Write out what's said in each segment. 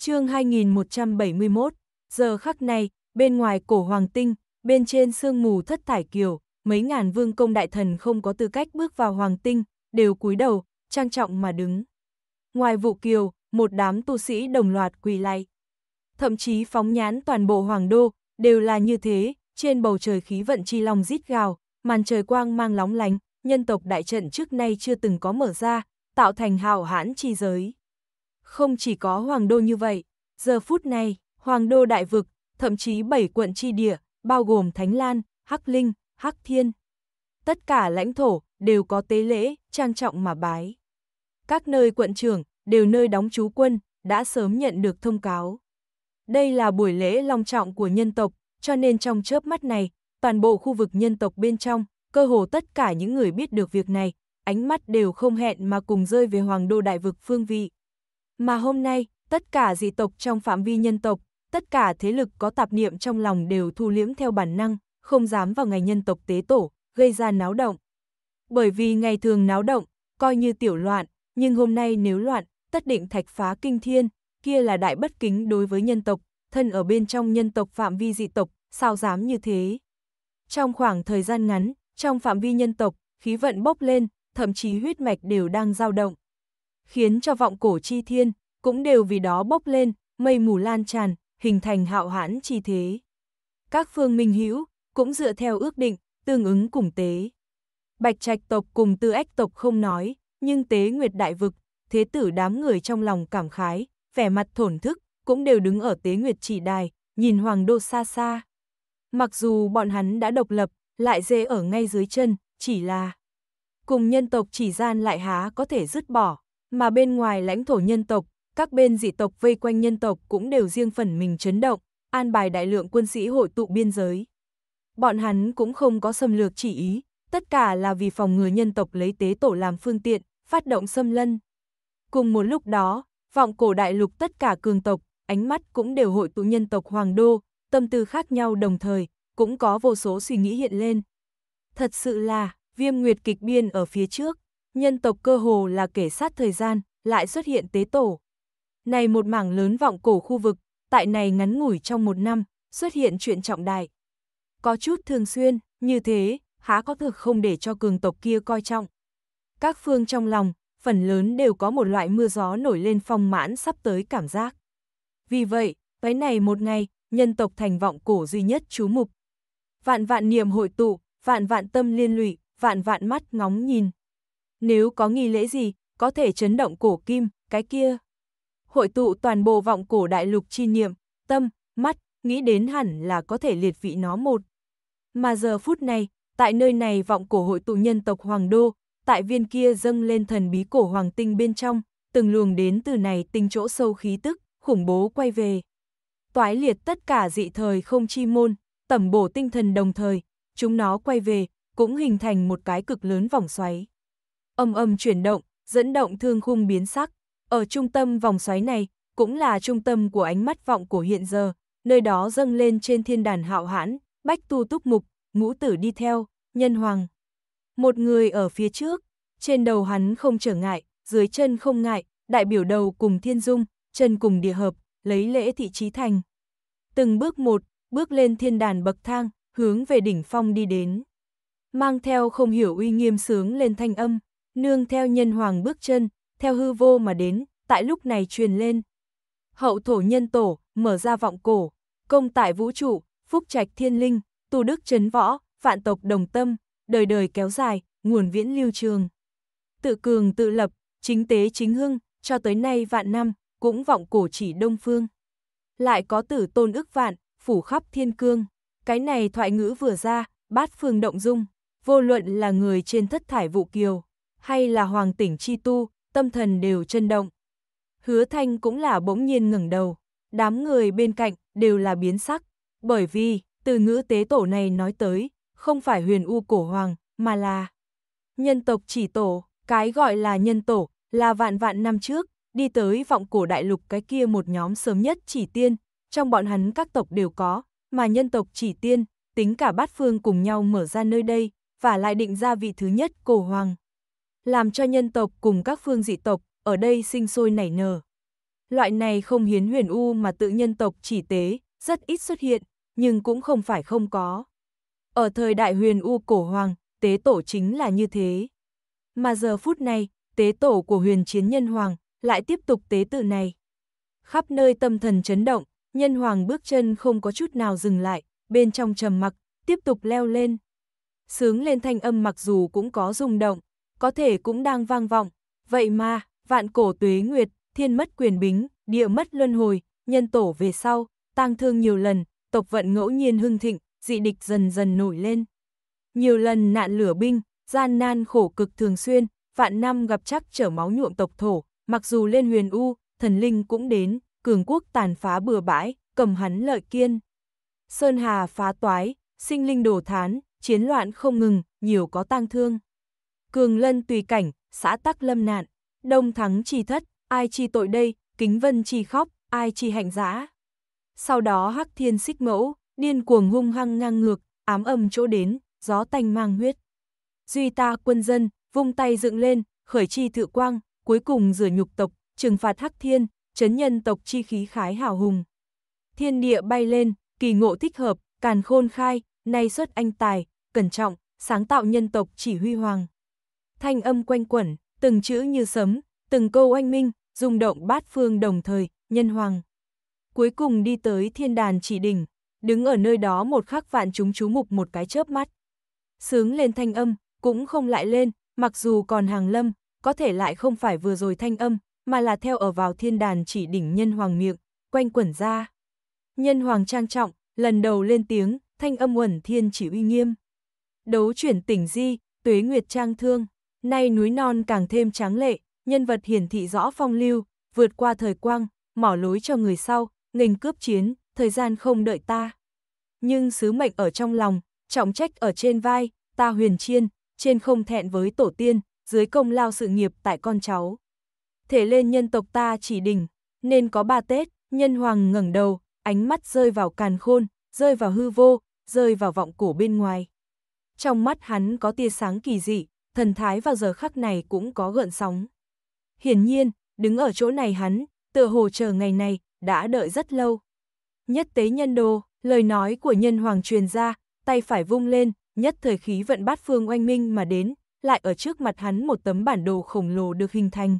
chương 2171, giờ khắc này, bên ngoài cổ hoàng tinh, bên trên sương mù thất thải kiều, mấy ngàn vương công đại thần không có tư cách bước vào hoàng tinh, đều cúi đầu, trang trọng mà đứng. Ngoài vụ kiều, một đám tu sĩ đồng loạt quỳ lạy. Thậm chí phóng nhãn toàn bộ hoàng đô, đều là như thế, trên bầu trời khí vận chi long rít gào, màn trời quang mang lóng lánh, nhân tộc đại trận trước nay chưa từng có mở ra, tạo thành hào hãn chi giới. Không chỉ có Hoàng Đô như vậy, giờ phút này, Hoàng Đô Đại Vực, thậm chí bảy quận tri địa, bao gồm Thánh Lan, Hắc Linh, Hắc Thiên. Tất cả lãnh thổ đều có tế lễ, trang trọng mà bái. Các nơi quận trưởng đều nơi đóng trú quân, đã sớm nhận được thông cáo. Đây là buổi lễ long trọng của nhân tộc, cho nên trong chớp mắt này, toàn bộ khu vực nhân tộc bên trong, cơ hồ tất cả những người biết được việc này, ánh mắt đều không hẹn mà cùng rơi về hoàng đô đại vực phương vị. Mà hôm nay, tất cả dị tộc trong phạm vi nhân tộc, tất cả thế lực có tạp niệm trong lòng đều thu liễm theo bản năng, không dám vào ngày nhân tộc tế tổ, gây ra náo động. Bởi vì ngày thường náo động, coi như tiểu loạn, nhưng hôm nay nếu loạn, tất định thạch phá kinh thiên, kia là đại bất kính đối với nhân tộc, thân ở bên trong nhân tộc phạm vi dị tộc, sao dám như thế. Trong khoảng thời gian ngắn, trong phạm vi nhân tộc, khí vận bốc lên, thậm chí huyết mạch đều đang dao động khiến cho vọng cổ chi thiên, cũng đều vì đó bốc lên, mây mù lan tràn, hình thành hạo hãn chi thế. Các phương minh hữu cũng dựa theo ước định, tương ứng cùng tế. Bạch trạch tộc cùng tư ách tộc không nói, nhưng tế nguyệt đại vực, thế tử đám người trong lòng cảm khái, vẻ mặt thổn thức, cũng đều đứng ở tế nguyệt chỉ đài, nhìn hoàng đô xa xa. Mặc dù bọn hắn đã độc lập, lại dễ ở ngay dưới chân, chỉ là cùng nhân tộc chỉ gian lại há có thể dứt bỏ, mà bên ngoài lãnh thổ nhân tộc, các bên dị tộc vây quanh nhân tộc cũng đều riêng phần mình chấn động, an bài đại lượng quân sĩ hội tụ biên giới. Bọn hắn cũng không có xâm lược chỉ ý, tất cả là vì phòng ngừa nhân tộc lấy tế tổ làm phương tiện, phát động xâm lân. Cùng một lúc đó, vọng cổ đại lục tất cả cường tộc, ánh mắt cũng đều hội tụ nhân tộc Hoàng Đô, tâm tư khác nhau đồng thời, cũng có vô số suy nghĩ hiện lên. Thật sự là, viêm nguyệt kịch biên ở phía trước nhân tộc cơ hồ là kể sát thời gian, lại xuất hiện tế tổ. Này một mảng lớn vọng cổ khu vực, tại này ngắn ngủi trong một năm, xuất hiện chuyện trọng đại. Có chút thường xuyên, như thế, há có thực không để cho cường tộc kia coi trọng. Các phương trong lòng, phần lớn đều có một loại mưa gió nổi lên phong mãn sắp tới cảm giác. Vì vậy, cái này một ngày, nhân tộc thành vọng cổ duy nhất chú mục. Vạn vạn niềm hội tụ, vạn vạn tâm liên lụy, vạn vạn mắt ngóng nhìn nếu có nghi lễ gì, có thể chấn động cổ kim, cái kia. Hội tụ toàn bộ vọng cổ đại lục chi niệm, tâm, mắt, nghĩ đến hẳn là có thể liệt vị nó một. Mà giờ phút này, tại nơi này vọng cổ hội tụ nhân tộc Hoàng Đô, tại viên kia dâng lên thần bí cổ hoàng tinh bên trong, từng luồng đến từ này tinh chỗ sâu khí tức, khủng bố quay về. Toái liệt tất cả dị thời không chi môn, tẩm bổ tinh thần đồng thời, chúng nó quay về, cũng hình thành một cái cực lớn vòng xoáy âm âm chuyển động, dẫn động thương khung biến sắc. Ở trung tâm vòng xoáy này, cũng là trung tâm của ánh mắt vọng của hiện giờ, nơi đó dâng lên trên thiên đàn hạo hãn, bách tu túc mục, ngũ tử đi theo, nhân hoàng. Một người ở phía trước, trên đầu hắn không trở ngại, dưới chân không ngại, đại biểu đầu cùng thiên dung, chân cùng địa hợp, lấy lễ thị trí thành. Từng bước một, bước lên thiên đàn bậc thang, hướng về đỉnh phong đi đến. Mang theo không hiểu uy nghiêm sướng lên thanh âm nương theo nhân hoàng bước chân, theo hư vô mà đến, tại lúc này truyền lên. Hậu thổ nhân tổ, mở ra vọng cổ, công tại vũ trụ, phúc trạch thiên linh, tu đức chấn võ, vạn tộc đồng tâm, đời đời kéo dài, nguồn viễn lưu trường. Tự cường tự lập, chính tế chính hưng, cho tới nay vạn năm, cũng vọng cổ chỉ đông phương. Lại có tử tôn ức vạn, phủ khắp thiên cương. Cái này thoại ngữ vừa ra, bát phương động dung, vô luận là người trên thất thải vụ kiều, hay là hoàng tỉnh chi tu, tâm thần đều chân động. Hứa Thanh cũng là bỗng nhiên ngẩng đầu, đám người bên cạnh đều là biến sắc, bởi vì từ ngữ tế tổ này nói tới, không phải huyền u cổ hoàng, mà là nhân tộc chỉ tổ, cái gọi là nhân tổ, là vạn vạn năm trước, đi tới vọng cổ đại lục cái kia một nhóm sớm nhất chỉ tiên, trong bọn hắn các tộc đều có, mà nhân tộc chỉ tiên, tính cả bát phương cùng nhau mở ra nơi đây, và lại định ra vị thứ nhất cổ hoàng làm cho nhân tộc cùng các phương dị tộc ở đây sinh sôi nảy nở. Loại này không hiến huyền u mà tự nhân tộc chỉ tế, rất ít xuất hiện, nhưng cũng không phải không có. Ở thời đại huyền u cổ hoàng, tế tổ chính là như thế. Mà giờ phút này, tế tổ của huyền chiến nhân hoàng lại tiếp tục tế tự này. Khắp nơi tâm thần chấn động, nhân hoàng bước chân không có chút nào dừng lại, bên trong trầm mặc, tiếp tục leo lên. Sướng lên thanh âm mặc dù cũng có rung động, có thể cũng đang vang vọng. Vậy mà, vạn cổ tuế nguyệt, thiên mất quyền bính, địa mất luân hồi, nhân tổ về sau, tang thương nhiều lần, tộc vận ngẫu nhiên hưng thịnh, dị địch dần dần nổi lên. Nhiều lần nạn lửa binh, gian nan khổ cực thường xuyên, vạn năm gặp chắc trở máu nhuộm tộc thổ, mặc dù lên huyền u, thần linh cũng đến, cường quốc tàn phá bừa bãi, cầm hắn lợi kiên. Sơn hà phá toái, sinh linh đổ thán, chiến loạn không ngừng, nhiều có tang thương cường lân tùy cảnh, xã tắc lâm nạn, đông thắng chi thất, ai chi tội đây, kính vân chi khóc, ai chi hạnh giã. Sau đó hắc thiên xích mẫu, điên cuồng hung hăng ngang ngược, ám âm chỗ đến, gió tanh mang huyết. Duy ta quân dân, vung tay dựng lên, khởi chi thự quang, cuối cùng rửa nhục tộc, trừng phạt hắc thiên, chấn nhân tộc chi khí khái hào hùng. Thiên địa bay lên, kỳ ngộ thích hợp, càn khôn khai, nay xuất anh tài, cẩn trọng, sáng tạo nhân tộc chỉ huy hoàng thanh âm quanh quẩn, từng chữ như sấm, từng câu oanh minh, rung động bát phương đồng thời, nhân hoàng. Cuối cùng đi tới thiên đàn chỉ đỉnh, đứng ở nơi đó một khắc vạn chúng chú mục một cái chớp mắt. Sướng lên thanh âm, cũng không lại lên, mặc dù còn hàng lâm, có thể lại không phải vừa rồi thanh âm, mà là theo ở vào thiên đàn chỉ đỉnh nhân hoàng miệng, quanh quẩn ra. Nhân hoàng trang trọng, lần đầu lên tiếng, thanh âm uẩn thiên chỉ uy nghiêm. Đấu chuyển tỉnh di, tuế nguyệt trang thương. Nay núi non càng thêm tráng lệ, nhân vật hiển thị rõ phong lưu, vượt qua thời quang, mỏ lối cho người sau, Ngành cướp chiến, thời gian không đợi ta. Nhưng sứ mệnh ở trong lòng, trọng trách ở trên vai, ta huyền chiên, trên không thẹn với tổ tiên, dưới công lao sự nghiệp tại con cháu. Thể lên nhân tộc ta chỉ đỉnh, nên có ba Tết, nhân hoàng ngẩng đầu, ánh mắt rơi vào càn khôn, rơi vào hư vô, rơi vào vọng cổ bên ngoài. Trong mắt hắn có tia sáng kỳ dị, thần thái vào giờ khắc này cũng có gợn sóng. Hiển nhiên, đứng ở chỗ này hắn, tựa hồ chờ ngày này, đã đợi rất lâu. Nhất tế nhân đồ, lời nói của nhân hoàng truyền ra, tay phải vung lên, nhất thời khí vận bát phương oanh minh mà đến, lại ở trước mặt hắn một tấm bản đồ khổng lồ được hình thành.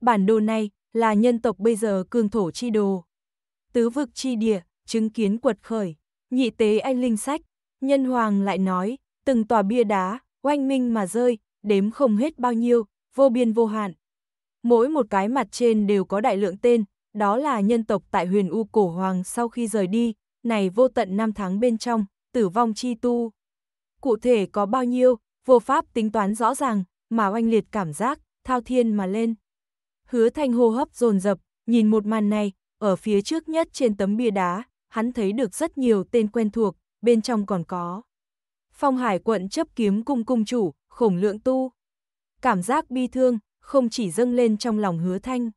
Bản đồ này là nhân tộc bây giờ cương thổ chi đồ. Tứ vực chi địa, chứng kiến quật khởi, nhị tế anh linh sách, nhân hoàng lại nói, từng tòa bia đá, oanh minh mà rơi, đếm không hết bao nhiêu, vô biên vô hạn. Mỗi một cái mặt trên đều có đại lượng tên, đó là nhân tộc tại huyền U Cổ Hoàng sau khi rời đi, này vô tận năm tháng bên trong, tử vong chi tu. Cụ thể có bao nhiêu, vô pháp tính toán rõ ràng, mà oanh liệt cảm giác, thao thiên mà lên. Hứa thanh hô hấp dồn dập nhìn một màn này, ở phía trước nhất trên tấm bia đá, hắn thấy được rất nhiều tên quen thuộc, bên trong còn có. Phong Hải quận chấp kiếm cung cung chủ, khổng lượng tu. Cảm giác bi thương, không chỉ dâng lên trong lòng hứa thanh,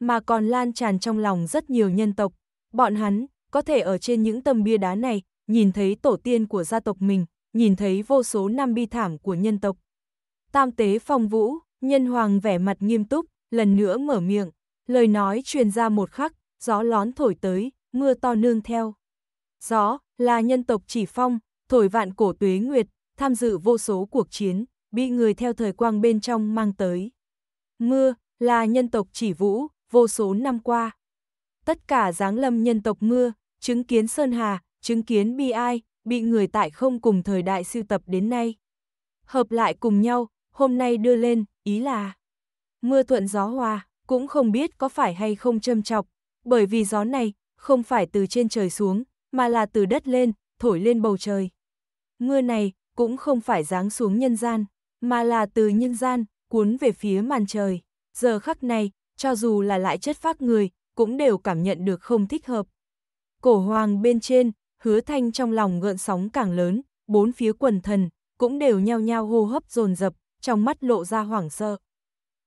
mà còn lan tràn trong lòng rất nhiều nhân tộc. Bọn hắn, có thể ở trên những tấm bia đá này, nhìn thấy tổ tiên của gia tộc mình, nhìn thấy vô số năm bi thảm của nhân tộc. Tam tế phong vũ, nhân hoàng vẻ mặt nghiêm túc, lần nữa mở miệng, lời nói truyền ra một khắc, gió lón thổi tới, mưa to nương theo. Gió, là nhân tộc chỉ phong, thổi vạn cổ tuế nguyệt, tham dự vô số cuộc chiến, bị người theo thời quang bên trong mang tới. Mưa là nhân tộc chỉ vũ, vô số năm qua. Tất cả giáng lâm nhân tộc mưa, chứng kiến Sơn Hà, chứng kiến bi ai, bị người tại không cùng thời đại siêu tập đến nay. Hợp lại cùng nhau, hôm nay đưa lên, ý là mưa thuận gió hòa, cũng không biết có phải hay không châm chọc, bởi vì gió này không phải từ trên trời xuống, mà là từ đất lên, thổi lên bầu trời mưa này cũng không phải giáng xuống nhân gian, mà là từ nhân gian cuốn về phía màn trời. Giờ khắc này, cho dù là lại chất phác người, cũng đều cảm nhận được không thích hợp. Cổ hoàng bên trên, hứa thanh trong lòng gợn sóng càng lớn, bốn phía quần thần, cũng đều nhao nhao hô hấp dồn dập trong mắt lộ ra hoảng sợ.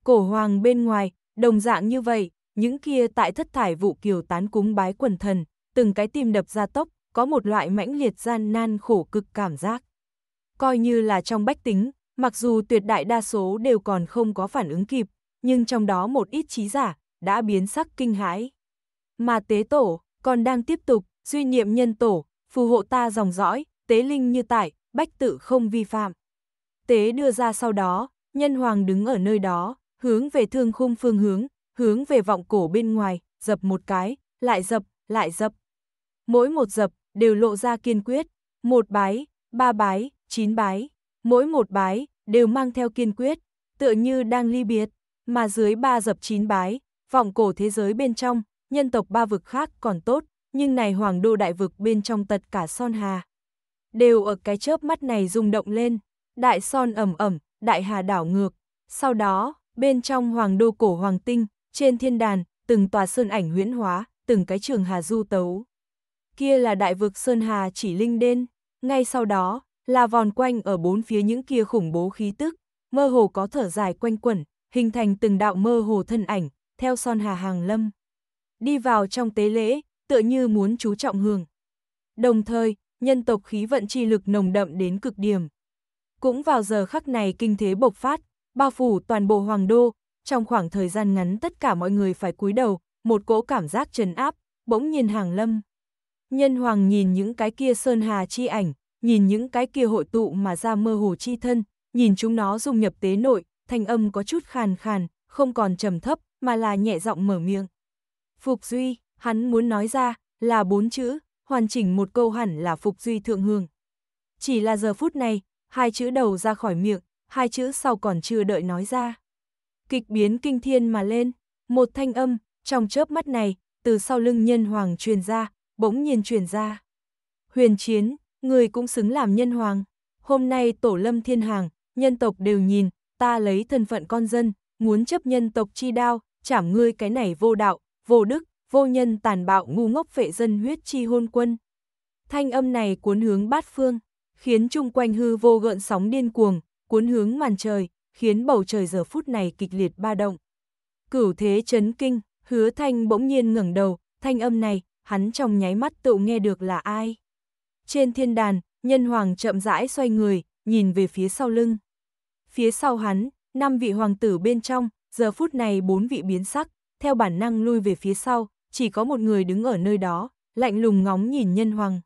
Cổ hoàng bên ngoài, đồng dạng như vậy, những kia tại thất thải vụ kiều tán cúng bái quần thần, từng cái tim đập ra tốc, có một loại mãnh liệt gian nan khổ cực cảm giác. Coi như là trong bách tính, mặc dù tuyệt đại đa số đều còn không có phản ứng kịp, nhưng trong đó một ít trí giả đã biến sắc kinh hãi. Mà tế tổ còn đang tiếp tục, duy niệm nhân tổ, phù hộ ta dòng dõi, tế linh như tại bách tự không vi phạm. Tế đưa ra sau đó, nhân hoàng đứng ở nơi đó, hướng về thương khung phương hướng, hướng về vọng cổ bên ngoài, dập một cái, lại dập, lại dập. Mỗi một dập, đều lộ ra kiên quyết, một bái, ba bái, chín bái, mỗi một bái đều mang theo kiên quyết, tựa như đang ly biệt, mà dưới ba dập chín bái, vọng cổ thế giới bên trong, nhân tộc ba vực khác còn tốt, nhưng này hoàng đô đại vực bên trong tất cả son hà. Đều ở cái chớp mắt này rung động lên, đại son ẩm ẩm, đại hà đảo ngược, sau đó, bên trong hoàng đô cổ hoàng tinh, trên thiên đàn, từng tòa sơn ảnh huyễn hóa, từng cái trường hà du tấu kia là đại vực Sơn Hà chỉ linh đen, ngay sau đó, là vòn quanh ở bốn phía những kia khủng bố khí tức, mơ hồ có thở dài quanh quẩn, hình thành từng đạo mơ hồ thân ảnh, theo sơn hà hàng lâm. Đi vào trong tế lễ, tựa như muốn chú trọng hưởng. Đồng thời, nhân tộc khí vận chi lực nồng đậm đến cực điểm. Cũng vào giờ khắc này kinh thế bộc phát, bao phủ toàn bộ hoàng đô, trong khoảng thời gian ngắn tất cả mọi người phải cúi đầu, một cỗ cảm giác trấn áp, bỗng nhiên hàng lâm. Nhân hoàng nhìn những cái kia sơn hà chi ảnh, nhìn những cái kia hội tụ mà ra mơ hồ chi thân, nhìn chúng nó dung nhập tế nội, thanh âm có chút khàn khàn, không còn trầm thấp, mà là nhẹ giọng mở miệng. Phục Duy, hắn muốn nói ra, là bốn chữ, hoàn chỉnh một câu hẳn là Phục Duy Thượng Hương. Chỉ là giờ phút này, hai chữ đầu ra khỏi miệng, hai chữ sau còn chưa đợi nói ra. Kịch biến kinh thiên mà lên, một thanh âm, trong chớp mắt này, từ sau lưng nhân hoàng truyền ra, bỗng nhiên truyền ra. Huyền chiến, người cũng xứng làm nhân hoàng, hôm nay tổ lâm thiên hàng, nhân tộc đều nhìn, ta lấy thân phận con dân, muốn chấp nhân tộc chi đao, chảm ngươi cái này vô đạo, vô đức, vô nhân tàn bạo ngu ngốc phệ dân huyết chi hôn quân. Thanh âm này cuốn hướng bát phương, khiến chung quanh hư vô gợn sóng điên cuồng, cuốn hướng màn trời, khiến bầu trời giờ phút này kịch liệt ba động. Cửu thế chấn kinh, hứa thanh bỗng nhiên ngẩng đầu, thanh âm này, hắn trong nháy mắt tự nghe được là ai. Trên thiên đàn, nhân hoàng chậm rãi xoay người, nhìn về phía sau lưng. Phía sau hắn, năm vị hoàng tử bên trong, giờ phút này bốn vị biến sắc, theo bản năng lui về phía sau, chỉ có một người đứng ở nơi đó, lạnh lùng ngóng nhìn nhân hoàng.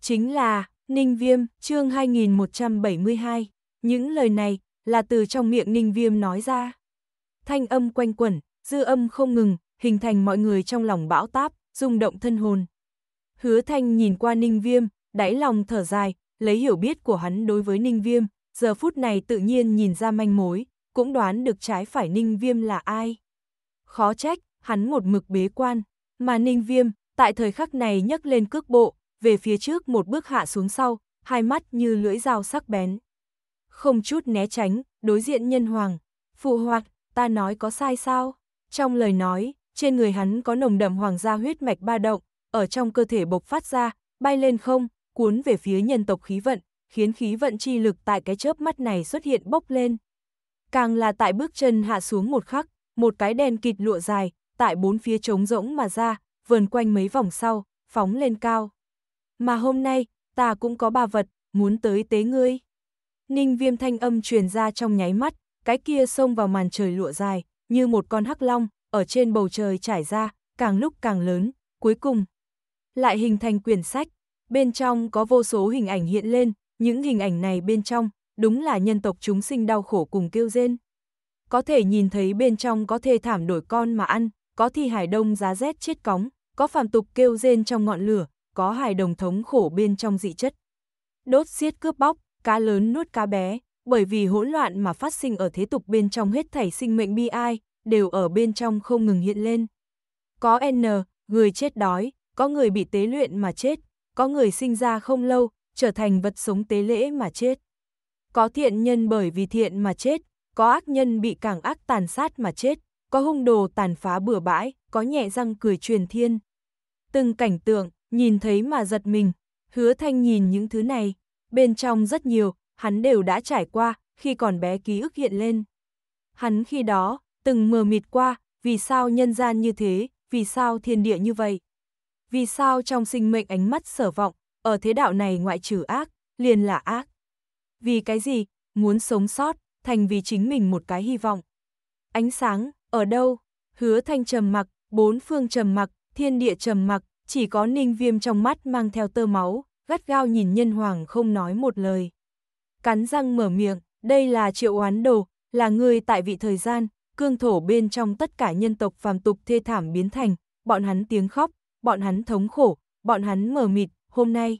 Chính là, Ninh Viêm, chương 2172. Những lời này, là từ trong miệng Ninh Viêm nói ra. Thanh âm quanh quẩn, dư âm không ngừng, hình thành mọi người trong lòng bão táp, rung động thân hồn. Hứa Thanh nhìn qua Ninh Viêm, đáy lòng thở dài, lấy hiểu biết của hắn đối với Ninh Viêm, giờ phút này tự nhiên nhìn ra manh mối, cũng đoán được trái phải Ninh Viêm là ai. Khó trách, hắn một mực bế quan, mà Ninh Viêm, tại thời khắc này nhấc lên cước bộ, về phía trước một bước hạ xuống sau, hai mắt như lưỡi dao sắc bén. Không chút né tránh, đối diện nhân hoàng, phụ hoạt, ta nói có sai sao? Trong lời nói, trên người hắn có nồng đậm hoàng gia huyết mạch ba động, ở trong cơ thể bộc phát ra, bay lên không, cuốn về phía nhân tộc khí vận, khiến khí vận chi lực tại cái chớp mắt này xuất hiện bốc lên. Càng là tại bước chân hạ xuống một khắc, một cái đèn kịt lụa dài, tại bốn phía trống rỗng mà ra, vườn quanh mấy vòng sau, phóng lên cao. Mà hôm nay, ta cũng có ba vật, muốn tới tế ngươi. Ninh viêm thanh âm truyền ra trong nháy mắt, cái kia xông vào màn trời lụa dài, như một con hắc long, ở trên bầu trời trải ra, càng lúc càng lớn, cuối cùng lại hình thành quyển sách. Bên trong có vô số hình ảnh hiện lên, những hình ảnh này bên trong đúng là nhân tộc chúng sinh đau khổ cùng kêu rên. Có thể nhìn thấy bên trong có thê thảm đổi con mà ăn, có thi hải đông giá rét chết cóng, có phạm tục kêu rên trong ngọn lửa, có hài đồng thống khổ bên trong dị chất. Đốt xiết cướp bóc, cá lớn nuốt cá bé, bởi vì hỗn loạn mà phát sinh ở thế tục bên trong hết thảy sinh mệnh bi ai, đều ở bên trong không ngừng hiện lên. Có N, người chết đói, có người bị tế luyện mà chết, có người sinh ra không lâu, trở thành vật sống tế lễ mà chết. Có thiện nhân bởi vì thiện mà chết, có ác nhân bị càng ác tàn sát mà chết, có hung đồ tàn phá bừa bãi, có nhẹ răng cười truyền thiên. Từng cảnh tượng, nhìn thấy mà giật mình, hứa thanh nhìn những thứ này, bên trong rất nhiều, hắn đều đã trải qua, khi còn bé ký ức hiện lên. Hắn khi đó, từng mờ mịt qua, vì sao nhân gian như thế, vì sao thiên địa như vậy? Vì sao trong sinh mệnh ánh mắt sở vọng, ở thế đạo này ngoại trừ ác, liền là ác? Vì cái gì, muốn sống sót, thành vì chính mình một cái hy vọng. Ánh sáng, ở đâu? Hứa thanh trầm mặc, bốn phương trầm mặc, thiên địa trầm mặc, chỉ có ninh viêm trong mắt mang theo tơ máu, gắt gao nhìn nhân hoàng không nói một lời. Cắn răng mở miệng, đây là triệu oán đồ, là người tại vị thời gian, cương thổ bên trong tất cả nhân tộc phàm tục thê thảm biến thành, bọn hắn tiếng khóc, bọn hắn thống khổ, bọn hắn mờ mịt, hôm nay.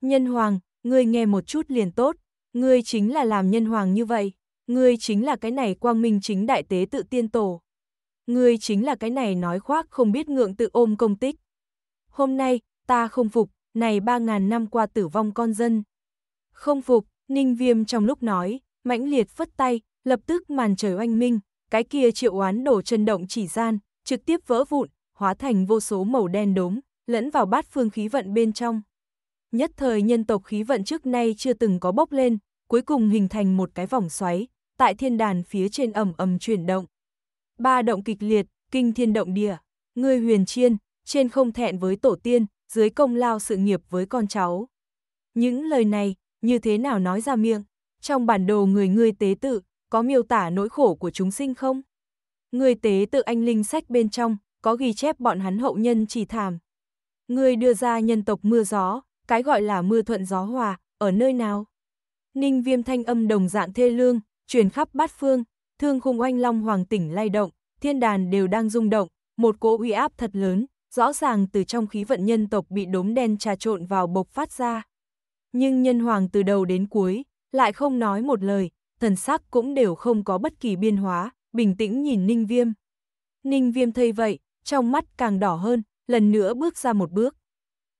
Nhân hoàng, ngươi nghe một chút liền tốt, ngươi chính là làm nhân hoàng như vậy, ngươi chính là cái này quang minh chính đại tế tự tiên tổ. Ngươi chính là cái này nói khoác không biết ngượng tự ôm công tích. Hôm nay, ta không phục, này ba ngàn năm qua tử vong con dân. Không phục, Ninh Viêm trong lúc nói, mãnh liệt phất tay, lập tức màn trời oanh minh, cái kia triệu oán đổ chân động chỉ gian, trực tiếp vỡ vụn, hóa thành vô số màu đen đốm, lẫn vào bát phương khí vận bên trong. Nhất thời nhân tộc khí vận trước nay chưa từng có bốc lên, cuối cùng hình thành một cái vòng xoáy, tại thiên đàn phía trên ẩm ẩm chuyển động. Ba động kịch liệt, kinh thiên động địa, ngươi huyền chiên, trên không thẹn với tổ tiên, dưới công lao sự nghiệp với con cháu. Những lời này, như thế nào nói ra miệng, trong bản đồ người ngươi tế tự, có miêu tả nỗi khổ của chúng sinh không? Người tế tự anh linh sách bên trong, có ghi chép bọn hắn hậu nhân chỉ thảm. Người đưa ra nhân tộc mưa gió, cái gọi là mưa thuận gió hòa, ở nơi nào? Ninh viêm thanh âm đồng dạng thê lương, truyền khắp bát phương, thương khung oanh long hoàng tỉnh lay động, thiên đàn đều đang rung động, một cỗ uy áp thật lớn, rõ ràng từ trong khí vận nhân tộc bị đốm đen trà trộn vào bộc phát ra. Nhưng nhân hoàng từ đầu đến cuối, lại không nói một lời, thần sắc cũng đều không có bất kỳ biên hóa, bình tĩnh nhìn Ninh Viêm. Ninh Viêm thấy vậy, trong mắt càng đỏ hơn, lần nữa bước ra một bước.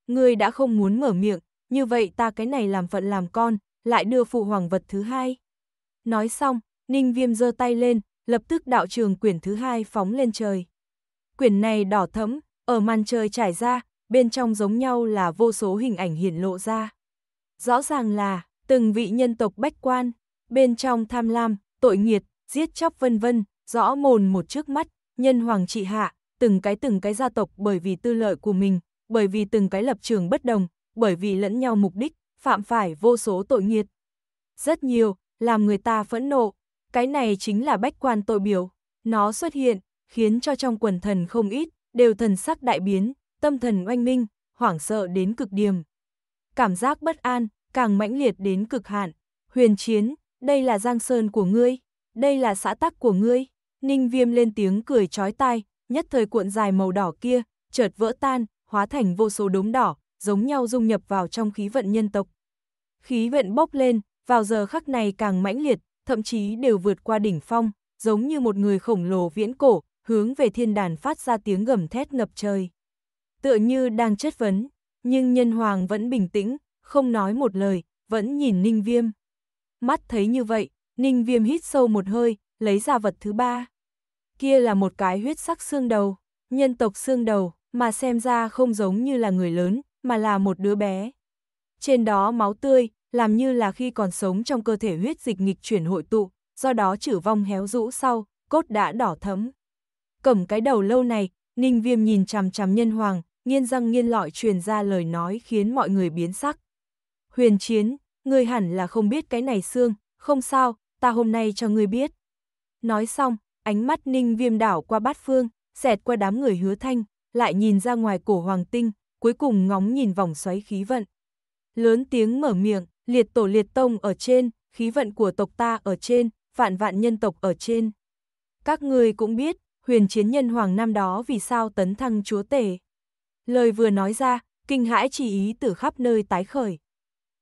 người đã không muốn mở miệng, như vậy ta cái này làm phận làm con, lại đưa phụ hoàng vật thứ hai. Nói xong, Ninh Viêm giơ tay lên, lập tức đạo trường quyển thứ hai phóng lên trời. Quyển này đỏ thẫm, ở màn trời trải ra, bên trong giống nhau là vô số hình ảnh hiển lộ ra. Rõ ràng là, từng vị nhân tộc bách quan, bên trong tham lam, tội nghiệt, giết chóc vân vân, rõ mồn một trước mắt, nhân hoàng trị hạ, từng cái từng cái gia tộc bởi vì tư lợi của mình, bởi vì từng cái lập trường bất đồng, bởi vì lẫn nhau mục đích, phạm phải vô số tội nghiệt. Rất nhiều, làm người ta phẫn nộ, cái này chính là bách quan tội biểu, nó xuất hiện, khiến cho trong quần thần không ít, đều thần sắc đại biến, tâm thần oanh minh, hoảng sợ đến cực điểm. Cảm giác bất an, càng mãnh liệt đến cực hạn, huyền chiến, đây là giang sơn của ngươi, đây là xã tắc của ngươi. Ninh viêm lên tiếng cười chói tai, nhất thời cuộn dài màu đỏ kia, chợt vỡ tan, hóa thành vô số đốm đỏ, giống nhau dung nhập vào trong khí vận nhân tộc. Khí vận bốc lên, vào giờ khắc này càng mãnh liệt, thậm chí đều vượt qua đỉnh phong, giống như một người khổng lồ viễn cổ, hướng về thiên đàn phát ra tiếng gầm thét ngập trời. Tựa như đang chất vấn, nhưng nhân hoàng vẫn bình tĩnh, không nói một lời, vẫn nhìn ninh viêm. Mắt thấy như vậy, Ninh Viêm hít sâu một hơi, lấy ra vật thứ ba. Kia là một cái huyết sắc xương đầu, nhân tộc xương đầu, mà xem ra không giống như là người lớn, mà là một đứa bé. Trên đó máu tươi, làm như là khi còn sống trong cơ thể huyết dịch nghịch chuyển hội tụ, do đó chử vong héo rũ sau, cốt đã đỏ thấm. Cầm cái đầu lâu này, Ninh Viêm nhìn chằm chằm nhân hoàng, nghiên răng nghiên lọi truyền ra lời nói khiến mọi người biến sắc. Huyền chiến, người hẳn là không biết cái này xương, không sao, ta hôm nay cho ngươi biết. Nói xong, ánh mắt ninh viêm đảo qua bát phương, xẹt qua đám người hứa thanh, lại nhìn ra ngoài cổ hoàng tinh, cuối cùng ngóng nhìn vòng xoáy khí vận. Lớn tiếng mở miệng, liệt tổ liệt tông ở trên, khí vận của tộc ta ở trên, vạn vạn nhân tộc ở trên. Các ngươi cũng biết, huyền chiến nhân hoàng năm đó vì sao tấn thăng chúa tể. Lời vừa nói ra, kinh hãi chỉ ý từ khắp nơi tái khởi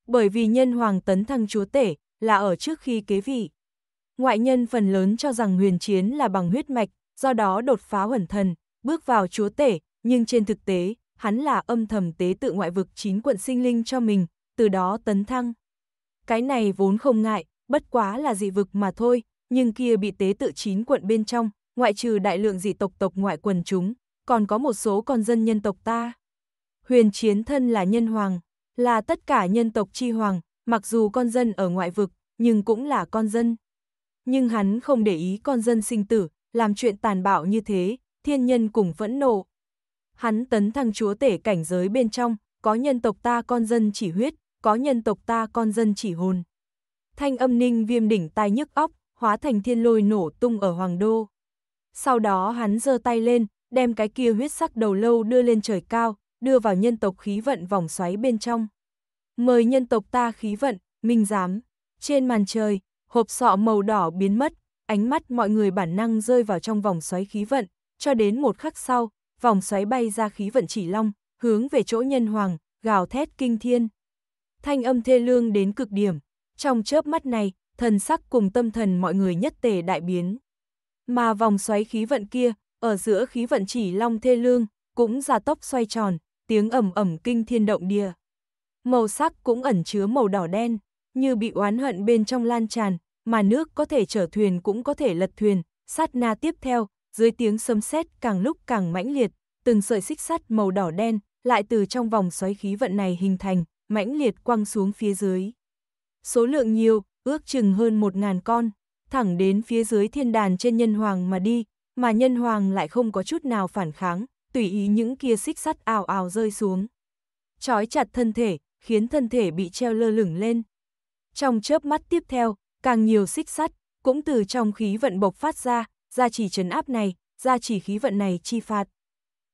bởi vì nhân hoàng tấn thăng chúa tể là ở trước khi kế vị. Ngoại nhân phần lớn cho rằng huyền chiến là bằng huyết mạch, do đó đột phá huẩn thần, bước vào chúa tể, nhưng trên thực tế, hắn là âm thầm tế tự ngoại vực chín quận sinh linh cho mình, từ đó tấn thăng. Cái này vốn không ngại, bất quá là dị vực mà thôi, nhưng kia bị tế tự chín quận bên trong, ngoại trừ đại lượng dị tộc tộc ngoại quần chúng, còn có một số con dân nhân tộc ta. Huyền chiến thân là nhân hoàng, là tất cả nhân tộc Chi Hoàng, mặc dù con dân ở ngoại vực, nhưng cũng là con dân. Nhưng hắn không để ý con dân sinh tử, làm chuyện tàn bạo như thế, thiên nhân cũng vẫn nộ. Hắn tấn thăng chúa tể cảnh giới bên trong, có nhân tộc ta con dân chỉ huyết, có nhân tộc ta con dân chỉ hồn. Thanh âm ninh viêm đỉnh tai nhức óc, hóa thành thiên lôi nổ tung ở hoàng đô. Sau đó hắn giơ tay lên, đem cái kia huyết sắc đầu lâu đưa lên trời cao, đưa vào nhân tộc khí vận vòng xoáy bên trong. Mời nhân tộc ta khí vận, minh giám. Trên màn trời, hộp sọ màu đỏ biến mất, ánh mắt mọi người bản năng rơi vào trong vòng xoáy khí vận, cho đến một khắc sau, vòng xoáy bay ra khí vận chỉ long, hướng về chỗ nhân hoàng, gào thét kinh thiên. Thanh âm thê lương đến cực điểm, trong chớp mắt này, thần sắc cùng tâm thần mọi người nhất tề đại biến. Mà vòng xoáy khí vận kia, ở giữa khí vận chỉ long thê lương, cũng ra tốc xoay tròn, tiếng ầm ầm kinh thiên động địa. Màu sắc cũng ẩn chứa màu đỏ đen, như bị oán hận bên trong lan tràn, mà nước có thể chở thuyền cũng có thể lật thuyền, sát na tiếp theo, dưới tiếng sấm sét càng lúc càng mãnh liệt, từng sợi xích sắt màu đỏ đen lại từ trong vòng xoáy khí vận này hình thành, mãnh liệt quăng xuống phía dưới. Số lượng nhiều, ước chừng hơn một ngàn con, thẳng đến phía dưới thiên đàn trên nhân hoàng mà đi, mà nhân hoàng lại không có chút nào phản kháng, tùy ý những kia xích sắt ào ào rơi xuống. Chói chặt thân thể, khiến thân thể bị treo lơ lửng lên. Trong chớp mắt tiếp theo, càng nhiều xích sắt, cũng từ trong khí vận bộc phát ra, ra chỉ trấn áp này, ra chỉ khí vận này chi phạt.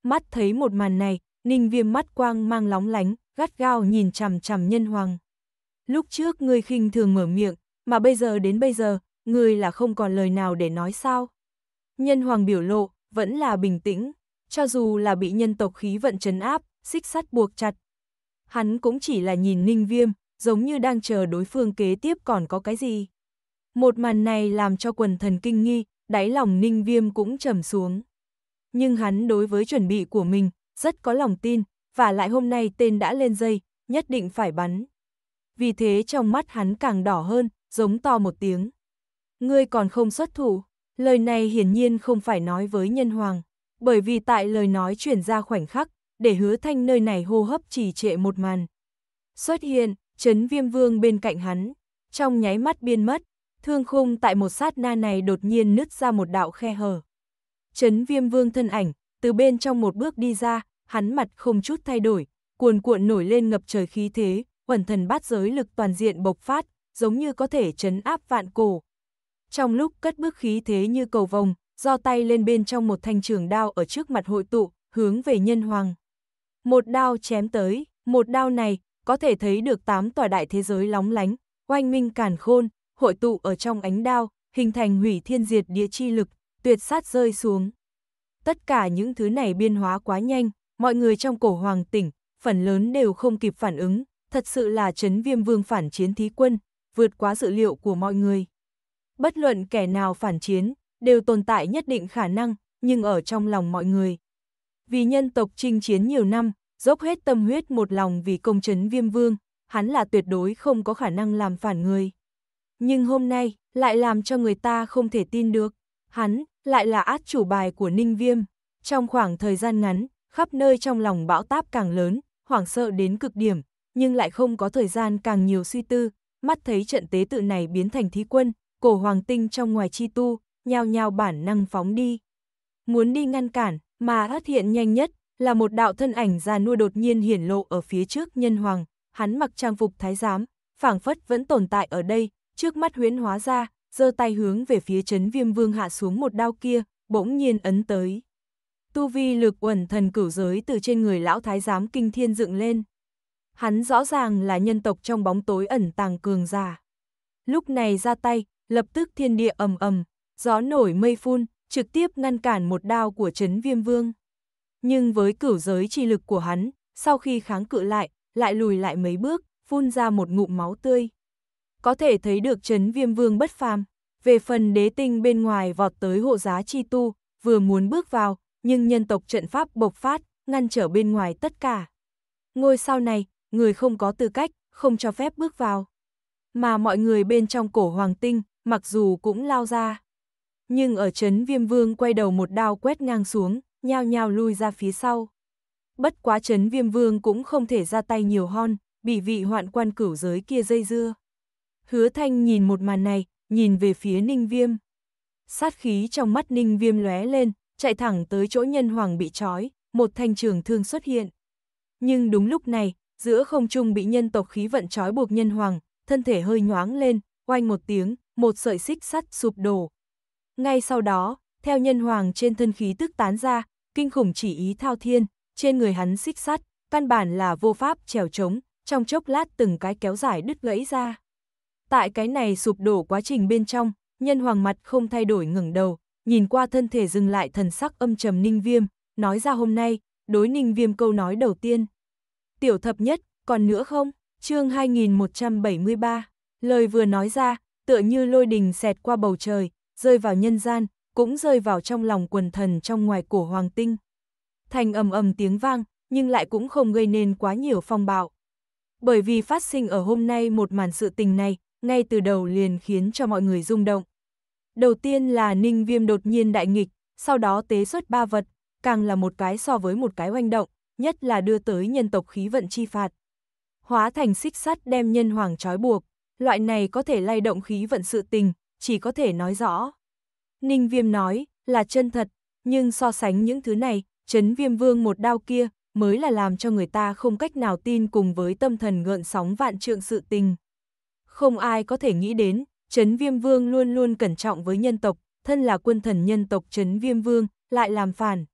Mắt thấy một màn này, ninh viêm mắt quang mang lóng lánh, gắt gao nhìn chằm chằm nhân hoàng. Lúc trước ngươi khinh thường mở miệng, mà bây giờ đến bây giờ, ngươi là không còn lời nào để nói sao. Nhân hoàng biểu lộ, vẫn là bình tĩnh. Cho dù là bị nhân tộc khí vận trấn áp, xích sắt buộc chặt. Hắn cũng chỉ là nhìn ninh viêm, giống như đang chờ đối phương kế tiếp còn có cái gì. Một màn này làm cho quần thần kinh nghi, đáy lòng ninh viêm cũng trầm xuống. Nhưng hắn đối với chuẩn bị của mình, rất có lòng tin, và lại hôm nay tên đã lên dây, nhất định phải bắn. Vì thế trong mắt hắn càng đỏ hơn, giống to một tiếng. Ngươi còn không xuất thủ, lời này hiển nhiên không phải nói với nhân hoàng bởi vì tại lời nói chuyển ra khoảnh khắc, để hứa thanh nơi này hô hấp trì trệ một màn. Xuất hiện, chấn viêm vương bên cạnh hắn, trong nháy mắt biên mất, thương khung tại một sát na này đột nhiên nứt ra một đạo khe hở. Chấn viêm vương thân ảnh, từ bên trong một bước đi ra, hắn mặt không chút thay đổi, cuồn cuộn nổi lên ngập trời khí thế, quần thần bát giới lực toàn diện bộc phát, giống như có thể chấn áp vạn cổ. Trong lúc cất bước khí thế như cầu vồng, do tay lên bên trong một thanh trường đao ở trước mặt hội tụ, hướng về nhân hoàng. Một đao chém tới, một đao này, có thể thấy được tám tòa đại thế giới lóng lánh, oanh minh càn khôn, hội tụ ở trong ánh đao, hình thành hủy thiên diệt địa chi lực, tuyệt sát rơi xuống. Tất cả những thứ này biên hóa quá nhanh, mọi người trong cổ hoàng tỉnh, phần lớn đều không kịp phản ứng, thật sự là chấn viêm vương phản chiến thí quân, vượt quá dự liệu của mọi người. Bất luận kẻ nào phản chiến, đều tồn tại nhất định khả năng, nhưng ở trong lòng mọi người. Vì nhân tộc chinh chiến nhiều năm, dốc hết tâm huyết một lòng vì công chấn viêm vương, hắn là tuyệt đối không có khả năng làm phản người. Nhưng hôm nay, lại làm cho người ta không thể tin được, hắn lại là át chủ bài của Ninh Viêm. Trong khoảng thời gian ngắn, khắp nơi trong lòng bão táp càng lớn, hoảng sợ đến cực điểm, nhưng lại không có thời gian càng nhiều suy tư, mắt thấy trận tế tự này biến thành thí quân, cổ hoàng tinh trong ngoài chi tu, nhao nhào bản năng phóng đi. Muốn đi ngăn cản, mà phát hiện nhanh nhất là một đạo thân ảnh già nua đột nhiên hiển lộ ở phía trước nhân hoàng, hắn mặc trang phục thái giám, phảng phất vẫn tồn tại ở đây, trước mắt huyến hóa ra, giơ tay hướng về phía chấn viêm vương hạ xuống một đao kia, bỗng nhiên ấn tới. Tu vi lực uẩn thần cửu giới từ trên người lão thái giám kinh thiên dựng lên. Hắn rõ ràng là nhân tộc trong bóng tối ẩn tàng cường giả. Lúc này ra tay, lập tức thiên địa ầm ầm, gió nổi mây phun, trực tiếp ngăn cản một đao của Trấn Viêm Vương. Nhưng với cửu giới chi lực của hắn, sau khi kháng cự lại, lại lùi lại mấy bước, phun ra một ngụm máu tươi. Có thể thấy được Trấn Viêm Vương bất phàm, về phần đế tinh bên ngoài vọt tới hộ giá chi tu, vừa muốn bước vào, nhưng nhân tộc trận pháp bộc phát, ngăn trở bên ngoài tất cả. Ngôi sau này, người không có tư cách, không cho phép bước vào. Mà mọi người bên trong cổ hoàng tinh, mặc dù cũng lao ra nhưng ở chấn viêm vương quay đầu một đao quét ngang xuống, nhao nhao lui ra phía sau. Bất quá chấn viêm vương cũng không thể ra tay nhiều hon, bị vị hoạn quan cửu giới kia dây dưa. Hứa thanh nhìn một màn này, nhìn về phía ninh viêm. Sát khí trong mắt ninh viêm lóe lên, chạy thẳng tới chỗ nhân hoàng bị trói, một thanh trường thương xuất hiện. Nhưng đúng lúc này, giữa không trung bị nhân tộc khí vận trói buộc nhân hoàng, thân thể hơi nhoáng lên, oanh một tiếng, một sợi xích sắt sụp đổ, ngay sau đó, theo nhân hoàng trên thân khí tức tán ra, kinh khủng chỉ ý thao thiên, trên người hắn xích sắt, căn bản là vô pháp trèo trống, trong chốc lát từng cái kéo dài đứt gãy ra. Tại cái này sụp đổ quá trình bên trong, nhân hoàng mặt không thay đổi ngẩng đầu, nhìn qua thân thể dừng lại thần sắc âm trầm ninh viêm, nói ra hôm nay, đối ninh viêm câu nói đầu tiên. Tiểu thập nhất, còn nữa không? chương 2173, lời vừa nói ra, tựa như lôi đình xẹt qua bầu trời, rơi vào nhân gian, cũng rơi vào trong lòng quần thần trong ngoài của Hoàng Tinh. Thành ầm ầm tiếng vang, nhưng lại cũng không gây nên quá nhiều phong bạo. Bởi vì phát sinh ở hôm nay một màn sự tình này, ngay từ đầu liền khiến cho mọi người rung động. Đầu tiên là Ninh Viêm đột nhiên đại nghịch, sau đó tế xuất ba vật, càng là một cái so với một cái hoành động, nhất là đưa tới nhân tộc khí vận chi phạt. Hóa thành xích sắt đem nhân hoàng trói buộc, loại này có thể lay động khí vận sự tình, chỉ có thể nói rõ. Ninh viêm nói, là chân thật, nhưng so sánh những thứ này, Trấn viêm vương một đao kia, mới là làm cho người ta không cách nào tin cùng với tâm thần gợn sóng vạn trượng sự tình. Không ai có thể nghĩ đến, Trấn Viêm Vương luôn luôn cẩn trọng với nhân tộc, thân là quân thần nhân tộc Trấn Viêm Vương, lại làm phản.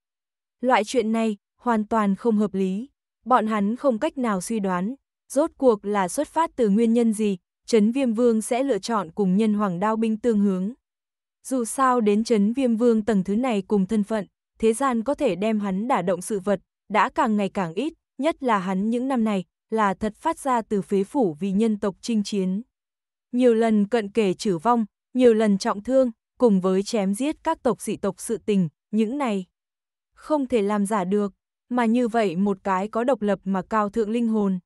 Loại chuyện này, hoàn toàn không hợp lý. Bọn hắn không cách nào suy đoán, rốt cuộc là xuất phát từ nguyên nhân gì, Trấn Viêm Vương sẽ lựa chọn cùng nhân hoàng đao binh tương hướng. Dù sao đến Trấn Viêm Vương tầng thứ này cùng thân phận, thế gian có thể đem hắn đả động sự vật, đã càng ngày càng ít, nhất là hắn những năm này, là thật phát ra từ phế phủ vì nhân tộc chinh chiến. Nhiều lần cận kề trử vong, nhiều lần trọng thương, cùng với chém giết các tộc dị tộc sự tình, những này không thể làm giả được, mà như vậy một cái có độc lập mà cao thượng linh hồn,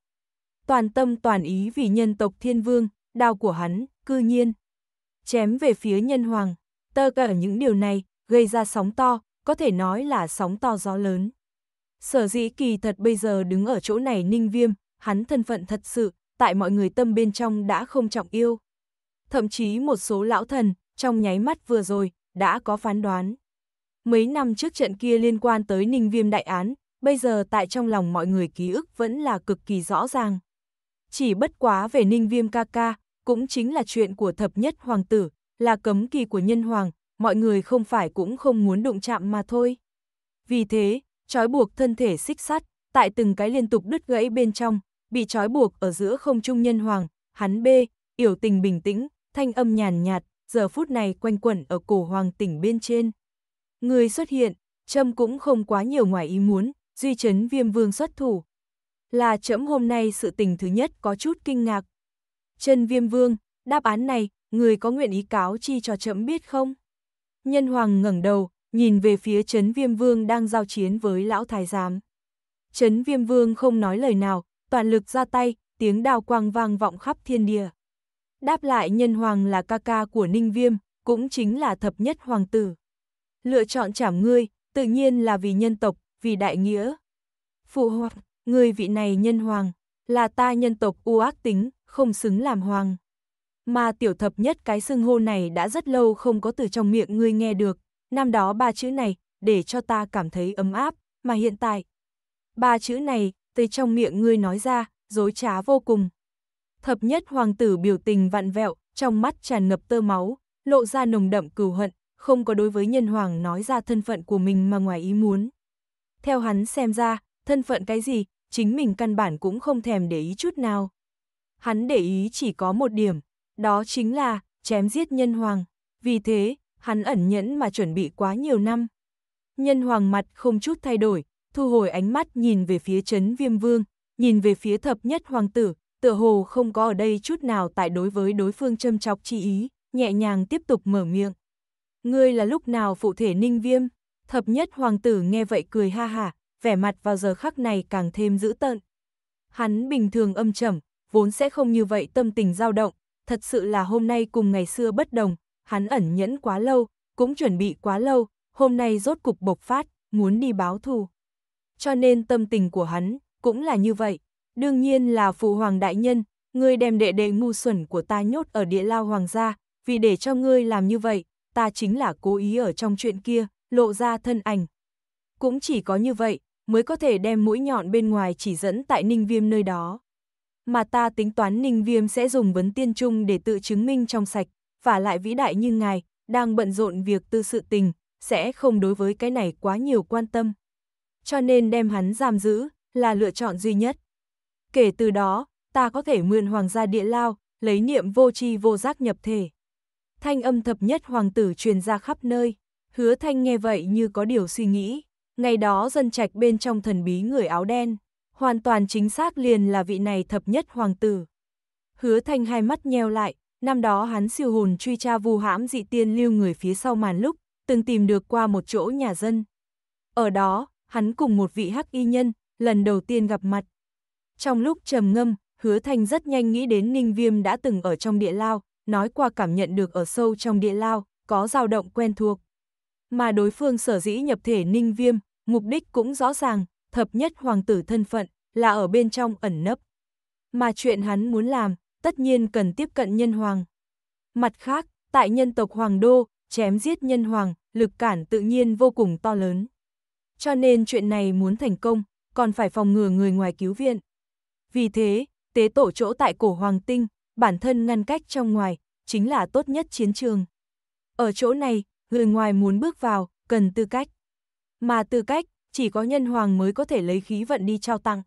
toàn tâm toàn ý vì nhân tộc thiên vương, đao của hắn, cư nhiên. Chém về phía nhân hoàng, tơ cả những điều này, gây ra sóng to, có thể nói là sóng to gió lớn. Sở dĩ kỳ thật bây giờ đứng ở chỗ này ninh viêm, hắn thân phận thật sự, tại mọi người tâm bên trong đã không trọng yêu. Thậm chí một số lão thần, trong nháy mắt vừa rồi, đã có phán đoán. Mấy năm trước trận kia liên quan tới ninh viêm đại án, bây giờ tại trong lòng mọi người ký ức vẫn là cực kỳ rõ ràng chỉ bất quá về ninh viêm ca ca, cũng chính là chuyện của thập nhất hoàng tử, là cấm kỳ của nhân hoàng, mọi người không phải cũng không muốn đụng chạm mà thôi. Vì thế, trói buộc thân thể xích sắt, tại từng cái liên tục đứt gãy bên trong, bị trói buộc ở giữa không trung nhân hoàng, hắn bê, yểu tình bình tĩnh, thanh âm nhàn nhạt, giờ phút này quanh quẩn ở cổ hoàng tỉnh bên trên. Người xuất hiện, châm cũng không quá nhiều ngoài ý muốn, duy chấn viêm vương xuất thủ, là chấm hôm nay sự tình thứ nhất có chút kinh ngạc. Trần Viêm Vương, đáp án này, người có nguyện ý cáo chi cho chấm biết không? Nhân Hoàng ngẩng đầu, nhìn về phía Trấn Viêm Vương đang giao chiến với Lão Thái Giám. Trấn Viêm Vương không nói lời nào, toàn lực ra tay, tiếng đào quang vang vọng khắp thiên địa. Đáp lại Nhân Hoàng là ca ca của Ninh Viêm, cũng chính là thập nhất hoàng tử. Lựa chọn trảm ngươi, tự nhiên là vì nhân tộc, vì đại nghĩa. Phụ hoàng, người vị này nhân hoàng, là ta nhân tộc u ác tính, không xứng làm hoàng. Mà tiểu thập nhất cái xưng hô này đã rất lâu không có từ trong miệng ngươi nghe được, năm đó ba chữ này, để cho ta cảm thấy ấm áp, mà hiện tại. Ba chữ này, từ trong miệng ngươi nói ra, dối trá vô cùng. Thập nhất hoàng tử biểu tình vặn vẹo, trong mắt tràn ngập tơ máu, lộ ra nồng đậm cừu hận, không có đối với nhân hoàng nói ra thân phận của mình mà ngoài ý muốn. Theo hắn xem ra, thân phận cái gì, chính mình căn bản cũng không thèm để ý chút nào. Hắn để ý chỉ có một điểm, đó chính là chém giết nhân hoàng, vì thế, hắn ẩn nhẫn mà chuẩn bị quá nhiều năm. Nhân hoàng mặt không chút thay đổi, thu hồi ánh mắt nhìn về phía chấn viêm vương, nhìn về phía thập nhất hoàng tử, tựa hồ không có ở đây chút nào tại đối với đối phương châm chọc chi ý, nhẹ nhàng tiếp tục mở miệng. Ngươi là lúc nào phụ thể ninh viêm? Thập nhất hoàng tử nghe vậy cười ha hả, vẻ mặt vào giờ khắc này càng thêm dữ tợn. Hắn bình thường âm trầm, vốn sẽ không như vậy tâm tình dao động, thật sự là hôm nay cùng ngày xưa bất đồng, hắn ẩn nhẫn quá lâu, cũng chuẩn bị quá lâu, hôm nay rốt cục bộc phát, muốn đi báo thù. Cho nên tâm tình của hắn cũng là như vậy, đương nhiên là phụ hoàng đại nhân, ngươi đem đệ đệ ngu xuẩn của ta nhốt ở địa lao hoàng gia, vì để cho ngươi làm như vậy, ta chính là cố ý ở trong chuyện kia, lộ ra thân ảnh. Cũng chỉ có như vậy, mới có thể đem mũi nhọn bên ngoài chỉ dẫn tại ninh viêm nơi đó. Mà ta tính toán ninh viêm sẽ dùng vấn tiên trung để tự chứng minh trong sạch, và lại vĩ đại như ngài, đang bận rộn việc tư sự tình, sẽ không đối với cái này quá nhiều quan tâm. Cho nên đem hắn giam giữ, là lựa chọn duy nhất. Kể từ đó, ta có thể mượn hoàng gia địa lao, lấy niệm vô tri vô giác nhập thể. Thanh âm thập nhất hoàng tử truyền ra khắp nơi, hứa thanh nghe vậy như có điều suy nghĩ ngày đó dân trạch bên trong thần bí người áo đen, hoàn toàn chính xác liền là vị này thập nhất hoàng tử. Hứa Thanh hai mắt nheo lại, năm đó hắn siêu hồn truy tra vu hãm dị tiên lưu người phía sau màn lúc, từng tìm được qua một chỗ nhà dân. Ở đó, hắn cùng một vị hắc y nhân, lần đầu tiên gặp mặt. Trong lúc trầm ngâm, Hứa Thanh rất nhanh nghĩ đến Ninh Viêm đã từng ở trong địa lao, nói qua cảm nhận được ở sâu trong địa lao, có dao động quen thuộc mà đối phương sở dĩ nhập thể ninh viêm, mục đích cũng rõ ràng, thập nhất hoàng tử thân phận, là ở bên trong ẩn nấp. Mà chuyện hắn muốn làm, tất nhiên cần tiếp cận nhân hoàng. Mặt khác, tại nhân tộc hoàng đô, chém giết nhân hoàng, lực cản tự nhiên vô cùng to lớn. Cho nên chuyện này muốn thành công, còn phải phòng ngừa người ngoài cứu viện. Vì thế, tế tổ chỗ tại cổ hoàng tinh, bản thân ngăn cách trong ngoài, chính là tốt nhất chiến trường. Ở chỗ này, người ngoài muốn bước vào, cần tư cách. Mà tư cách, chỉ có nhân hoàng mới có thể lấy khí vận đi trao tặng.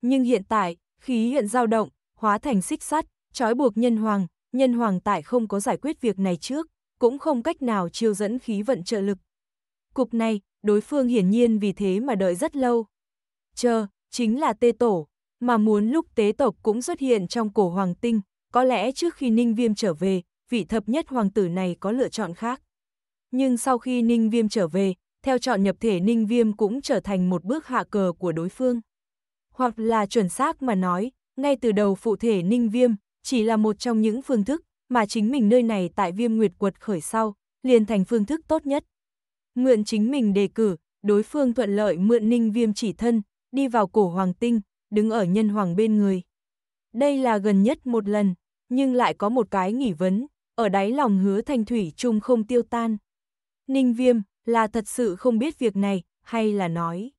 Nhưng hiện tại, khí hiện dao động, hóa thành xích sắt, trói buộc nhân hoàng, nhân hoàng tại không có giải quyết việc này trước, cũng không cách nào chiêu dẫn khí vận trợ lực. Cục này, đối phương hiển nhiên vì thế mà đợi rất lâu. Chờ, chính là tê tổ, mà muốn lúc tế tộc cũng xuất hiện trong cổ hoàng tinh, có lẽ trước khi Ninh Viêm trở về, vị thập nhất hoàng tử này có lựa chọn khác nhưng sau khi Ninh Viêm trở về, theo chọn nhập thể Ninh Viêm cũng trở thành một bước hạ cờ của đối phương. Hoặc là chuẩn xác mà nói, ngay từ đầu phụ thể Ninh Viêm chỉ là một trong những phương thức mà chính mình nơi này tại Viêm Nguyệt Quật khởi sau, liền thành phương thức tốt nhất. Mượn chính mình đề cử, đối phương thuận lợi mượn Ninh Viêm chỉ thân, đi vào cổ Hoàng Tinh, đứng ở nhân hoàng bên người. Đây là gần nhất một lần, nhưng lại có một cái nghỉ vấn, ở đáy lòng hứa thanh thủy chung không tiêu tan. Ninh Viêm là thật sự không biết việc này, hay là nói.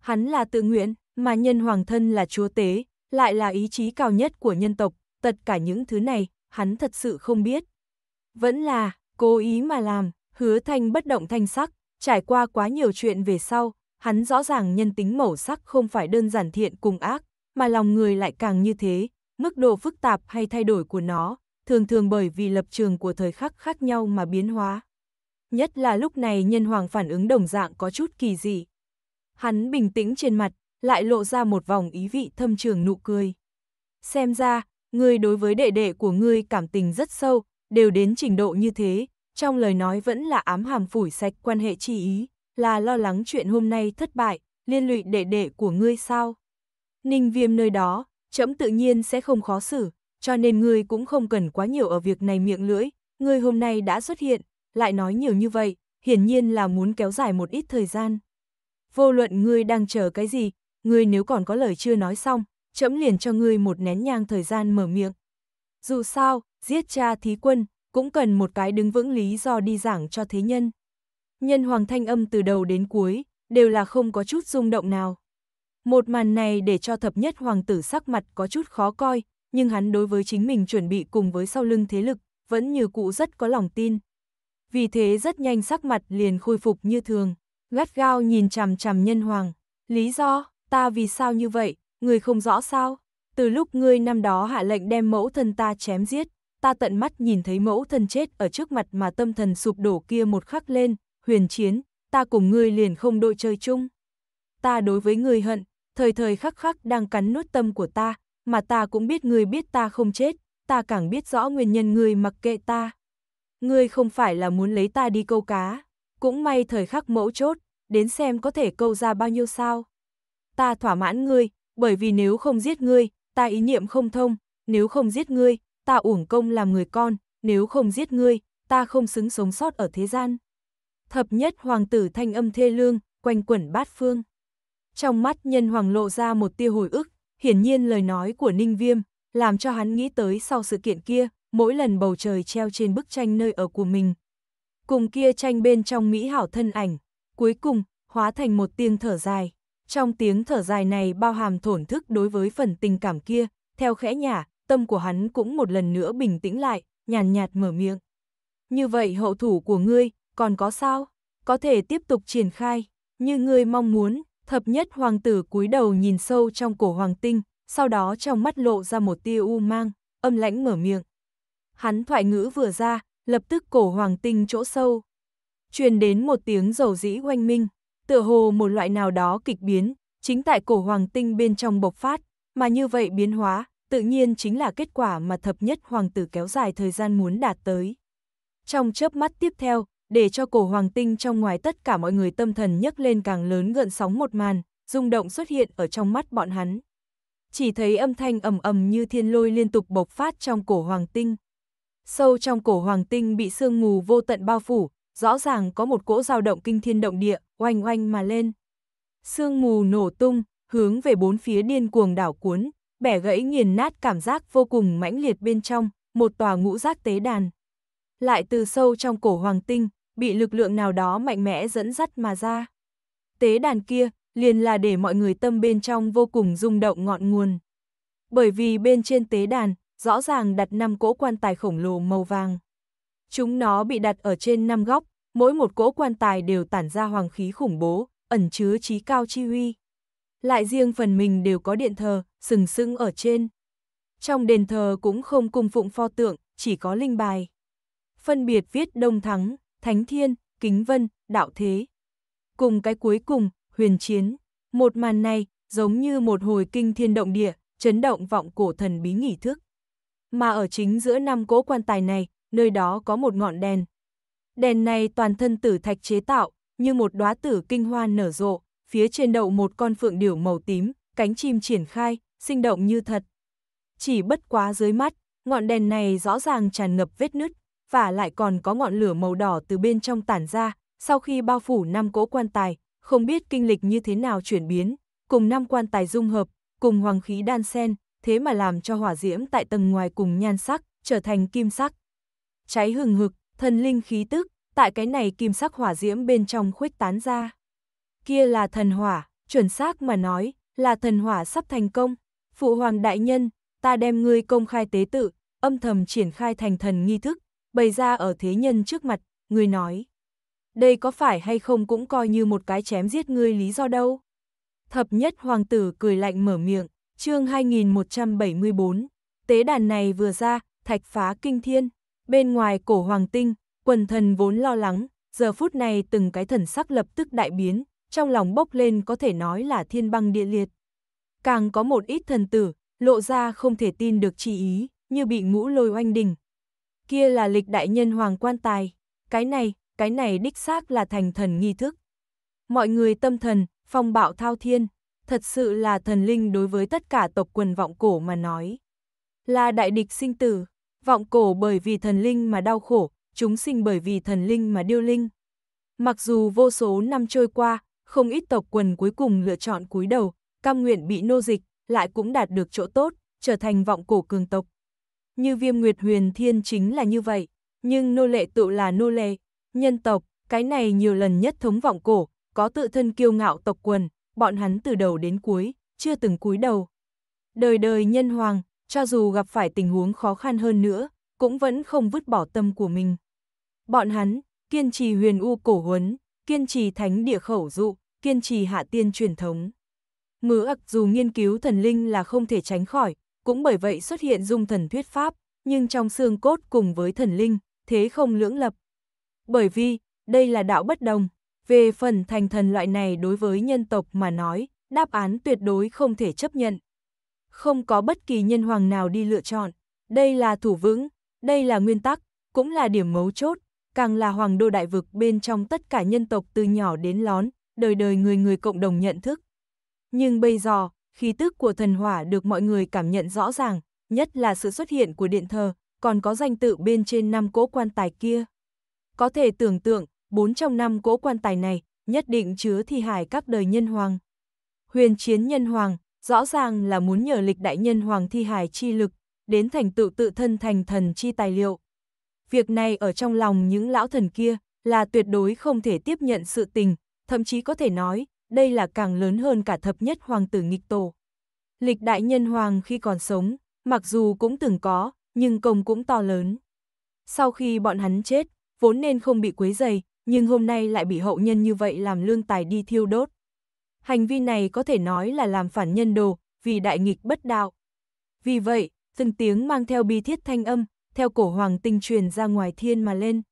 Hắn là tự nguyện, mà nhân hoàng thân là chúa tế, lại là ý chí cao nhất của nhân tộc, tất cả những thứ này, hắn thật sự không biết. Vẫn là, cố ý mà làm, hứa thanh bất động thanh sắc, trải qua quá nhiều chuyện về sau, hắn rõ ràng nhân tính màu sắc không phải đơn giản thiện cùng ác, mà lòng người lại càng như thế, mức độ phức tạp hay thay đổi của nó, thường thường bởi vì lập trường của thời khắc khác nhau mà biến hóa nhất là lúc này nhân hoàng phản ứng đồng dạng có chút kỳ dị. Hắn bình tĩnh trên mặt, lại lộ ra một vòng ý vị thâm trường nụ cười. Xem ra, ngươi đối với đệ đệ của ngươi cảm tình rất sâu, đều đến trình độ như thế, trong lời nói vẫn là ám hàm phủi sạch quan hệ chi ý, là lo lắng chuyện hôm nay thất bại, liên lụy đệ đệ của ngươi sao? Ninh viêm nơi đó, chấm tự nhiên sẽ không khó xử, cho nên ngươi cũng không cần quá nhiều ở việc này miệng lưỡi, ngươi hôm nay đã xuất hiện, lại nói nhiều như vậy, hiển nhiên là muốn kéo dài một ít thời gian. Vô luận ngươi đang chờ cái gì, ngươi nếu còn có lời chưa nói xong, chấm liền cho ngươi một nén nhang thời gian mở miệng. Dù sao, giết cha thí quân, cũng cần một cái đứng vững lý do đi giảng cho thế nhân. Nhân hoàng thanh âm từ đầu đến cuối, đều là không có chút rung động nào. Một màn này để cho thập nhất hoàng tử sắc mặt có chút khó coi, nhưng hắn đối với chính mình chuẩn bị cùng với sau lưng thế lực, vẫn như cũ rất có lòng tin, vì thế rất nhanh sắc mặt liền khôi phục như thường, gắt gao nhìn chằm chằm nhân hoàng. Lý do, ta vì sao như vậy, người không rõ sao? Từ lúc ngươi năm đó hạ lệnh đem mẫu thân ta chém giết, ta tận mắt nhìn thấy mẫu thân chết ở trước mặt mà tâm thần sụp đổ kia một khắc lên, huyền chiến, ta cùng ngươi liền không đội chơi chung. Ta đối với ngươi hận, thời thời khắc khắc đang cắn nuốt tâm của ta, mà ta cũng biết ngươi biết ta không chết, ta càng biết rõ nguyên nhân ngươi mặc kệ ta ngươi không phải là muốn lấy ta đi câu cá, cũng may thời khắc mẫu chốt, đến xem có thể câu ra bao nhiêu sao. Ta thỏa mãn ngươi, bởi vì nếu không giết ngươi, ta ý niệm không thông, nếu không giết ngươi, ta uổng công làm người con, nếu không giết ngươi, ta không xứng sống sót ở thế gian. Thập nhất hoàng tử thanh âm thê lương, quanh quẩn bát phương. Trong mắt nhân hoàng lộ ra một tia hồi ức, hiển nhiên lời nói của Ninh Viêm, làm cho hắn nghĩ tới sau sự kiện kia, mỗi lần bầu trời treo trên bức tranh nơi ở của mình. Cùng kia tranh bên trong mỹ hảo thân ảnh, cuối cùng, hóa thành một tiếng thở dài. Trong tiếng thở dài này bao hàm thổn thức đối với phần tình cảm kia, theo khẽ nhả, tâm của hắn cũng một lần nữa bình tĩnh lại, nhàn nhạt mở miệng. Như vậy hậu thủ của ngươi, còn có sao? Có thể tiếp tục triển khai, như ngươi mong muốn, thập nhất hoàng tử cúi đầu nhìn sâu trong cổ hoàng tinh, sau đó trong mắt lộ ra một tia u mang, âm lãnh mở miệng hắn thoại ngữ vừa ra, lập tức cổ hoàng tinh chỗ sâu. Truyền đến một tiếng rầu dĩ hoanh minh, tựa hồ một loại nào đó kịch biến, chính tại cổ hoàng tinh bên trong bộc phát, mà như vậy biến hóa, tự nhiên chính là kết quả mà thập nhất hoàng tử kéo dài thời gian muốn đạt tới. Trong chớp mắt tiếp theo, để cho cổ hoàng tinh trong ngoài tất cả mọi người tâm thần nhấc lên càng lớn gợn sóng một màn, rung động xuất hiện ở trong mắt bọn hắn. Chỉ thấy âm thanh ầm ầm như thiên lôi liên tục bộc phát trong cổ hoàng tinh, sâu trong cổ hoàng tinh bị sương mù vô tận bao phủ, rõ ràng có một cỗ dao động kinh thiên động địa, oanh oanh mà lên. Sương mù nổ tung, hướng về bốn phía điên cuồng đảo cuốn, bẻ gãy nghiền nát cảm giác vô cùng mãnh liệt bên trong, một tòa ngũ giác tế đàn. Lại từ sâu trong cổ hoàng tinh, bị lực lượng nào đó mạnh mẽ dẫn dắt mà ra. Tế đàn kia, liền là để mọi người tâm bên trong vô cùng rung động ngọn nguồn. Bởi vì bên trên tế đàn, rõ ràng đặt năm cỗ quan tài khổng lồ màu vàng. Chúng nó bị đặt ở trên năm góc, mỗi một cỗ quan tài đều tản ra hoàng khí khủng bố, ẩn chứa trí cao chi huy. Lại riêng phần mình đều có điện thờ, sừng sững ở trên. Trong đền thờ cũng không cung phụng pho tượng, chỉ có linh bài. Phân biệt viết Đông Thắng, Thánh Thiên, Kính Vân, Đạo Thế. Cùng cái cuối cùng, huyền chiến. Một màn này, giống như một hồi kinh thiên động địa, chấn động vọng cổ thần bí nghỉ thức mà ở chính giữa năm cỗ quan tài này, nơi đó có một ngọn đèn. Đèn này toàn thân tử thạch chế tạo, như một đóa tử kinh hoa nở rộ, phía trên đậu một con phượng điểu màu tím, cánh chim triển khai, sinh động như thật. Chỉ bất quá dưới mắt, ngọn đèn này rõ ràng tràn ngập vết nứt, và lại còn có ngọn lửa màu đỏ từ bên trong tản ra, sau khi bao phủ năm cỗ quan tài, không biết kinh lịch như thế nào chuyển biến, cùng năm quan tài dung hợp, cùng hoàng khí đan sen, thế mà làm cho hỏa diễm tại tầng ngoài cùng nhan sắc, trở thành kim sắc. Cháy hừng hực, thần linh khí tức, tại cái này kim sắc hỏa diễm bên trong khuếch tán ra. Kia là thần hỏa, chuẩn xác mà nói, là thần hỏa sắp thành công. Phụ hoàng đại nhân, ta đem ngươi công khai tế tự, âm thầm triển khai thành thần nghi thức, bày ra ở thế nhân trước mặt, ngươi nói. Đây có phải hay không cũng coi như một cái chém giết ngươi lý do đâu. Thập nhất hoàng tử cười lạnh mở miệng chương 2174, tế đàn này vừa ra, thạch phá kinh thiên, bên ngoài cổ hoàng tinh, quần thần vốn lo lắng, giờ phút này từng cái thần sắc lập tức đại biến, trong lòng bốc lên có thể nói là thiên băng địa liệt. Càng có một ít thần tử, lộ ra không thể tin được chỉ ý, như bị ngũ lôi oanh đình. Kia là lịch đại nhân hoàng quan tài, cái này, cái này đích xác là thành thần nghi thức. Mọi người tâm thần, phong bạo thao thiên, thật sự là thần linh đối với tất cả tộc quần vọng cổ mà nói. Là đại địch sinh tử, vọng cổ bởi vì thần linh mà đau khổ, chúng sinh bởi vì thần linh mà điêu linh. Mặc dù vô số năm trôi qua, không ít tộc quần cuối cùng lựa chọn cúi đầu, cam nguyện bị nô dịch, lại cũng đạt được chỗ tốt, trở thành vọng cổ cường tộc. Như viêm nguyệt huyền thiên chính là như vậy, nhưng nô lệ tự là nô lệ, nhân tộc, cái này nhiều lần nhất thống vọng cổ, có tự thân kiêu ngạo tộc quần, bọn hắn từ đầu đến cuối, chưa từng cúi đầu. Đời đời nhân hoàng, cho dù gặp phải tình huống khó khăn hơn nữa, cũng vẫn không vứt bỏ tâm của mình. Bọn hắn, kiên trì huyền u cổ huấn, kiên trì thánh địa khẩu dụ, kiên trì hạ tiên truyền thống. Ngữ ặc dù nghiên cứu thần linh là không thể tránh khỏi, cũng bởi vậy xuất hiện dung thần thuyết pháp, nhưng trong xương cốt cùng với thần linh, thế không lưỡng lập. Bởi vì, đây là đạo bất đồng. Về phần thành thần loại này đối với nhân tộc mà nói, đáp án tuyệt đối không thể chấp nhận. Không có bất kỳ nhân hoàng nào đi lựa chọn, đây là thủ vững, đây là nguyên tắc, cũng là điểm mấu chốt, càng là hoàng đô đại vực bên trong tất cả nhân tộc từ nhỏ đến lón, đời đời người người cộng đồng nhận thức. Nhưng bây giờ, khí tức của thần hỏa được mọi người cảm nhận rõ ràng, nhất là sự xuất hiện của điện thờ, còn có danh tự bên trên năm cỗ quan tài kia. Có thể tưởng tượng, bốn trong năm cỗ quan tài này nhất định chứa thi hải các đời nhân hoàng. Huyền chiến nhân hoàng, rõ ràng là muốn nhờ lịch đại nhân hoàng thi hải chi lực, đến thành tựu tự thân thành thần chi tài liệu. Việc này ở trong lòng những lão thần kia là tuyệt đối không thể tiếp nhận sự tình, thậm chí có thể nói, đây là càng lớn hơn cả thập nhất hoàng tử nghịch tổ. Lịch đại nhân hoàng khi còn sống, mặc dù cũng từng có, nhưng công cũng to lớn. Sau khi bọn hắn chết, vốn nên không bị quấy dày, nhưng hôm nay lại bị hậu nhân như vậy làm lương tài đi thiêu đốt. Hành vi này có thể nói là làm phản nhân đồ, vì đại nghịch bất đạo. Vì vậy, từng tiếng mang theo bi thiết thanh âm, theo cổ hoàng tinh truyền ra ngoài thiên mà lên.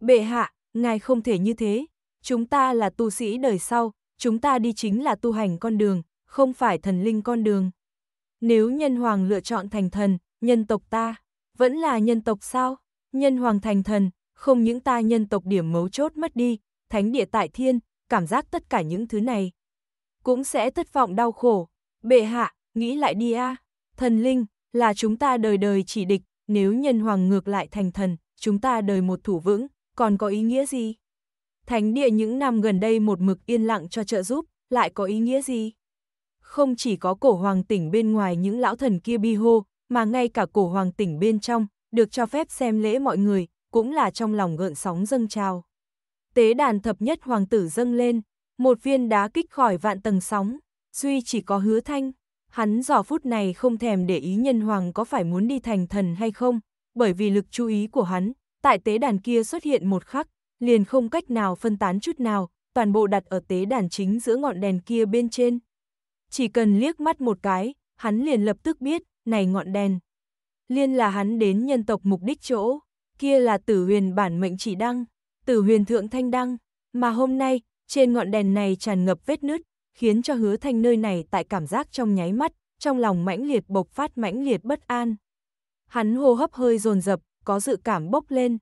Bệ hạ, ngài không thể như thế, chúng ta là tu sĩ đời sau, chúng ta đi chính là tu hành con đường, không phải thần linh con đường. Nếu nhân hoàng lựa chọn thành thần, nhân tộc ta, vẫn là nhân tộc sao? Nhân hoàng thành thần, không những ta nhân tộc điểm mấu chốt mất đi, thánh địa tại thiên, cảm giác tất cả những thứ này. Cũng sẽ thất vọng đau khổ, bệ hạ, nghĩ lại đi a thần linh, là chúng ta đời đời chỉ địch, nếu nhân hoàng ngược lại thành thần, chúng ta đời một thủ vững, còn có ý nghĩa gì? Thánh địa những năm gần đây một mực yên lặng cho trợ giúp, lại có ý nghĩa gì? Không chỉ có cổ hoàng tỉnh bên ngoài những lão thần kia bi hô, mà ngay cả cổ hoàng tỉnh bên trong, được cho phép xem lễ mọi người, cũng là trong lòng gợn sóng dâng trào. Tế đàn thập nhất hoàng tử dâng lên, một viên đá kích khỏi vạn tầng sóng, duy chỉ có hứa thanh. Hắn giờ phút này không thèm để ý nhân hoàng có phải muốn đi thành thần hay không, bởi vì lực chú ý của hắn, tại tế đàn kia xuất hiện một khắc, liền không cách nào phân tán chút nào, toàn bộ đặt ở tế đàn chính giữa ngọn đèn kia bên trên. Chỉ cần liếc mắt một cái, hắn liền lập tức biết, này ngọn đèn. Liên là hắn đến nhân tộc mục đích chỗ kia là tử huyền bản mệnh chỉ đăng, tử huyền thượng thanh đăng, mà hôm nay, trên ngọn đèn này tràn ngập vết nứt, khiến cho hứa thanh nơi này tại cảm giác trong nháy mắt, trong lòng mãnh liệt bộc phát mãnh liệt bất an. Hắn hô hấp hơi dồn dập, có dự cảm bốc lên.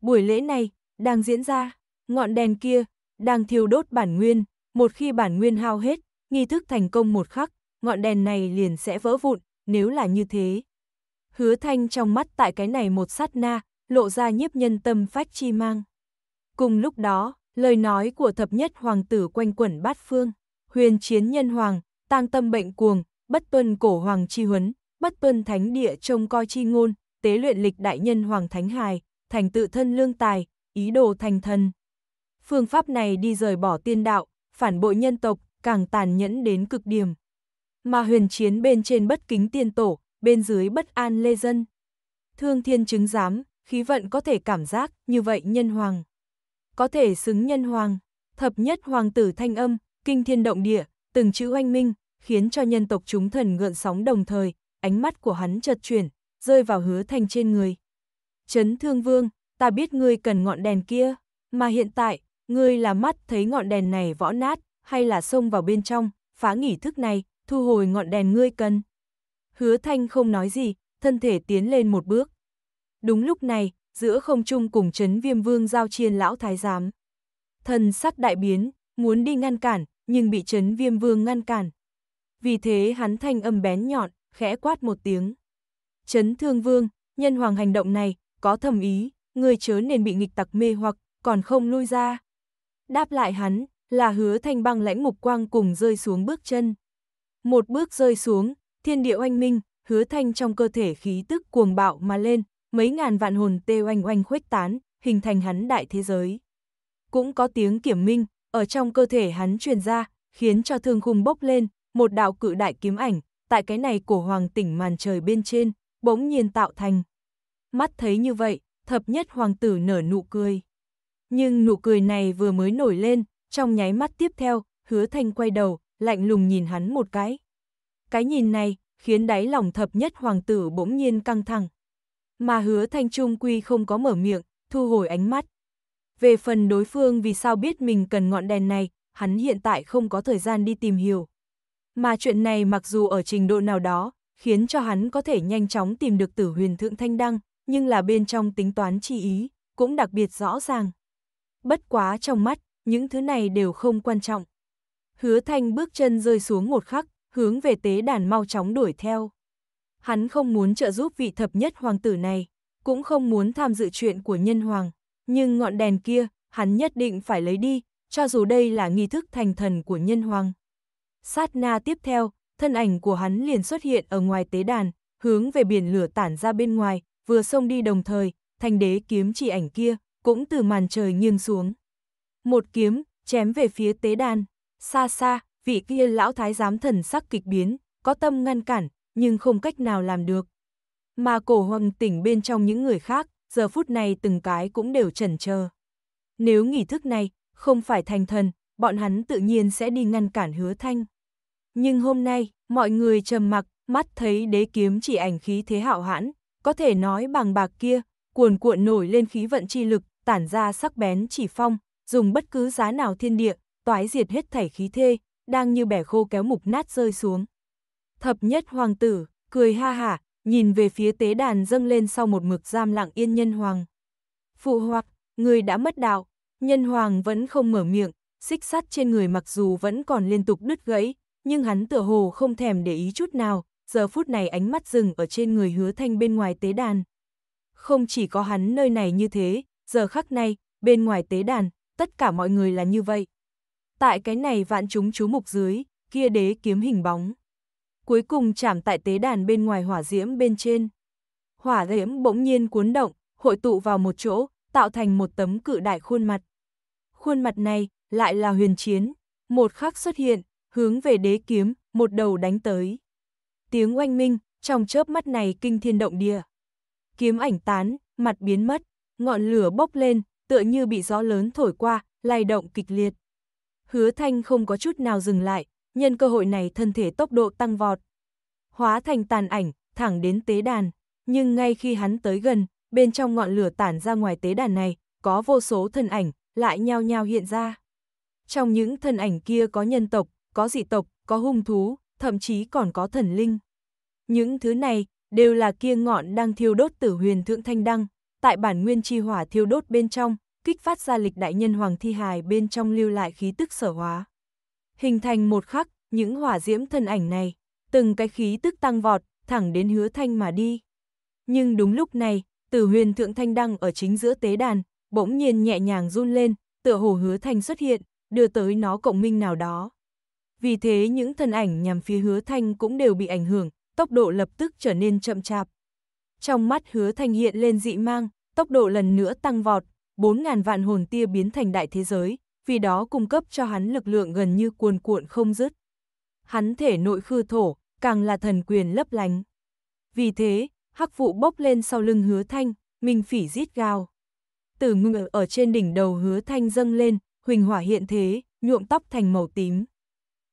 Buổi lễ này, đang diễn ra, ngọn đèn kia, đang thiêu đốt bản nguyên, một khi bản nguyên hao hết, nghi thức thành công một khắc, ngọn đèn này liền sẽ vỡ vụn, nếu là như thế. Hứa thanh trong mắt tại cái này một sát na, lộ ra nhiếp nhân tâm phách chi mang. Cùng lúc đó, lời nói của thập nhất hoàng tử quanh quẩn bát phương, huyền chiến nhân hoàng, tang tâm bệnh cuồng, bất tuân cổ hoàng chi huấn, bất tuân thánh địa trông coi chi ngôn, tế luyện lịch đại nhân hoàng thánh hài, thành tự thân lương tài, ý đồ thành thần. Phương pháp này đi rời bỏ tiên đạo, phản bội nhân tộc, càng tàn nhẫn đến cực điểm. Mà huyền chiến bên trên bất kính tiên tổ, bên dưới bất an lê dân. Thương thiên chứng giám, khí vận có thể cảm giác, như vậy nhân hoàng. Có thể xứng nhân hoàng, thập nhất hoàng tử thanh âm, kinh thiên động địa, từng chữ oanh minh, khiến cho nhân tộc chúng thần gợn sóng đồng thời, ánh mắt của hắn chợt chuyển, rơi vào hứa thanh trên người. Chấn thương vương, ta biết ngươi cần ngọn đèn kia, mà hiện tại, ngươi là mắt thấy ngọn đèn này võ nát, hay là xông vào bên trong, phá nghỉ thức này, thu hồi ngọn đèn ngươi cần. Hứa thanh không nói gì, thân thể tiến lên một bước. Đúng lúc này, giữa không trung cùng chấn viêm vương giao chiên lão thái giám. Thần sắc đại biến, muốn đi ngăn cản, nhưng bị chấn viêm vương ngăn cản. Vì thế hắn thanh âm bén nhọn, khẽ quát một tiếng. Chấn thương vương, nhân hoàng hành động này, có thầm ý, người chớ nên bị nghịch tặc mê hoặc, còn không lui ra. Đáp lại hắn, là hứa thanh băng lãnh mục quang cùng rơi xuống bước chân. Một bước rơi xuống, thiên địa oanh minh, hứa thanh trong cơ thể khí tức cuồng bạo mà lên, mấy ngàn vạn hồn tê oanh oanh khuếch tán, hình thành hắn đại thế giới. Cũng có tiếng kiểm minh, ở trong cơ thể hắn truyền ra, khiến cho thương khung bốc lên, một đạo cự đại kiếm ảnh, tại cái này của hoàng tỉnh màn trời bên trên, bỗng nhiên tạo thành. Mắt thấy như vậy, thập nhất hoàng tử nở nụ cười. Nhưng nụ cười này vừa mới nổi lên, trong nháy mắt tiếp theo, hứa thanh quay đầu, lạnh lùng nhìn hắn một cái. Cái nhìn này, khiến đáy lòng thập nhất hoàng tử bỗng nhiên căng thẳng mà hứa thanh trung quy không có mở miệng, thu hồi ánh mắt. Về phần đối phương vì sao biết mình cần ngọn đèn này, hắn hiện tại không có thời gian đi tìm hiểu. Mà chuyện này mặc dù ở trình độ nào đó, khiến cho hắn có thể nhanh chóng tìm được tử huyền thượng thanh đăng, nhưng là bên trong tính toán chi ý, cũng đặc biệt rõ ràng. Bất quá trong mắt, những thứ này đều không quan trọng. Hứa thanh bước chân rơi xuống một khắc, hướng về tế đàn mau chóng đuổi theo hắn không muốn trợ giúp vị thập nhất hoàng tử này, cũng không muốn tham dự chuyện của nhân hoàng, nhưng ngọn đèn kia, hắn nhất định phải lấy đi, cho dù đây là nghi thức thành thần của nhân hoàng. Sát na tiếp theo, thân ảnh của hắn liền xuất hiện ở ngoài tế đàn, hướng về biển lửa tản ra bên ngoài, vừa xông đi đồng thời, thành đế kiếm chỉ ảnh kia, cũng từ màn trời nghiêng xuống. Một kiếm, chém về phía tế đàn, xa xa, vị kia lão thái giám thần sắc kịch biến, có tâm ngăn cản, nhưng không cách nào làm được. Mà cổ hoàng tỉnh bên trong những người khác, giờ phút này từng cái cũng đều chần chờ. Nếu nghỉ thức này không phải thành thần, bọn hắn tự nhiên sẽ đi ngăn cản hứa thanh. Nhưng hôm nay, mọi người trầm mặc, mắt thấy đế kiếm chỉ ảnh khí thế hạo hãn, có thể nói bằng bạc kia, cuồn cuộn nổi lên khí vận chi lực, tản ra sắc bén chỉ phong, dùng bất cứ giá nào thiên địa, toái diệt hết thảy khí thê, đang như bẻ khô kéo mục nát rơi xuống. Thập nhất hoàng tử, cười ha hả, nhìn về phía tế đàn dâng lên sau một mực giam lặng yên nhân hoàng. Phụ hoặc, người đã mất đạo, nhân hoàng vẫn không mở miệng, xích sắt trên người mặc dù vẫn còn liên tục đứt gãy, nhưng hắn tựa hồ không thèm để ý chút nào, giờ phút này ánh mắt dừng ở trên người hứa thanh bên ngoài tế đàn. Không chỉ có hắn nơi này như thế, giờ khắc này, bên ngoài tế đàn, tất cả mọi người là như vậy. Tại cái này vạn chúng chú mục dưới, kia đế kiếm hình bóng cuối cùng chạm tại tế đàn bên ngoài hỏa diễm bên trên. Hỏa diễm bỗng nhiên cuốn động, hội tụ vào một chỗ, tạo thành một tấm cự đại khuôn mặt. Khuôn mặt này lại là huyền chiến, một khắc xuất hiện, hướng về đế kiếm, một đầu đánh tới. Tiếng oanh minh, trong chớp mắt này kinh thiên động địa. Kiếm ảnh tán, mặt biến mất, ngọn lửa bốc lên, tựa như bị gió lớn thổi qua, lay động kịch liệt. Hứa Thanh không có chút nào dừng lại, nhân cơ hội này thân thể tốc độ tăng vọt. Hóa thành tàn ảnh, thẳng đến tế đàn, nhưng ngay khi hắn tới gần, bên trong ngọn lửa tản ra ngoài tế đàn này, có vô số thân ảnh, lại nhao nhao hiện ra. Trong những thân ảnh kia có nhân tộc, có dị tộc, có hung thú, thậm chí còn có thần linh. Những thứ này đều là kia ngọn đang thiêu đốt tử huyền thượng thanh đăng, tại bản nguyên chi hỏa thiêu đốt bên trong, kích phát ra lịch đại nhân hoàng thi hài bên trong lưu lại khí tức sở hóa. Hình thành một khắc, những hỏa diễm thân ảnh này, từng cái khí tức tăng vọt, thẳng đến hứa thanh mà đi. Nhưng đúng lúc này, tử huyền thượng thanh đăng ở chính giữa tế đàn, bỗng nhiên nhẹ nhàng run lên, tựa hồ hứa thanh xuất hiện, đưa tới nó cộng minh nào đó. Vì thế những thân ảnh nhằm phía hứa thanh cũng đều bị ảnh hưởng, tốc độ lập tức trở nên chậm chạp. Trong mắt hứa thanh hiện lên dị mang, tốc độ lần nữa tăng vọt, 4.000 vạn hồn tia biến thành đại thế giới, vì đó cung cấp cho hắn lực lượng gần như cuồn cuộn không dứt. Hắn thể nội khư thổ, càng là thần quyền lấp lánh. Vì thế, hắc vụ bốc lên sau lưng hứa thanh, minh phỉ rít gào. Từ ngựa ở trên đỉnh đầu hứa thanh dâng lên, huỳnh hỏa hiện thế, nhuộm tóc thành màu tím.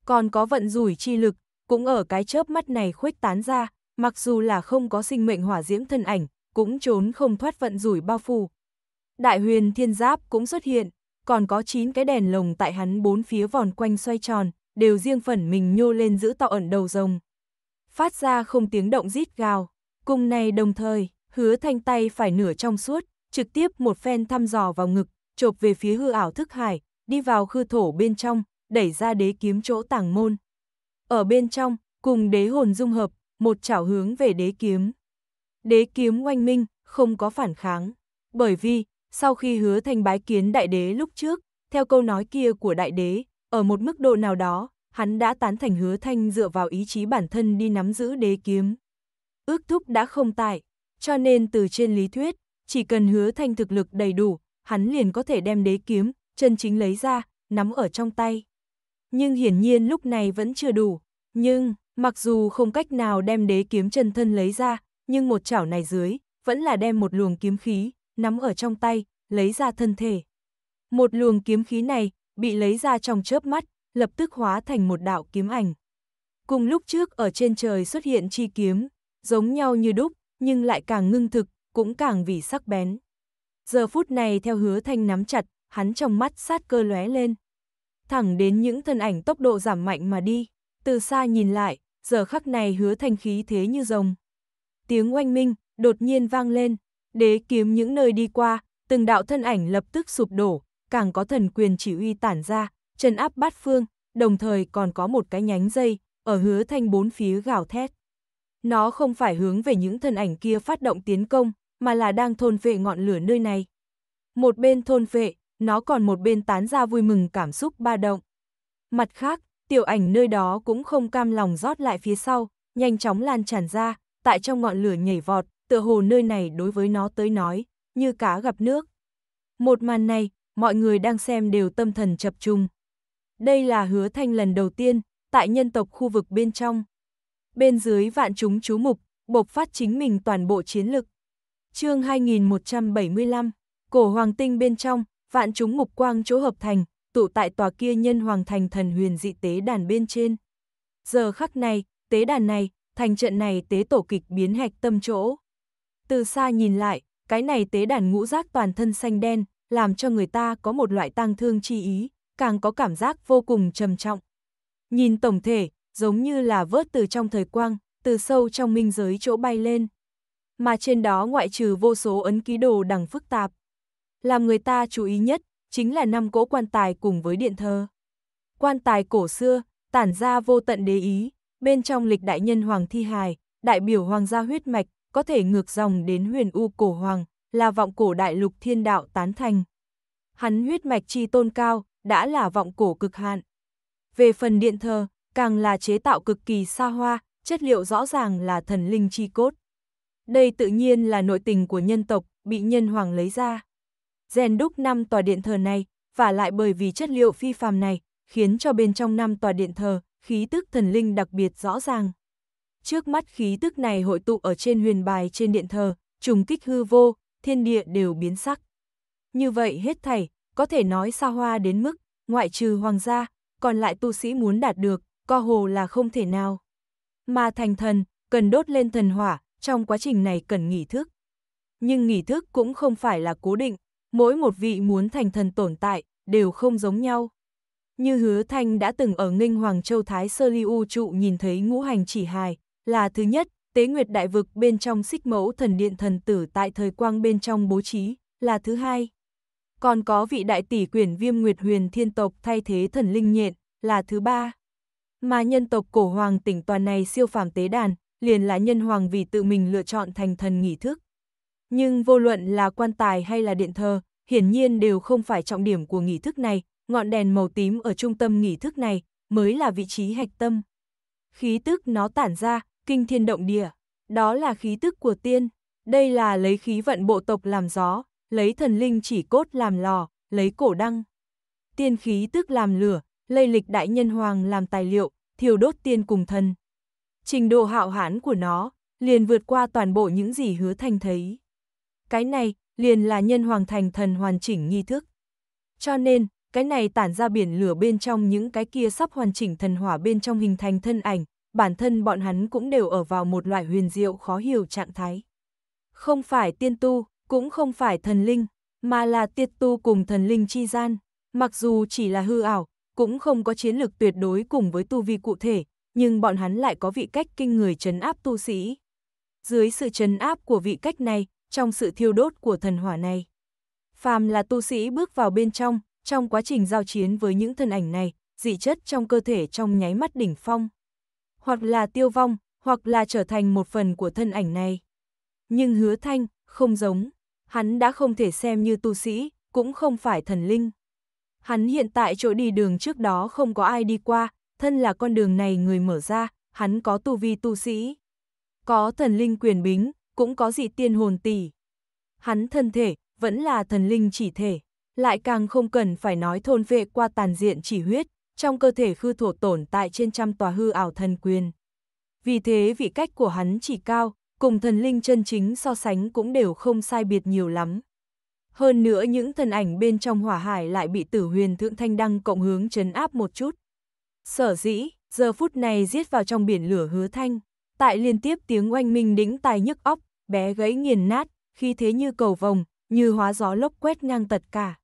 Còn có vận rủi chi lực, cũng ở cái chớp mắt này khuếch tán ra, mặc dù là không có sinh mệnh hỏa diễm thân ảnh, cũng trốn không thoát vận rủi bao phủ. Đại huyền thiên giáp cũng xuất hiện còn có 9 cái đèn lồng tại hắn bốn phía vòn quanh xoay tròn, đều riêng phần mình nhô lên giữ tạo ẩn đầu rồng. Phát ra không tiếng động rít gào, cùng này đồng thời, hứa thanh tay phải nửa trong suốt, trực tiếp một phen thăm dò vào ngực, chộp về phía hư ảo thức hải, đi vào khư thổ bên trong, đẩy ra đế kiếm chỗ tàng môn. Ở bên trong, cùng đế hồn dung hợp, một chảo hướng về đế kiếm. Đế kiếm oanh minh, không có phản kháng, bởi vì sau khi hứa thành bái kiến đại đế lúc trước, theo câu nói kia của đại đế, ở một mức độ nào đó, hắn đã tán thành hứa thanh dựa vào ý chí bản thân đi nắm giữ đế kiếm. Ước thúc đã không tại, cho nên từ trên lý thuyết, chỉ cần hứa thanh thực lực đầy đủ, hắn liền có thể đem đế kiếm, chân chính lấy ra, nắm ở trong tay. Nhưng hiển nhiên lúc này vẫn chưa đủ, nhưng, mặc dù không cách nào đem đế kiếm chân thân lấy ra, nhưng một chảo này dưới, vẫn là đem một luồng kiếm khí, nắm ở trong tay, lấy ra thân thể. Một luồng kiếm khí này, bị lấy ra trong chớp mắt, lập tức hóa thành một đạo kiếm ảnh. Cùng lúc trước ở trên trời xuất hiện chi kiếm, giống nhau như đúc, nhưng lại càng ngưng thực, cũng càng vì sắc bén. Giờ phút này theo hứa thanh nắm chặt, hắn trong mắt sát cơ lóe lên. Thẳng đến những thân ảnh tốc độ giảm mạnh mà đi, từ xa nhìn lại, giờ khắc này hứa thanh khí thế như rồng. Tiếng oanh minh, đột nhiên vang lên, đế kiếm những nơi đi qua, từng đạo thân ảnh lập tức sụp đổ, càng có thần quyền chỉ uy tản ra, chân áp bát phương, đồng thời còn có một cái nhánh dây, ở hứa thanh bốn phía gào thét. Nó không phải hướng về những thân ảnh kia phát động tiến công, mà là đang thôn vệ ngọn lửa nơi này. Một bên thôn vệ, nó còn một bên tán ra vui mừng cảm xúc ba động. Mặt khác, tiểu ảnh nơi đó cũng không cam lòng rót lại phía sau, nhanh chóng lan tràn ra, tại trong ngọn lửa nhảy vọt, tựa hồ nơi này đối với nó tới nói, như cá gặp nước. Một màn này, mọi người đang xem đều tâm thần chập trung. Đây là hứa thanh lần đầu tiên, tại nhân tộc khu vực bên trong. Bên dưới vạn chúng chú mục, bộc phát chính mình toàn bộ chiến lực. chương 2175, cổ hoàng tinh bên trong, vạn chúng mục quang chỗ hợp thành, tụ tại tòa kia nhân hoàng thành thần huyền dị tế đàn bên trên. Giờ khắc này, tế đàn này, thành trận này tế tổ kịch biến hạch tâm chỗ. Từ xa nhìn lại, cái này tế đàn ngũ giác toàn thân xanh đen, làm cho người ta có một loại tang thương chi ý, càng có cảm giác vô cùng trầm trọng. Nhìn tổng thể, giống như là vớt từ trong thời quang, từ sâu trong minh giới chỗ bay lên. Mà trên đó ngoại trừ vô số ấn ký đồ đằng phức tạp. Làm người ta chú ý nhất, chính là năm cỗ quan tài cùng với điện thờ. Quan tài cổ xưa, tản ra vô tận đế ý, bên trong lịch đại nhân hoàng thi hài, đại biểu hoàng gia huyết mạch, có thể ngược dòng đến huyền u cổ hoàng, là vọng cổ đại lục thiên đạo tán thành. Hắn huyết mạch chi tôn cao, đã là vọng cổ cực hạn. Về phần điện thờ, càng là chế tạo cực kỳ xa hoa, chất liệu rõ ràng là thần linh chi cốt. Đây tự nhiên là nội tình của nhân tộc, bị nhân hoàng lấy ra. Rèn đúc năm tòa điện thờ này, và lại bởi vì chất liệu phi phàm này, khiến cho bên trong năm tòa điện thờ, khí tức thần linh đặc biệt rõ ràng trước mắt khí tức này hội tụ ở trên huyền bài trên điện thờ, trùng kích hư vô, thiên địa đều biến sắc. Như vậy hết thảy, có thể nói xa hoa đến mức, ngoại trừ hoàng gia, còn lại tu sĩ muốn đạt được, co hồ là không thể nào. Mà thành thần, cần đốt lên thần hỏa, trong quá trình này cần nghỉ thức. Nhưng nghỉ thức cũng không phải là cố định, mỗi một vị muốn thành thần tồn tại, đều không giống nhau. Như hứa thanh đã từng ở Nghinh Hoàng Châu Thái Sơ liu trụ nhìn thấy ngũ hành chỉ hài, là thứ nhất, tế nguyệt đại vực bên trong xích mẫu thần điện thần tử tại thời quang bên trong bố trí, là thứ hai. Còn có vị đại tỷ quyển viêm nguyệt huyền thiên tộc thay thế thần linh nhện, là thứ ba. Mà nhân tộc cổ hoàng tỉnh toàn này siêu phàm tế đàn, liền là nhân hoàng vì tự mình lựa chọn thành thần nghỉ thức. Nhưng vô luận là quan tài hay là điện thờ, hiển nhiên đều không phải trọng điểm của nghỉ thức này, ngọn đèn màu tím ở trung tâm nghỉ thức này mới là vị trí hạch tâm. Khí tức nó tản ra, kinh thiên động địa, đó là khí tức của tiên, đây là lấy khí vận bộ tộc làm gió, lấy thần linh chỉ cốt làm lò, lấy cổ đăng. Tiên khí tức làm lửa, lây lịch đại nhân hoàng làm tài liệu, thiêu đốt tiên cùng thần. Trình độ hạo hãn của nó, liền vượt qua toàn bộ những gì hứa thành thấy. Cái này, liền là nhân hoàng thành thần hoàn chỉnh nghi thức. Cho nên, cái này tản ra biển lửa bên trong những cái kia sắp hoàn chỉnh thần hỏa bên trong hình thành thân ảnh, bản thân bọn hắn cũng đều ở vào một loại huyền diệu khó hiểu trạng thái. Không phải tiên tu, cũng không phải thần linh, mà là tiệt tu cùng thần linh chi gian, mặc dù chỉ là hư ảo, cũng không có chiến lược tuyệt đối cùng với tu vi cụ thể, nhưng bọn hắn lại có vị cách kinh người trấn áp tu sĩ. Dưới sự trấn áp của vị cách này, trong sự thiêu đốt của thần hỏa này, phàm là tu sĩ bước vào bên trong, trong quá trình giao chiến với những thân ảnh này, dị chất trong cơ thể trong nháy mắt đỉnh phong hoặc là tiêu vong, hoặc là trở thành một phần của thân ảnh này. Nhưng hứa thanh, không giống. Hắn đã không thể xem như tu sĩ, cũng không phải thần linh. Hắn hiện tại chỗ đi đường trước đó không có ai đi qua, thân là con đường này người mở ra, hắn có tu vi tu sĩ. Có thần linh quyền bính, cũng có dị tiên hồn tỷ. Hắn thân thể, vẫn là thần linh chỉ thể, lại càng không cần phải nói thôn vệ qua tàn diện chỉ huyết, trong cơ thể khư thổ tồn tại trên trăm tòa hư ảo thần quyền. Vì thế vị cách của hắn chỉ cao, cùng thần linh chân chính so sánh cũng đều không sai biệt nhiều lắm. Hơn nữa những thần ảnh bên trong hỏa hải lại bị tử huyền thượng thanh đăng cộng hướng chấn áp một chút. Sở dĩ, giờ phút này giết vào trong biển lửa hứa thanh, tại liên tiếp tiếng oanh minh đĩnh tài nhức óc, bé gãy nghiền nát, khi thế như cầu vồng, như hóa gió lốc quét ngang tật cả.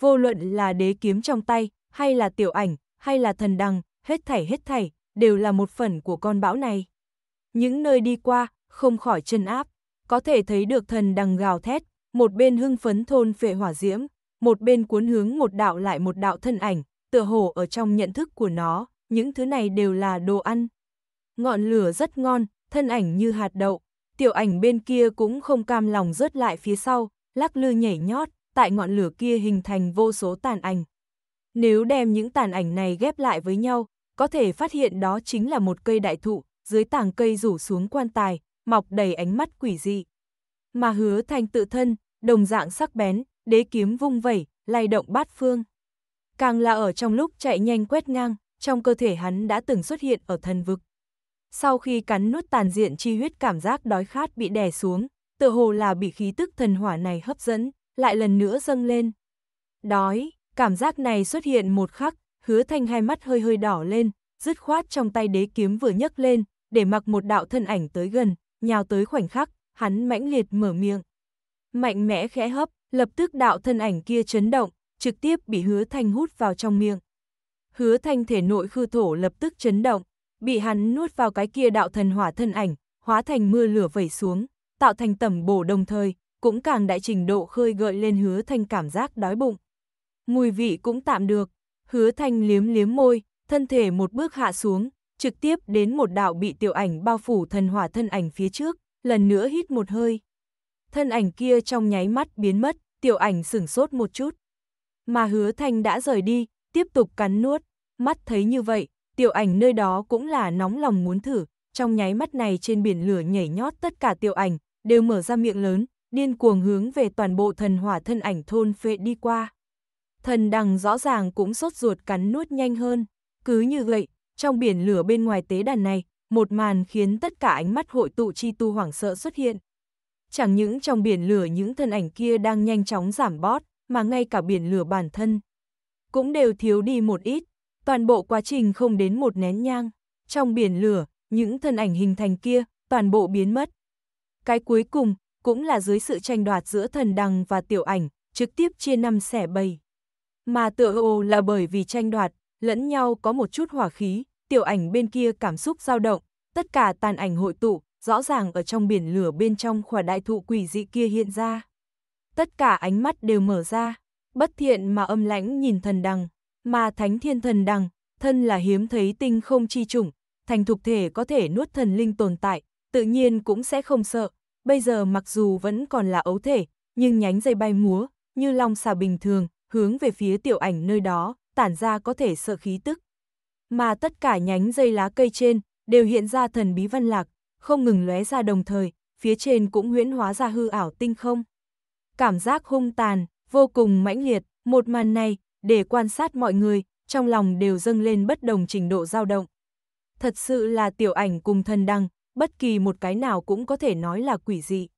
Vô luận là đế kiếm trong tay, hay là tiểu ảnh, hay là thần đằng, hết thảy hết thảy, đều là một phần của con bão này. Những nơi đi qua, không khỏi chân áp, có thể thấy được thần đằng gào thét, một bên hưng phấn thôn phệ hỏa diễm, một bên cuốn hướng một đạo lại một đạo thân ảnh, tựa hồ ở trong nhận thức của nó, những thứ này đều là đồ ăn. Ngọn lửa rất ngon, thân ảnh như hạt đậu, tiểu ảnh bên kia cũng không cam lòng rớt lại phía sau, lắc lư nhảy nhót, tại ngọn lửa kia hình thành vô số tàn ảnh. Nếu đem những tàn ảnh này ghép lại với nhau, có thể phát hiện đó chính là một cây đại thụ, dưới tàng cây rủ xuống quan tài, mọc đầy ánh mắt quỷ dị. Mà hứa thành tự thân, đồng dạng sắc bén, đế kiếm vung vẩy, lay động bát phương. Càng là ở trong lúc chạy nhanh quét ngang, trong cơ thể hắn đã từng xuất hiện ở thần vực. Sau khi cắn nuốt tàn diện chi huyết cảm giác đói khát bị đè xuống, tựa hồ là bị khí tức thần hỏa này hấp dẫn, lại lần nữa dâng lên. Đói! Cảm giác này xuất hiện một khắc, hứa thanh hai mắt hơi hơi đỏ lên, dứt khoát trong tay đế kiếm vừa nhấc lên, để mặc một đạo thân ảnh tới gần, nhào tới khoảnh khắc, hắn mãnh liệt mở miệng. Mạnh mẽ khẽ hấp, lập tức đạo thân ảnh kia chấn động, trực tiếp bị hứa thanh hút vào trong miệng. Hứa thanh thể nội khư thổ lập tức chấn động, bị hắn nuốt vào cái kia đạo thần hỏa thân ảnh, hóa thành mưa lửa vẩy xuống, tạo thành tẩm bổ đồng thời, cũng càng đại trình độ khơi gợi lên hứa thanh cảm giác đói bụng mùi vị cũng tạm được. Hứa Thanh liếm liếm môi, thân thể một bước hạ xuống, trực tiếp đến một đạo bị tiểu ảnh bao phủ thần hỏa thân ảnh phía trước, lần nữa hít một hơi. Thân ảnh kia trong nháy mắt biến mất, tiểu ảnh sửng sốt một chút. Mà hứa Thanh đã rời đi, tiếp tục cắn nuốt, mắt thấy như vậy, tiểu ảnh nơi đó cũng là nóng lòng muốn thử, trong nháy mắt này trên biển lửa nhảy nhót tất cả tiểu ảnh, đều mở ra miệng lớn, điên cuồng hướng về toàn bộ thần hỏa thân ảnh thôn phệ đi qua thần đằng rõ ràng cũng sốt ruột cắn nuốt nhanh hơn. Cứ như vậy, trong biển lửa bên ngoài tế đàn này, một màn khiến tất cả ánh mắt hội tụ chi tu hoảng sợ xuất hiện. Chẳng những trong biển lửa những thân ảnh kia đang nhanh chóng giảm bót, mà ngay cả biển lửa bản thân. Cũng đều thiếu đi một ít, toàn bộ quá trình không đến một nén nhang. Trong biển lửa, những thân ảnh hình thành kia, toàn bộ biến mất. Cái cuối cùng, cũng là dưới sự tranh đoạt giữa thần đằng và tiểu ảnh, trực tiếp chia năm xẻ bầy. Mà tựa hồ là bởi vì tranh đoạt, lẫn nhau có một chút hỏa khí, tiểu ảnh bên kia cảm xúc dao động, tất cả tàn ảnh hội tụ, rõ ràng ở trong biển lửa bên trong khỏa đại thụ quỷ dị kia hiện ra. Tất cả ánh mắt đều mở ra, bất thiện mà âm lãnh nhìn thần đằng, mà thánh thiên thần đằng, thân là hiếm thấy tinh không chi chủng, thành thục thể có thể nuốt thần linh tồn tại, tự nhiên cũng sẽ không sợ, bây giờ mặc dù vẫn còn là ấu thể, nhưng nhánh dây bay múa, như long xà bình thường, hướng về phía tiểu ảnh nơi đó, tản ra có thể sợ khí tức. Mà tất cả nhánh dây lá cây trên đều hiện ra thần bí văn lạc, không ngừng lóe ra đồng thời, phía trên cũng huyễn hóa ra hư ảo tinh không. Cảm giác hung tàn, vô cùng mãnh liệt, một màn này, để quan sát mọi người, trong lòng đều dâng lên bất đồng trình độ dao động. Thật sự là tiểu ảnh cùng thần đăng, bất kỳ một cái nào cũng có thể nói là quỷ dị.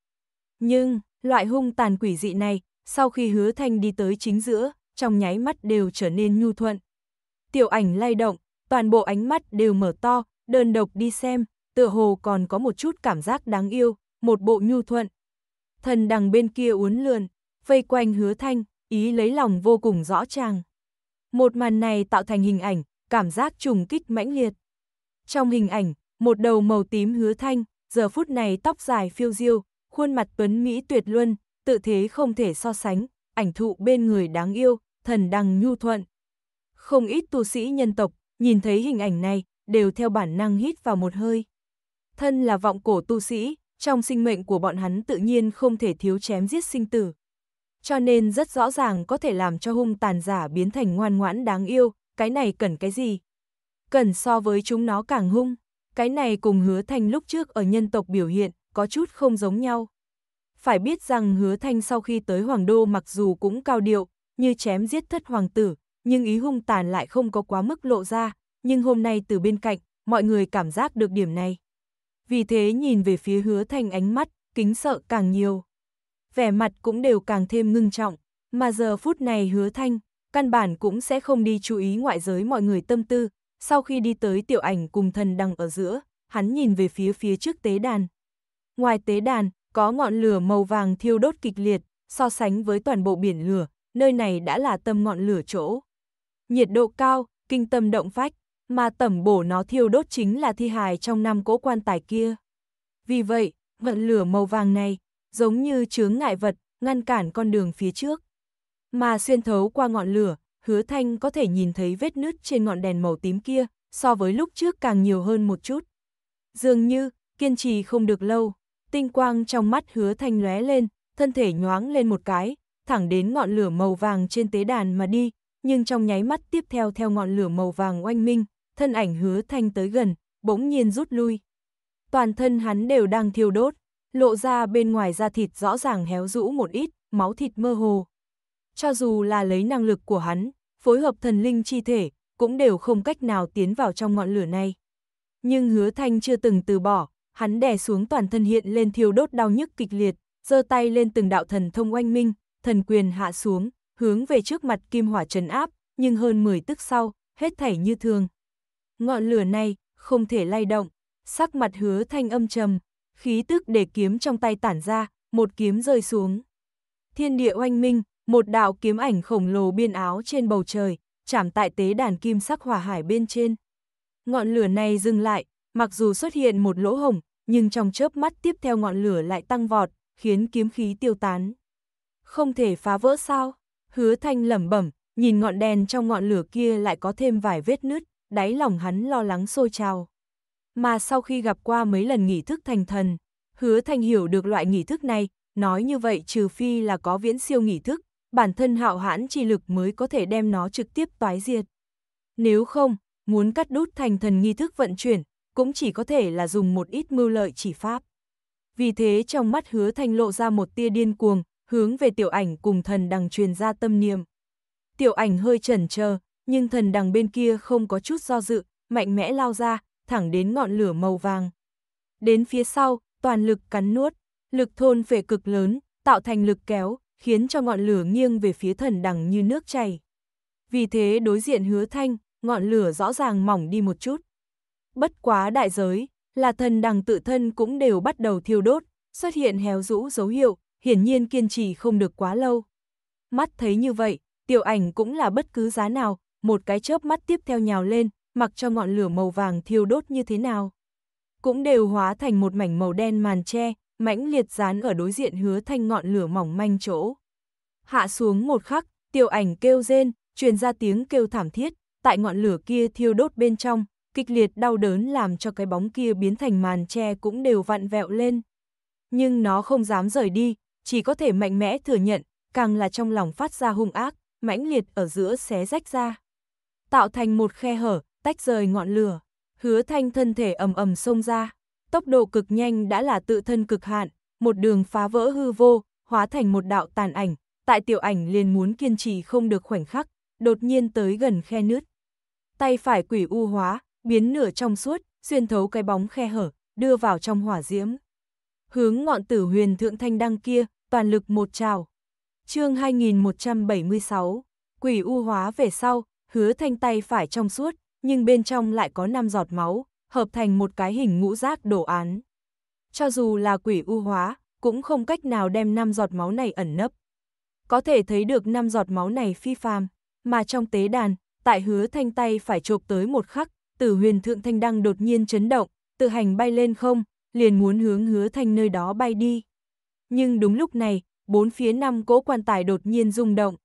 Nhưng, loại hung tàn quỷ dị này, sau khi hứa thanh đi tới chính giữa, trong nháy mắt đều trở nên nhu thuận. Tiểu ảnh lay động, toàn bộ ánh mắt đều mở to, đơn độc đi xem, tựa hồ còn có một chút cảm giác đáng yêu, một bộ nhu thuận. Thần đằng bên kia uốn lượn, vây quanh hứa thanh, ý lấy lòng vô cùng rõ ràng. Một màn này tạo thành hình ảnh, cảm giác trùng kích mãnh liệt. Trong hình ảnh, một đầu màu tím hứa thanh, giờ phút này tóc dài phiêu diêu, khuôn mặt tuấn Mỹ tuyệt luân, tự thế không thể so sánh, ảnh thụ bên người đáng yêu, thần đăng nhu thuận. Không ít tu sĩ nhân tộc, nhìn thấy hình ảnh này, đều theo bản năng hít vào một hơi. Thân là vọng cổ tu sĩ, trong sinh mệnh của bọn hắn tự nhiên không thể thiếu chém giết sinh tử. Cho nên rất rõ ràng có thể làm cho hung tàn giả biến thành ngoan ngoãn đáng yêu, cái này cần cái gì? Cần so với chúng nó càng hung, cái này cùng hứa thành lúc trước ở nhân tộc biểu hiện, có chút không giống nhau. Phải biết rằng hứa thanh sau khi tới Hoàng Đô mặc dù cũng cao điệu, như chém giết thất hoàng tử, nhưng ý hung tàn lại không có quá mức lộ ra, nhưng hôm nay từ bên cạnh, mọi người cảm giác được điểm này. Vì thế nhìn về phía hứa thanh ánh mắt, kính sợ càng nhiều. Vẻ mặt cũng đều càng thêm ngưng trọng, mà giờ phút này hứa thanh, căn bản cũng sẽ không đi chú ý ngoại giới mọi người tâm tư, sau khi đi tới tiểu ảnh cùng thần đằng ở giữa, hắn nhìn về phía phía trước tế đàn. Ngoài tế đàn, có ngọn lửa màu vàng thiêu đốt kịch liệt, so sánh với toàn bộ biển lửa, nơi này đã là tâm ngọn lửa chỗ. Nhiệt độ cao, kinh tâm động phách, mà tẩm bổ nó thiêu đốt chính là thi hài trong năm cỗ quan tài kia. Vì vậy, ngọn lửa màu vàng này, giống như chướng ngại vật, ngăn cản con đường phía trước. Mà xuyên thấu qua ngọn lửa, hứa thanh có thể nhìn thấy vết nứt trên ngọn đèn màu tím kia, so với lúc trước càng nhiều hơn một chút. Dường như, kiên trì không được lâu tinh quang trong mắt hứa thanh lóe lên, thân thể nhoáng lên một cái, thẳng đến ngọn lửa màu vàng trên tế đàn mà đi, nhưng trong nháy mắt tiếp theo theo ngọn lửa màu vàng oanh minh, thân ảnh hứa thanh tới gần, bỗng nhiên rút lui. Toàn thân hắn đều đang thiêu đốt, lộ ra bên ngoài da thịt rõ ràng héo rũ một ít, máu thịt mơ hồ. Cho dù là lấy năng lực của hắn, phối hợp thần linh chi thể, cũng đều không cách nào tiến vào trong ngọn lửa này. Nhưng hứa thanh chưa từng từ bỏ, hắn đè xuống toàn thân hiện lên thiêu đốt đau nhức kịch liệt, giơ tay lên từng đạo thần thông oanh minh, thần quyền hạ xuống, hướng về trước mặt kim hỏa trấn áp, nhưng hơn 10 tức sau, hết thảy như thường. Ngọn lửa này không thể lay động, sắc mặt hứa thanh âm trầm, khí tức để kiếm trong tay tản ra, một kiếm rơi xuống. Thiên địa oanh minh, một đạo kiếm ảnh khổng lồ biên áo trên bầu trời, chạm tại tế đàn kim sắc hỏa hải bên trên. Ngọn lửa này dừng lại, mặc dù xuất hiện một lỗ hổng, nhưng trong chớp mắt tiếp theo ngọn lửa lại tăng vọt, khiến kiếm khí tiêu tán. Không thể phá vỡ sao? Hứa Thanh lẩm bẩm, nhìn ngọn đèn trong ngọn lửa kia lại có thêm vài vết nứt, đáy lòng hắn lo lắng sôi trào. Mà sau khi gặp qua mấy lần nghỉ thức thành thần, Hứa Thanh hiểu được loại nghỉ thức này, nói như vậy trừ phi là có viễn siêu nghỉ thức, bản thân hạo hãn chi lực mới có thể đem nó trực tiếp toái diệt. Nếu không, muốn cắt đút thành thần nghi thức vận chuyển, cũng chỉ có thể là dùng một ít mưu lợi chỉ pháp. Vì thế trong mắt hứa thanh lộ ra một tia điên cuồng, hướng về tiểu ảnh cùng thần đằng truyền ra tâm niệm. Tiểu ảnh hơi chần chờ, nhưng thần đằng bên kia không có chút do dự, mạnh mẽ lao ra, thẳng đến ngọn lửa màu vàng. Đến phía sau, toàn lực cắn nuốt, lực thôn về cực lớn, tạo thành lực kéo, khiến cho ngọn lửa nghiêng về phía thần đằng như nước chảy. Vì thế đối diện hứa thanh, ngọn lửa rõ ràng mỏng đi một chút bất quá đại giới, là thần đằng tự thân cũng đều bắt đầu thiêu đốt, xuất hiện héo rũ dấu hiệu, hiển nhiên kiên trì không được quá lâu. Mắt thấy như vậy, tiểu ảnh cũng là bất cứ giá nào, một cái chớp mắt tiếp theo nhào lên, mặc cho ngọn lửa màu vàng thiêu đốt như thế nào. Cũng đều hóa thành một mảnh màu đen màn tre, mãnh liệt dán ở đối diện hứa thanh ngọn lửa mỏng manh chỗ. Hạ xuống một khắc, tiểu ảnh kêu rên, truyền ra tiếng kêu thảm thiết, tại ngọn lửa kia thiêu đốt bên trong, kịch liệt đau đớn làm cho cái bóng kia biến thành màn tre cũng đều vặn vẹo lên. Nhưng nó không dám rời đi, chỉ có thể mạnh mẽ thừa nhận, càng là trong lòng phát ra hung ác, mãnh liệt ở giữa xé rách ra. Tạo thành một khe hở, tách rời ngọn lửa, hứa thanh thân thể ầm ầm xông ra, tốc độ cực nhanh đã là tự thân cực hạn, một đường phá vỡ hư vô, hóa thành một đạo tàn ảnh, tại tiểu ảnh liền muốn kiên trì không được khoảnh khắc, đột nhiên tới gần khe nứt. Tay phải quỷ u hóa, biến nửa trong suốt, xuyên thấu cái bóng khe hở, đưa vào trong hỏa diễm. Hướng ngọn tử huyền thượng thanh đăng kia, toàn lực một trào. chương 2176, quỷ u hóa về sau, hứa thanh tay phải trong suốt, nhưng bên trong lại có 5 giọt máu, hợp thành một cái hình ngũ giác đổ án. Cho dù là quỷ u hóa, cũng không cách nào đem 5 giọt máu này ẩn nấp. Có thể thấy được 5 giọt máu này phi phàm, mà trong tế đàn, tại hứa thanh tay phải chộp tới một khắc, tử huyền thượng thanh đăng đột nhiên chấn động, tự hành bay lên không, liền muốn hướng hứa thanh nơi đó bay đi. Nhưng đúng lúc này, bốn phía năm cỗ quan tài đột nhiên rung động.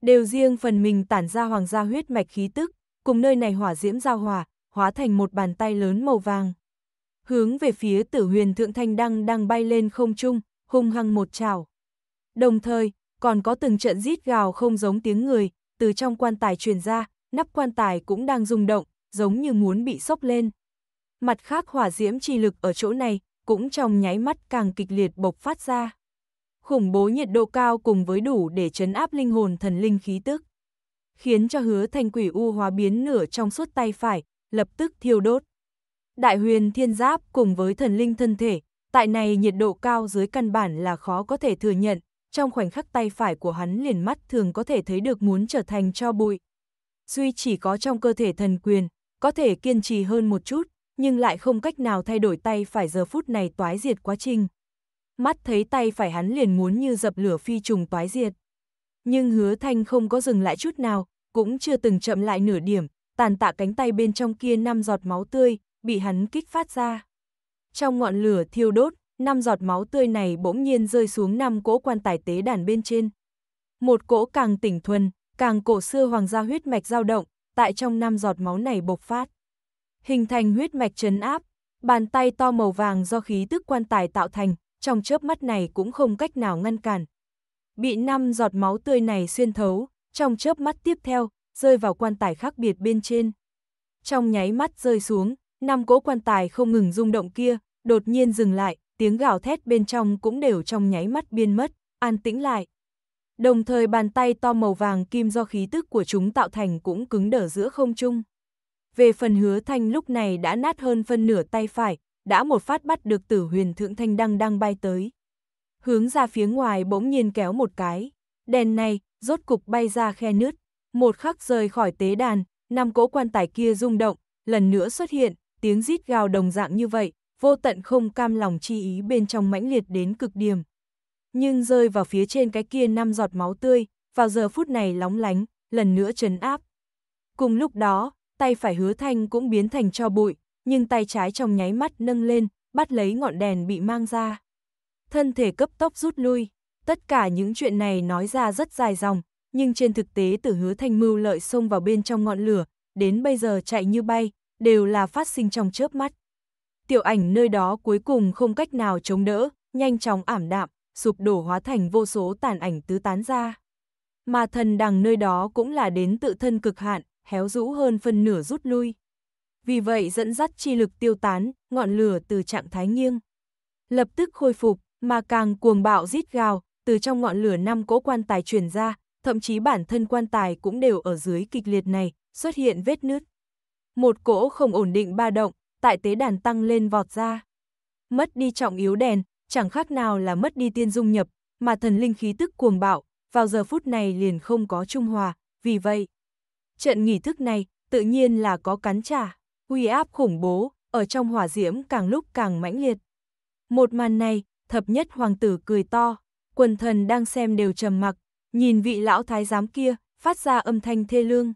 Đều riêng phần mình tản ra hoàng gia huyết mạch khí tức, cùng nơi này hỏa diễm giao hòa, hóa thành một bàn tay lớn màu vàng. Hướng về phía tử huyền thượng thanh đăng đang bay lên không trung, hung hăng một chảo. Đồng thời, còn có từng trận rít gào không giống tiếng người, từ trong quan tài truyền ra, nắp quan tài cũng đang rung động, giống như muốn bị sốc lên. Mặt khác hỏa diễm chi lực ở chỗ này, cũng trong nháy mắt càng kịch liệt bộc phát ra. Khủng bố nhiệt độ cao cùng với đủ để chấn áp linh hồn thần linh khí tức. Khiến cho hứa thành quỷ u hóa biến nửa trong suốt tay phải, lập tức thiêu đốt. Đại huyền thiên giáp cùng với thần linh thân thể, tại này nhiệt độ cao dưới căn bản là khó có thể thừa nhận, trong khoảnh khắc tay phải của hắn liền mắt thường có thể thấy được muốn trở thành cho bụi. Duy chỉ có trong cơ thể thần quyền, có thể kiên trì hơn một chút, nhưng lại không cách nào thay đổi tay phải giờ phút này toái diệt quá trình. Mắt thấy tay phải hắn liền muốn như dập lửa phi trùng toái diệt. Nhưng hứa thanh không có dừng lại chút nào, cũng chưa từng chậm lại nửa điểm, tàn tạ cánh tay bên trong kia năm giọt máu tươi, bị hắn kích phát ra. Trong ngọn lửa thiêu đốt, năm giọt máu tươi này bỗng nhiên rơi xuống năm cỗ quan tài tế đàn bên trên. Một cỗ càng tỉnh thuần, càng cổ xưa hoàng gia huyết mạch dao động, tại trong năm giọt máu này bộc phát. Hình thành huyết mạch trấn áp, bàn tay to màu vàng do khí tức quan tài tạo thành, trong chớp mắt này cũng không cách nào ngăn cản. Bị năm giọt máu tươi này xuyên thấu, trong chớp mắt tiếp theo, rơi vào quan tài khác biệt bên trên. Trong nháy mắt rơi xuống, năm cỗ quan tài không ngừng rung động kia, đột nhiên dừng lại, tiếng gào thét bên trong cũng đều trong nháy mắt biên mất, an tĩnh lại đồng thời bàn tay to màu vàng kim do khí tức của chúng tạo thành cũng cứng đờ giữa không trung. Về phần hứa thanh lúc này đã nát hơn phân nửa tay phải, đã một phát bắt được tử huyền thượng thanh đang đang bay tới. Hướng ra phía ngoài bỗng nhiên kéo một cái, đèn này rốt cục bay ra khe nứt, một khắc rời khỏi tế đàn, năm cỗ quan tài kia rung động, lần nữa xuất hiện, tiếng rít gào đồng dạng như vậy, vô tận không cam lòng chi ý bên trong mãnh liệt đến cực điểm, nhưng rơi vào phía trên cái kia năm giọt máu tươi, vào giờ phút này lóng lánh, lần nữa trấn áp. Cùng lúc đó, tay phải hứa thanh cũng biến thành cho bụi, nhưng tay trái trong nháy mắt nâng lên, bắt lấy ngọn đèn bị mang ra. Thân thể cấp tốc rút lui, tất cả những chuyện này nói ra rất dài dòng, nhưng trên thực tế từ hứa thanh mưu lợi xông vào bên trong ngọn lửa, đến bây giờ chạy như bay, đều là phát sinh trong chớp mắt. Tiểu ảnh nơi đó cuối cùng không cách nào chống đỡ, nhanh chóng ảm đạm, sụp đổ hóa thành vô số tàn ảnh tứ tán ra. Mà thần đằng nơi đó cũng là đến tự thân cực hạn, héo rũ hơn phân nửa rút lui. Vì vậy dẫn dắt chi lực tiêu tán, ngọn lửa từ trạng thái nghiêng. Lập tức khôi phục, mà càng cuồng bạo rít gào, từ trong ngọn lửa năm cỗ quan tài truyền ra, thậm chí bản thân quan tài cũng đều ở dưới kịch liệt này, xuất hiện vết nứt. Một cỗ không ổn định ba động, tại tế đàn tăng lên vọt ra. Mất đi trọng yếu đèn, chẳng khác nào là mất đi tiên dung nhập, mà thần linh khí tức cuồng bạo, vào giờ phút này liền không có trung hòa, vì vậy, trận nghỉ thức này tự nhiên là có cắn trả, uy áp khủng bố, ở trong hỏa diễm càng lúc càng mãnh liệt. Một màn này, thập nhất hoàng tử cười to, quần thần đang xem đều trầm mặc, nhìn vị lão thái giám kia, phát ra âm thanh thê lương.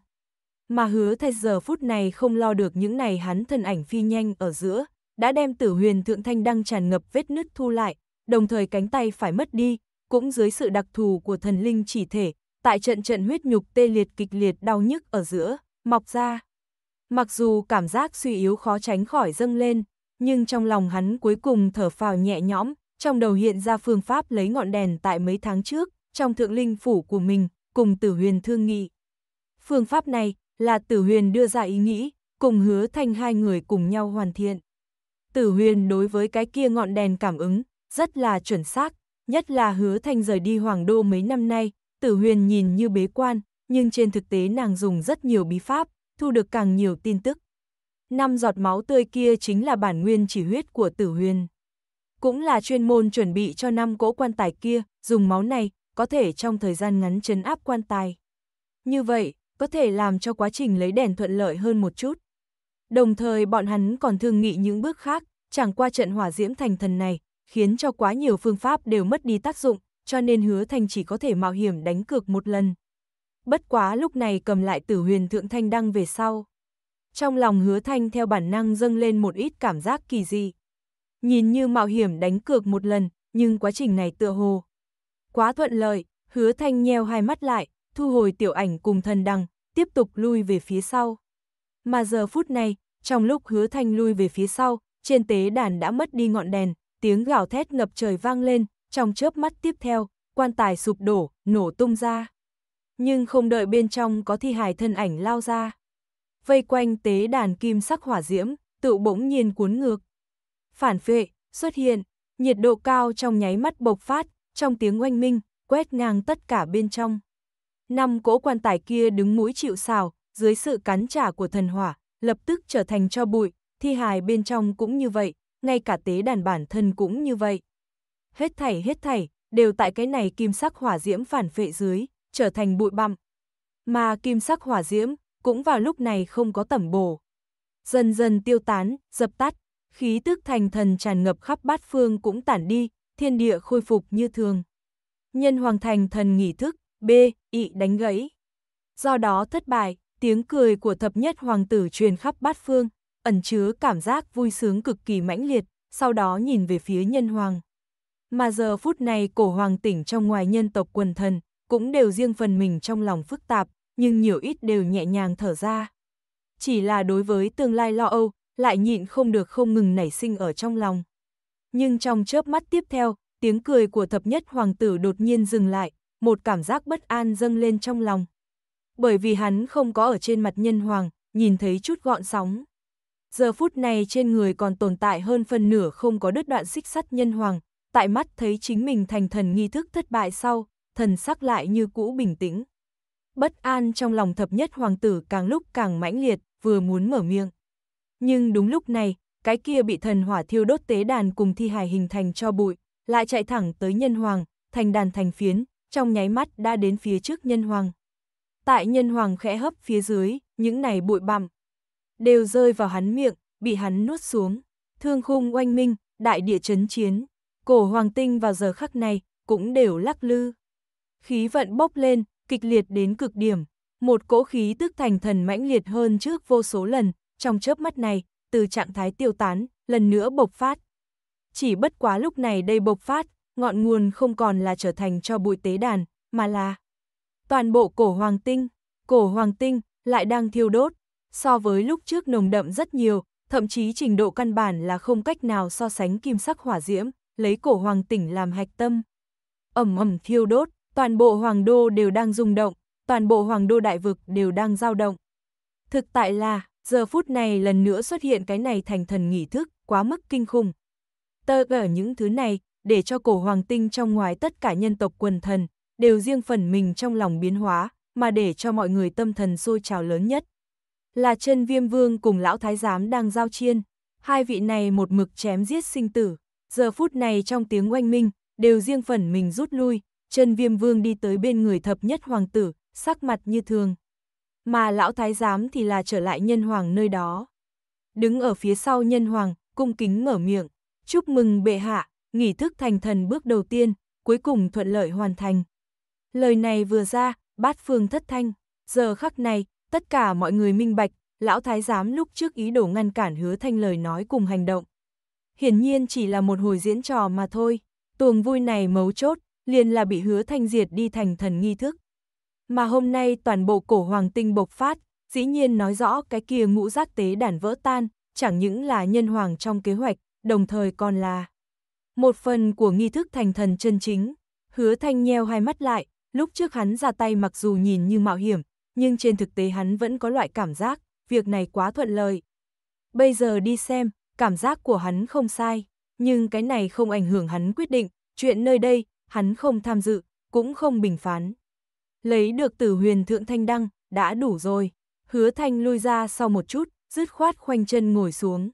Mà hứa thay giờ phút này không lo được những này hắn thân ảnh phi nhanh ở giữa, đã đem tử huyền thượng thanh đăng tràn ngập vết nứt thu lại, đồng thời cánh tay phải mất đi, cũng dưới sự đặc thù của thần linh chỉ thể, tại trận trận huyết nhục tê liệt kịch liệt đau nhức ở giữa, mọc ra. Mặc dù cảm giác suy yếu khó tránh khỏi dâng lên, nhưng trong lòng hắn cuối cùng thở phào nhẹ nhõm, trong đầu hiện ra phương pháp lấy ngọn đèn tại mấy tháng trước, trong thượng linh phủ của mình, cùng tử huyền thương nghị. Phương pháp này là tử huyền đưa ra ý nghĩ, cùng hứa thanh hai người cùng nhau hoàn thiện. Tử huyền đối với cái kia ngọn đèn cảm ứng, rất là chuẩn xác, nhất là hứa thanh rời đi hoàng đô mấy năm nay, tử huyền nhìn như bế quan, nhưng trên thực tế nàng dùng rất nhiều bí pháp, thu được càng nhiều tin tức. Năm giọt máu tươi kia chính là bản nguyên chỉ huyết của tử huyền. Cũng là chuyên môn chuẩn bị cho năm cỗ quan tài kia, dùng máu này, có thể trong thời gian ngắn chấn áp quan tài. Như vậy, có thể làm cho quá trình lấy đèn thuận lợi hơn một chút. Đồng thời bọn hắn còn thương nghị những bước khác, chẳng qua trận hỏa diễm thành thần này, khiến cho quá nhiều phương pháp đều mất đi tác dụng, cho nên hứa thanh chỉ có thể mạo hiểm đánh cược một lần. Bất quá lúc này cầm lại tử huyền thượng thanh đăng về sau. Trong lòng hứa thanh theo bản năng dâng lên một ít cảm giác kỳ dị. Nhìn như mạo hiểm đánh cược một lần, nhưng quá trình này tựa hồ. Quá thuận lợi, hứa thanh nheo hai mắt lại, thu hồi tiểu ảnh cùng thần đăng, tiếp tục lui về phía sau mà giờ phút này, trong lúc hứa thanh lui về phía sau, trên tế đàn đã mất đi ngọn đèn, tiếng gào thét ngập trời vang lên, trong chớp mắt tiếp theo, quan tài sụp đổ, nổ tung ra. Nhưng không đợi bên trong có thi hài thân ảnh lao ra. Vây quanh tế đàn kim sắc hỏa diễm, tự bỗng nhiên cuốn ngược. Phản phệ, xuất hiện, nhiệt độ cao trong nháy mắt bộc phát, trong tiếng oanh minh, quét ngang tất cả bên trong. Năm cỗ quan tài kia đứng mũi chịu xào, dưới sự cắn trả của thần hỏa, lập tức trở thành cho bụi, thi hài bên trong cũng như vậy, ngay cả tế đàn bản thân cũng như vậy. Hết thảy hết thảy, đều tại cái này kim sắc hỏa diễm phản phệ dưới, trở thành bụi bặm. Mà kim sắc hỏa diễm, cũng vào lúc này không có tẩm bổ. Dần dần tiêu tán, dập tắt, khí tức thành thần tràn ngập khắp bát phương cũng tản đi, thiên địa khôi phục như thường. Nhân hoàng thành thần nghỉ thức, B, ị đánh gãy. Do đó thất bại, tiếng cười của thập nhất hoàng tử truyền khắp bát phương, ẩn chứa cảm giác vui sướng cực kỳ mãnh liệt, sau đó nhìn về phía nhân hoàng. Mà giờ phút này cổ hoàng tỉnh trong ngoài nhân tộc quần thần, cũng đều riêng phần mình trong lòng phức tạp, nhưng nhiều ít đều nhẹ nhàng thở ra. Chỉ là đối với tương lai lo âu, lại nhịn không được không ngừng nảy sinh ở trong lòng. Nhưng trong chớp mắt tiếp theo, tiếng cười của thập nhất hoàng tử đột nhiên dừng lại, một cảm giác bất an dâng lên trong lòng bởi vì hắn không có ở trên mặt nhân hoàng, nhìn thấy chút gọn sóng. Giờ phút này trên người còn tồn tại hơn phần nửa không có đứt đoạn xích sắt nhân hoàng, tại mắt thấy chính mình thành thần nghi thức thất bại sau, thần sắc lại như cũ bình tĩnh. Bất an trong lòng thập nhất hoàng tử càng lúc càng mãnh liệt, vừa muốn mở miệng. Nhưng đúng lúc này, cái kia bị thần hỏa thiêu đốt tế đàn cùng thi hài hình thành cho bụi, lại chạy thẳng tới nhân hoàng, thành đàn thành phiến, trong nháy mắt đã đến phía trước nhân hoàng tại nhân hoàng khẽ hấp phía dưới, những này bụi bặm đều rơi vào hắn miệng, bị hắn nuốt xuống. Thương khung oanh minh, đại địa chấn chiến, cổ hoàng tinh vào giờ khắc này cũng đều lắc lư. Khí vận bốc lên, kịch liệt đến cực điểm, một cỗ khí tức thành thần mãnh liệt hơn trước vô số lần, trong chớp mắt này, từ trạng thái tiêu tán, lần nữa bộc phát. Chỉ bất quá lúc này đây bộc phát, ngọn nguồn không còn là trở thành cho bụi tế đàn, mà là toàn bộ cổ hoàng tinh, cổ hoàng tinh lại đang thiêu đốt, so với lúc trước nồng đậm rất nhiều, thậm chí trình độ căn bản là không cách nào so sánh kim sắc hỏa diễm, lấy cổ hoàng tỉnh làm hạch tâm. Ẩm ẩm thiêu đốt, toàn bộ hoàng đô đều đang rung động, toàn bộ hoàng đô đại vực đều đang dao động. Thực tại là, giờ phút này lần nữa xuất hiện cái này thành thần nghỉ thức, quá mức kinh khủng. Tơ ở những thứ này, để cho cổ hoàng tinh trong ngoài tất cả nhân tộc quần thần, đều riêng phần mình trong lòng biến hóa, mà để cho mọi người tâm thần sôi trào lớn nhất. Là chân viêm vương cùng lão thái giám đang giao chiên, hai vị này một mực chém giết sinh tử, giờ phút này trong tiếng oanh minh, đều riêng phần mình rút lui, chân viêm vương đi tới bên người thập nhất hoàng tử, sắc mặt như thường. Mà lão thái giám thì là trở lại nhân hoàng nơi đó. Đứng ở phía sau nhân hoàng, cung kính mở miệng, chúc mừng bệ hạ, nghỉ thức thành thần bước đầu tiên, cuối cùng thuận lợi hoàn thành. Lời này vừa ra, bát phương thất thanh, giờ khắc này, tất cả mọi người minh bạch, lão thái giám lúc trước ý đồ ngăn cản hứa thanh lời nói cùng hành động. Hiển nhiên chỉ là một hồi diễn trò mà thôi, tuồng vui này mấu chốt, liền là bị hứa thanh diệt đi thành thần nghi thức. Mà hôm nay toàn bộ cổ hoàng tinh bộc phát, dĩ nhiên nói rõ cái kia ngũ giác tế đàn vỡ tan, chẳng những là nhân hoàng trong kế hoạch, đồng thời còn là một phần của nghi thức thành thần chân chính. Hứa thanh nheo hai mắt lại, Lúc trước hắn ra tay mặc dù nhìn như mạo hiểm, nhưng trên thực tế hắn vẫn có loại cảm giác, việc này quá thuận lợi. Bây giờ đi xem, cảm giác của hắn không sai, nhưng cái này không ảnh hưởng hắn quyết định, chuyện nơi đây, hắn không tham dự, cũng không bình phán. Lấy được tử huyền thượng thanh đăng, đã đủ rồi. Hứa thanh lui ra sau một chút, dứt khoát khoanh chân ngồi xuống.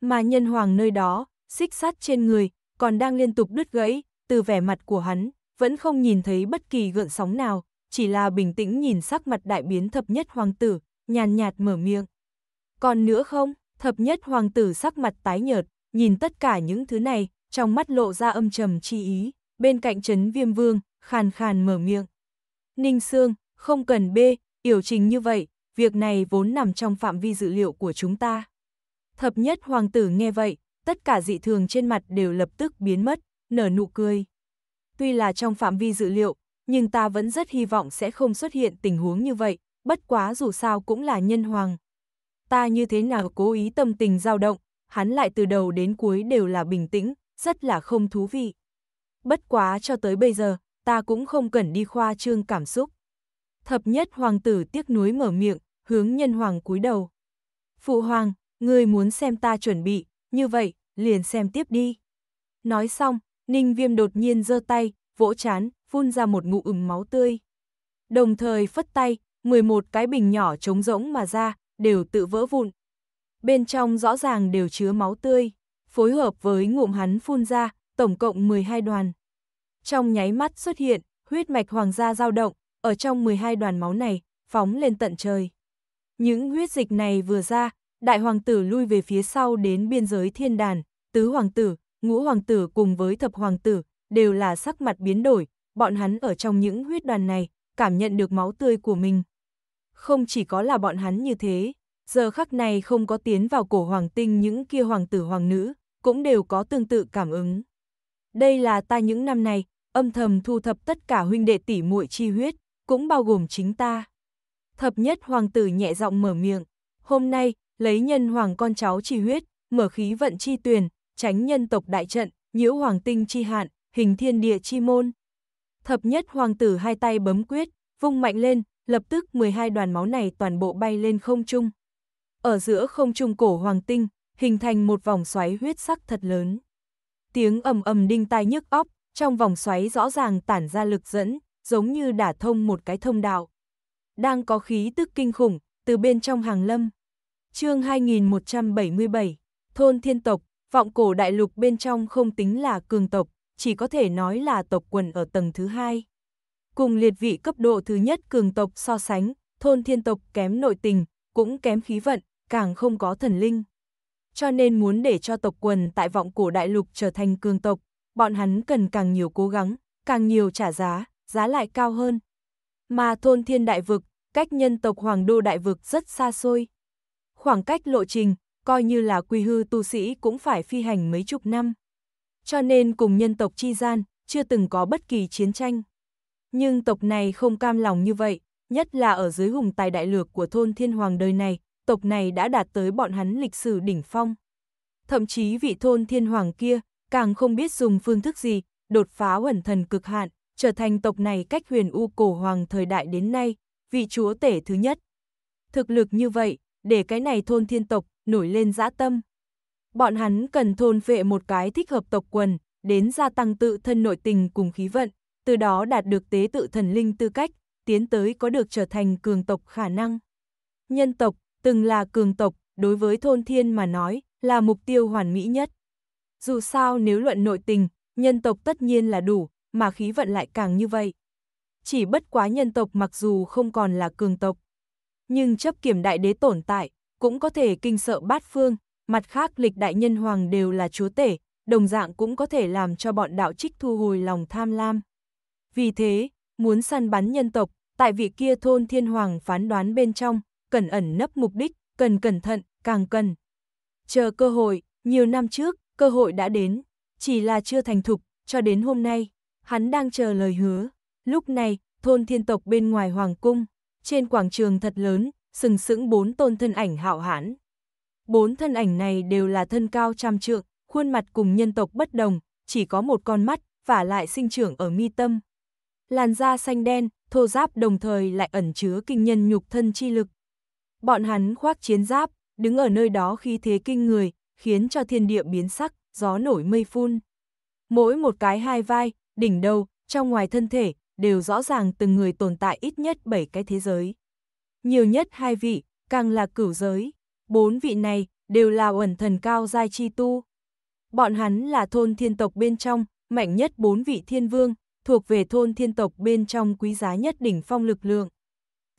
Mà nhân hoàng nơi đó, xích sắt trên người, còn đang liên tục đứt gãy, từ vẻ mặt của hắn, vẫn không nhìn thấy bất kỳ gợn sóng nào, chỉ là bình tĩnh nhìn sắc mặt đại biến thập nhất hoàng tử, nhàn nhạt mở miệng. Còn nữa không, thập nhất hoàng tử sắc mặt tái nhợt, nhìn tất cả những thứ này, trong mắt lộ ra âm trầm chi ý, bên cạnh trấn viêm vương, khàn khàn mở miệng. Ninh Sương, không cần bê, yểu trình như vậy, việc này vốn nằm trong phạm vi dự liệu của chúng ta. Thập nhất hoàng tử nghe vậy, tất cả dị thường trên mặt đều lập tức biến mất, nở nụ cười tuy là trong phạm vi dự liệu, nhưng ta vẫn rất hy vọng sẽ không xuất hiện tình huống như vậy, bất quá dù sao cũng là nhân hoàng. Ta như thế nào cố ý tâm tình dao động, hắn lại từ đầu đến cuối đều là bình tĩnh, rất là không thú vị. Bất quá cho tới bây giờ, ta cũng không cần đi khoa trương cảm xúc. Thập nhất hoàng tử tiếc nuối mở miệng, hướng nhân hoàng cúi đầu. Phụ hoàng, ngươi muốn xem ta chuẩn bị, như vậy, liền xem tiếp đi. Nói xong, Ninh Viêm đột nhiên giơ tay, vỗ chán, phun ra một ngụ ửng máu tươi. Đồng thời phất tay, 11 cái bình nhỏ trống rỗng mà ra, đều tự vỡ vụn. Bên trong rõ ràng đều chứa máu tươi, phối hợp với ngụm hắn phun ra, tổng cộng 12 đoàn. Trong nháy mắt xuất hiện, huyết mạch hoàng gia dao động, ở trong 12 đoàn máu này, phóng lên tận trời. Những huyết dịch này vừa ra, đại hoàng tử lui về phía sau đến biên giới thiên đàn, tứ hoàng tử, ngũ hoàng tử cùng với thập hoàng tử, đều là sắc mặt biến đổi, bọn hắn ở trong những huyết đoàn này, cảm nhận được máu tươi của mình. Không chỉ có là bọn hắn như thế, giờ khắc này không có tiến vào cổ hoàng tinh những kia hoàng tử hoàng nữ, cũng đều có tương tự cảm ứng. Đây là ta những năm này, âm thầm thu thập tất cả huynh đệ tỷ muội chi huyết, cũng bao gồm chính ta. Thập nhất hoàng tử nhẹ giọng mở miệng, hôm nay, lấy nhân hoàng con cháu chi huyết, mở khí vận chi tuyền tránh nhân tộc đại trận, nhiễu hoàng tinh chi hạn, hình thiên địa chi môn. Thập nhất hoàng tử hai tay bấm quyết, vung mạnh lên, lập tức 12 đoàn máu này toàn bộ bay lên không trung. Ở giữa không trung cổ hoàng tinh, hình thành một vòng xoáy huyết sắc thật lớn. Tiếng ầm ầm đinh tai nhức óc, trong vòng xoáy rõ ràng tản ra lực dẫn, giống như đả thông một cái thông đạo. Đang có khí tức kinh khủng từ bên trong hàng lâm. Chương 2177, thôn thiên tộc, Vọng cổ đại lục bên trong không tính là cường tộc, chỉ có thể nói là tộc quần ở tầng thứ hai. Cùng liệt vị cấp độ thứ nhất cường tộc so sánh, thôn thiên tộc kém nội tình, cũng kém khí vận, càng không có thần linh. Cho nên muốn để cho tộc quần tại vọng cổ đại lục trở thành cường tộc, bọn hắn cần càng nhiều cố gắng, càng nhiều trả giá, giá lại cao hơn. Mà thôn thiên đại vực, cách nhân tộc hoàng đô đại vực rất xa xôi. Khoảng cách lộ trình, coi như là quy hư tu sĩ cũng phải phi hành mấy chục năm. Cho nên cùng nhân tộc chi gian, chưa từng có bất kỳ chiến tranh. Nhưng tộc này không cam lòng như vậy, nhất là ở dưới hùng tài đại lược của thôn thiên hoàng đời này, tộc này đã đạt tới bọn hắn lịch sử đỉnh phong. Thậm chí vị thôn thiên hoàng kia, càng không biết dùng phương thức gì, đột phá huẩn thần cực hạn, trở thành tộc này cách huyền u cổ hoàng thời đại đến nay, vị chúa tể thứ nhất. Thực lực như vậy, để cái này thôn thiên tộc nổi lên dã tâm. Bọn hắn cần thôn vệ một cái thích hợp tộc quần, đến gia tăng tự thân nội tình cùng khí vận, từ đó đạt được tế tự thần linh tư cách, tiến tới có được trở thành cường tộc khả năng. Nhân tộc, từng là cường tộc, đối với thôn thiên mà nói, là mục tiêu hoàn mỹ nhất. Dù sao nếu luận nội tình, nhân tộc tất nhiên là đủ, mà khí vận lại càng như vậy. Chỉ bất quá nhân tộc mặc dù không còn là cường tộc, nhưng chấp kiểm đại đế tồn tại, cũng có thể kinh sợ bát phương, mặt khác lịch đại nhân hoàng đều là chúa tể, đồng dạng cũng có thể làm cho bọn đạo trích thu hồi lòng tham lam. Vì thế, muốn săn bắn nhân tộc, tại vị kia thôn thiên hoàng phán đoán bên trong, cần ẩn nấp mục đích, cần cẩn thận, càng cần. Chờ cơ hội, nhiều năm trước, cơ hội đã đến, chỉ là chưa thành thục, cho đến hôm nay, hắn đang chờ lời hứa. Lúc này, thôn thiên tộc bên ngoài hoàng cung, trên quảng trường thật lớn, sừng sững bốn tôn thân ảnh hạo hãn. Bốn thân ảnh này đều là thân cao trăm trượng, khuôn mặt cùng nhân tộc bất đồng, chỉ có một con mắt, và lại sinh trưởng ở mi tâm. Làn da xanh đen, thô giáp đồng thời lại ẩn chứa kinh nhân nhục thân chi lực. Bọn hắn khoác chiến giáp, đứng ở nơi đó khi thế kinh người, khiến cho thiên địa biến sắc, gió nổi mây phun. Mỗi một cái hai vai, đỉnh đầu, trong ngoài thân thể, đều rõ ràng từng người tồn tại ít nhất 7 cái thế giới. Nhiều nhất hai vị, càng là cửu giới. Bốn vị này đều là uẩn thần cao giai chi tu. Bọn hắn là thôn thiên tộc bên trong, mạnh nhất bốn vị thiên vương, thuộc về thôn thiên tộc bên trong quý giá nhất đỉnh phong lực lượng.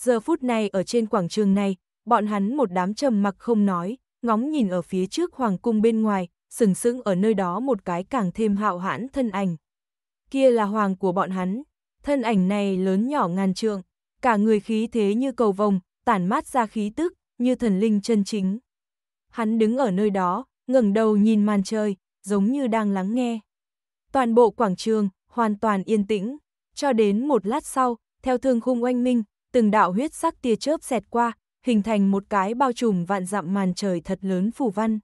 Giờ phút này ở trên quảng trường này, bọn hắn một đám trầm mặc không nói, ngóng nhìn ở phía trước hoàng cung bên ngoài, sừng sững ở nơi đó một cái càng thêm hạo hãn thân ảnh. Kia là hoàng của bọn hắn, thân ảnh này lớn nhỏ ngàn trượng, cả người khí thế như cầu vồng, tản mát ra khí tức, như thần linh chân chính. Hắn đứng ở nơi đó, ngẩng đầu nhìn màn trời, giống như đang lắng nghe. Toàn bộ quảng trường, hoàn toàn yên tĩnh, cho đến một lát sau, theo thương khung oanh minh, từng đạo huyết sắc tia chớp xẹt qua, hình thành một cái bao trùm vạn dặm màn trời thật lớn phù văn.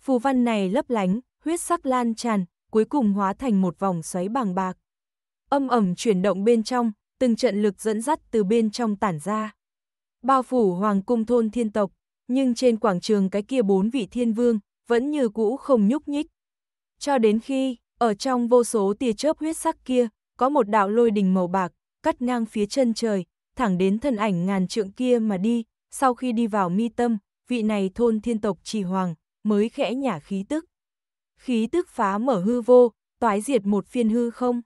Phù văn này lấp lánh, huyết sắc lan tràn, cuối cùng hóa thành một vòng xoáy bằng bạc âm ẩm chuyển động bên trong, từng trận lực dẫn dắt từ bên trong tản ra. Bao phủ hoàng cung thôn thiên tộc, nhưng trên quảng trường cái kia bốn vị thiên vương, vẫn như cũ không nhúc nhích. Cho đến khi, ở trong vô số tia chớp huyết sắc kia, có một đạo lôi đình màu bạc, cắt ngang phía chân trời, thẳng đến thân ảnh ngàn trượng kia mà đi, sau khi đi vào mi tâm, vị này thôn thiên tộc trì hoàng, mới khẽ nhả khí tức. Khí tức phá mở hư vô, toái diệt một phiên hư không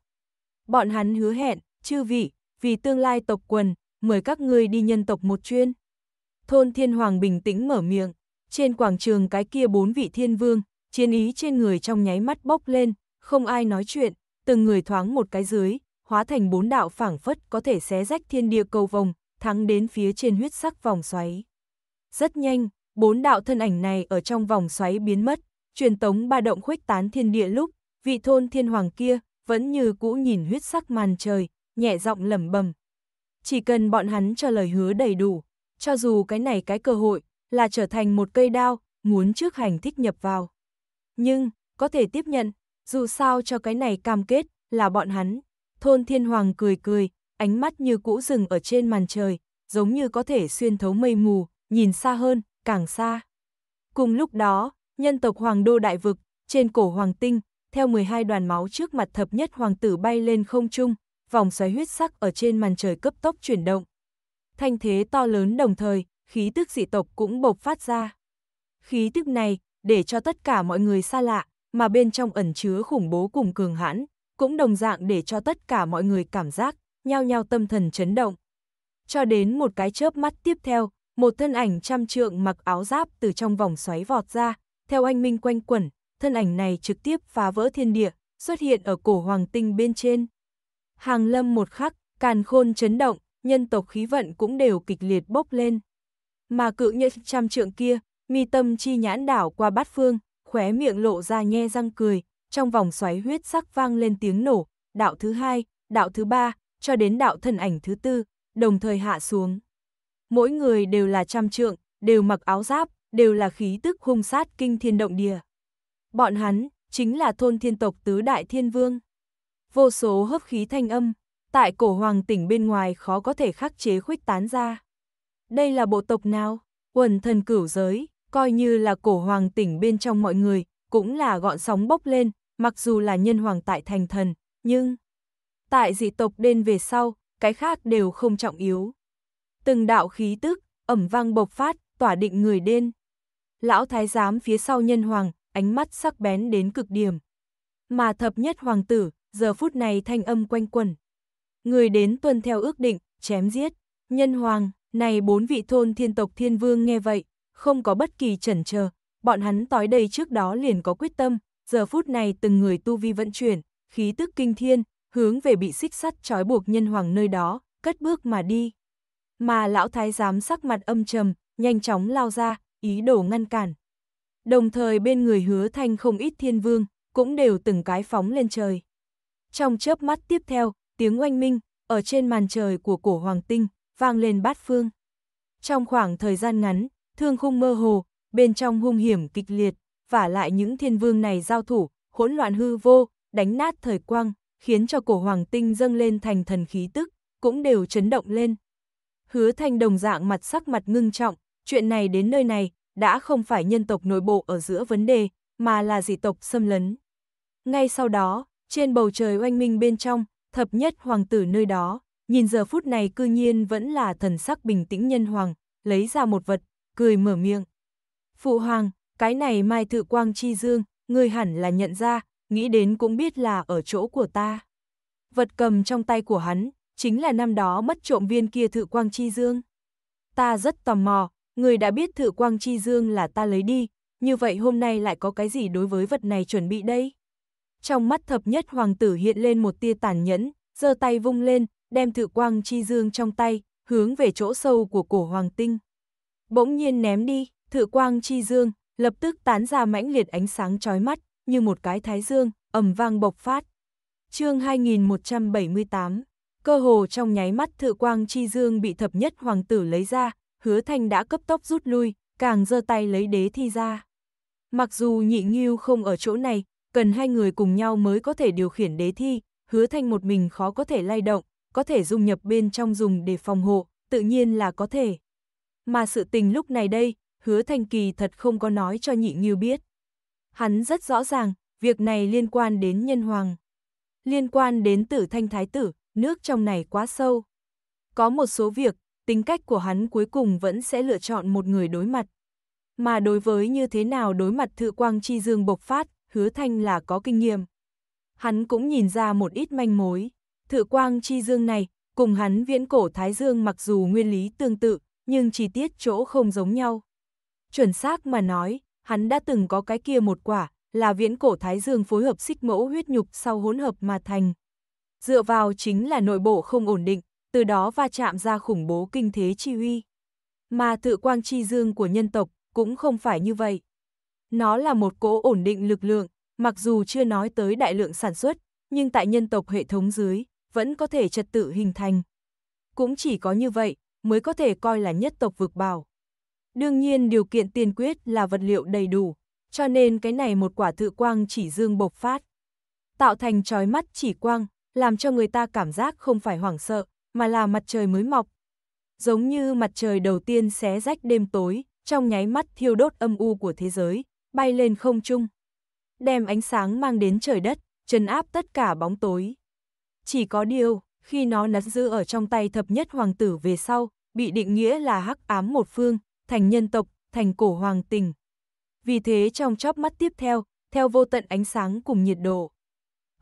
bọn hắn hứa hẹn, chư vị, vì tương lai tộc quần, mời các ngươi đi nhân tộc một chuyên. Thôn Thiên Hoàng bình tĩnh mở miệng, trên quảng trường cái kia bốn vị thiên vương, chiến ý trên người trong nháy mắt bốc lên, không ai nói chuyện, từng người thoáng một cái dưới, hóa thành bốn đạo phảng phất có thể xé rách thiên địa cầu vòng, thắng đến phía trên huyết sắc vòng xoáy. Rất nhanh, bốn đạo thân ảnh này ở trong vòng xoáy biến mất, truyền tống ba động khuếch tán thiên địa lúc, vị thôn thiên hoàng kia, vẫn như cũ nhìn huyết sắc màn trời, nhẹ giọng lẩm bẩm. Chỉ cần bọn hắn cho lời hứa đầy đủ, cho dù cái này cái cơ hội là trở thành một cây đao, muốn trước hành thích nhập vào. Nhưng, có thể tiếp nhận, dù sao cho cái này cam kết là bọn hắn. Thôn Thiên Hoàng cười cười, ánh mắt như cũ rừng ở trên màn trời, giống như có thể xuyên thấu mây mù, nhìn xa hơn, càng xa. Cùng lúc đó, nhân tộc Hoàng Đô Đại Vực, trên cổ Hoàng Tinh, theo 12 đoàn máu trước mặt thập nhất hoàng tử bay lên không trung, vòng xoáy huyết sắc ở trên màn trời cấp tốc chuyển động. Thanh thế to lớn đồng thời, khí tức dị tộc cũng bộc phát ra. Khí tức này, để cho tất cả mọi người xa lạ, mà bên trong ẩn chứa khủng bố cùng cường hãn, cũng đồng dạng để cho tất cả mọi người cảm giác, nhao nhao tâm thần chấn động. Cho đến một cái chớp mắt tiếp theo, một thân ảnh trăm trượng mặc áo giáp từ trong vòng xoáy vọt ra, theo anh Minh quanh quẩn, thân ảnh này trực tiếp phá vỡ thiên địa, xuất hiện ở cổ hoàng tinh bên trên. Hàng lâm một khắc, càn khôn chấn động, nhân tộc khí vận cũng đều kịch liệt bốc lên. Mà cự nhân trăm trượng kia, mi tâm chi nhãn đảo qua bát phương, khóe miệng lộ ra nhe răng cười, trong vòng xoáy huyết sắc vang lên tiếng nổ, đạo thứ hai, đạo thứ ba, cho đến đạo thân ảnh thứ tư, đồng thời hạ xuống. Mỗi người đều là trăm trượng, đều mặc áo giáp, đều là khí tức hung sát kinh thiên động địa. Bọn hắn, chính là thôn thiên tộc tứ đại thiên vương. Vô số hấp khí thanh âm, tại cổ hoàng tỉnh bên ngoài khó có thể khắc chế khuếch tán ra. Đây là bộ tộc nào? Quần thần cửu giới, coi như là cổ hoàng tỉnh bên trong mọi người, cũng là gọn sóng bốc lên, mặc dù là nhân hoàng tại thành thần, nhưng... Tại dị tộc đen về sau, cái khác đều không trọng yếu. Từng đạo khí tức, ẩm vang bộc phát, tỏa định người đen. Lão thái giám phía sau nhân hoàng, ánh mắt sắc bén đến cực điểm. Mà thập nhất hoàng tử, giờ phút này thanh âm quanh quẩn. Người đến tuân theo ước định, chém giết, nhân hoàng, này bốn vị thôn thiên tộc thiên vương nghe vậy, không có bất kỳ chần chờ, bọn hắn tối đây trước đó liền có quyết tâm, giờ phút này từng người tu vi vận chuyển, khí tức kinh thiên, hướng về bị xích sắt trói buộc nhân hoàng nơi đó, cất bước mà đi. Mà lão thái giám sắc mặt âm trầm, nhanh chóng lao ra, ý đồ ngăn cản. Đồng thời bên người hứa thanh không ít thiên vương, cũng đều từng cái phóng lên trời. Trong chớp mắt tiếp theo, tiếng oanh minh, ở trên màn trời của cổ hoàng tinh, vang lên bát phương. Trong khoảng thời gian ngắn, thương khung mơ hồ, bên trong hung hiểm kịch liệt, và lại những thiên vương này giao thủ, hỗn loạn hư vô, đánh nát thời quang, khiến cho cổ hoàng tinh dâng lên thành thần khí tức, cũng đều chấn động lên. Hứa thanh đồng dạng mặt sắc mặt ngưng trọng, chuyện này đến nơi này, đã không phải nhân tộc nội bộ ở giữa vấn đề, mà là dị tộc xâm lấn. Ngay sau đó, trên bầu trời oanh minh bên trong, thập nhất hoàng tử nơi đó, nhìn giờ phút này cư nhiên vẫn là thần sắc bình tĩnh nhân hoàng, lấy ra một vật, cười mở miệng. Phụ hoàng, cái này mai thự quang chi dương, người hẳn là nhận ra, nghĩ đến cũng biết là ở chỗ của ta. Vật cầm trong tay của hắn, chính là năm đó mất trộm viên kia thự quang chi dương. Ta rất tò mò, người đã biết thử quang chi dương là ta lấy đi, như vậy hôm nay lại có cái gì đối với vật này chuẩn bị đây? Trong mắt thập nhất hoàng tử hiện lên một tia tàn nhẫn, giơ tay vung lên, đem thử quang chi dương trong tay, hướng về chỗ sâu của cổ hoàng tinh. Bỗng nhiên ném đi, thử quang chi dương, lập tức tán ra mãnh liệt ánh sáng chói mắt, như một cái thái dương, ầm vang bộc phát. chương 2178, cơ hồ trong nháy mắt thử quang chi dương bị thập nhất hoàng tử lấy ra, hứa thanh đã cấp tốc rút lui, càng giơ tay lấy đế thi ra. Mặc dù nhị nghiêu không ở chỗ này, cần hai người cùng nhau mới có thể điều khiển đế thi, hứa thanh một mình khó có thể lay động, có thể dung nhập bên trong dùng để phòng hộ, tự nhiên là có thể. Mà sự tình lúc này đây, hứa thanh kỳ thật không có nói cho nhị nghiêu biết. Hắn rất rõ ràng, việc này liên quan đến nhân hoàng. Liên quan đến tử thanh thái tử, nước trong này quá sâu. Có một số việc, tính cách của hắn cuối cùng vẫn sẽ lựa chọn một người đối mặt. Mà đối với như thế nào đối mặt thự quang chi dương bộc phát, hứa thanh là có kinh nghiệm. Hắn cũng nhìn ra một ít manh mối, thự quang chi dương này, cùng hắn viễn cổ thái dương mặc dù nguyên lý tương tự, nhưng chi tiết chỗ không giống nhau. Chuẩn xác mà nói, hắn đã từng có cái kia một quả, là viễn cổ thái dương phối hợp xích mẫu huyết nhục sau hỗn hợp mà thành. Dựa vào chính là nội bộ không ổn định, từ đó va chạm ra khủng bố kinh thế chi huy Mà tự quang chi dương của nhân tộc cũng không phải như vậy. Nó là một cỗ ổn định lực lượng, mặc dù chưa nói tới đại lượng sản xuất, nhưng tại nhân tộc hệ thống dưới, vẫn có thể trật tự hình thành. Cũng chỉ có như vậy, mới có thể coi là nhất tộc vực bảo. Đương nhiên điều kiện tiên quyết là vật liệu đầy đủ, cho nên cái này một quả tự quang chỉ dương bộc phát. Tạo thành trói mắt chỉ quang, làm cho người ta cảm giác không phải hoảng sợ, mà là mặt trời mới mọc. Giống như mặt trời đầu tiên xé rách đêm tối, trong nháy mắt thiêu đốt âm u của thế giới, bay lên không trung. Đem ánh sáng mang đến trời đất, trấn áp tất cả bóng tối. Chỉ có điều, khi nó nắm giữ ở trong tay thập nhất hoàng tử về sau, bị định nghĩa là hắc ám một phương, thành nhân tộc, thành cổ hoàng tình. Vì thế trong chóp mắt tiếp theo, theo vô tận ánh sáng cùng nhiệt độ,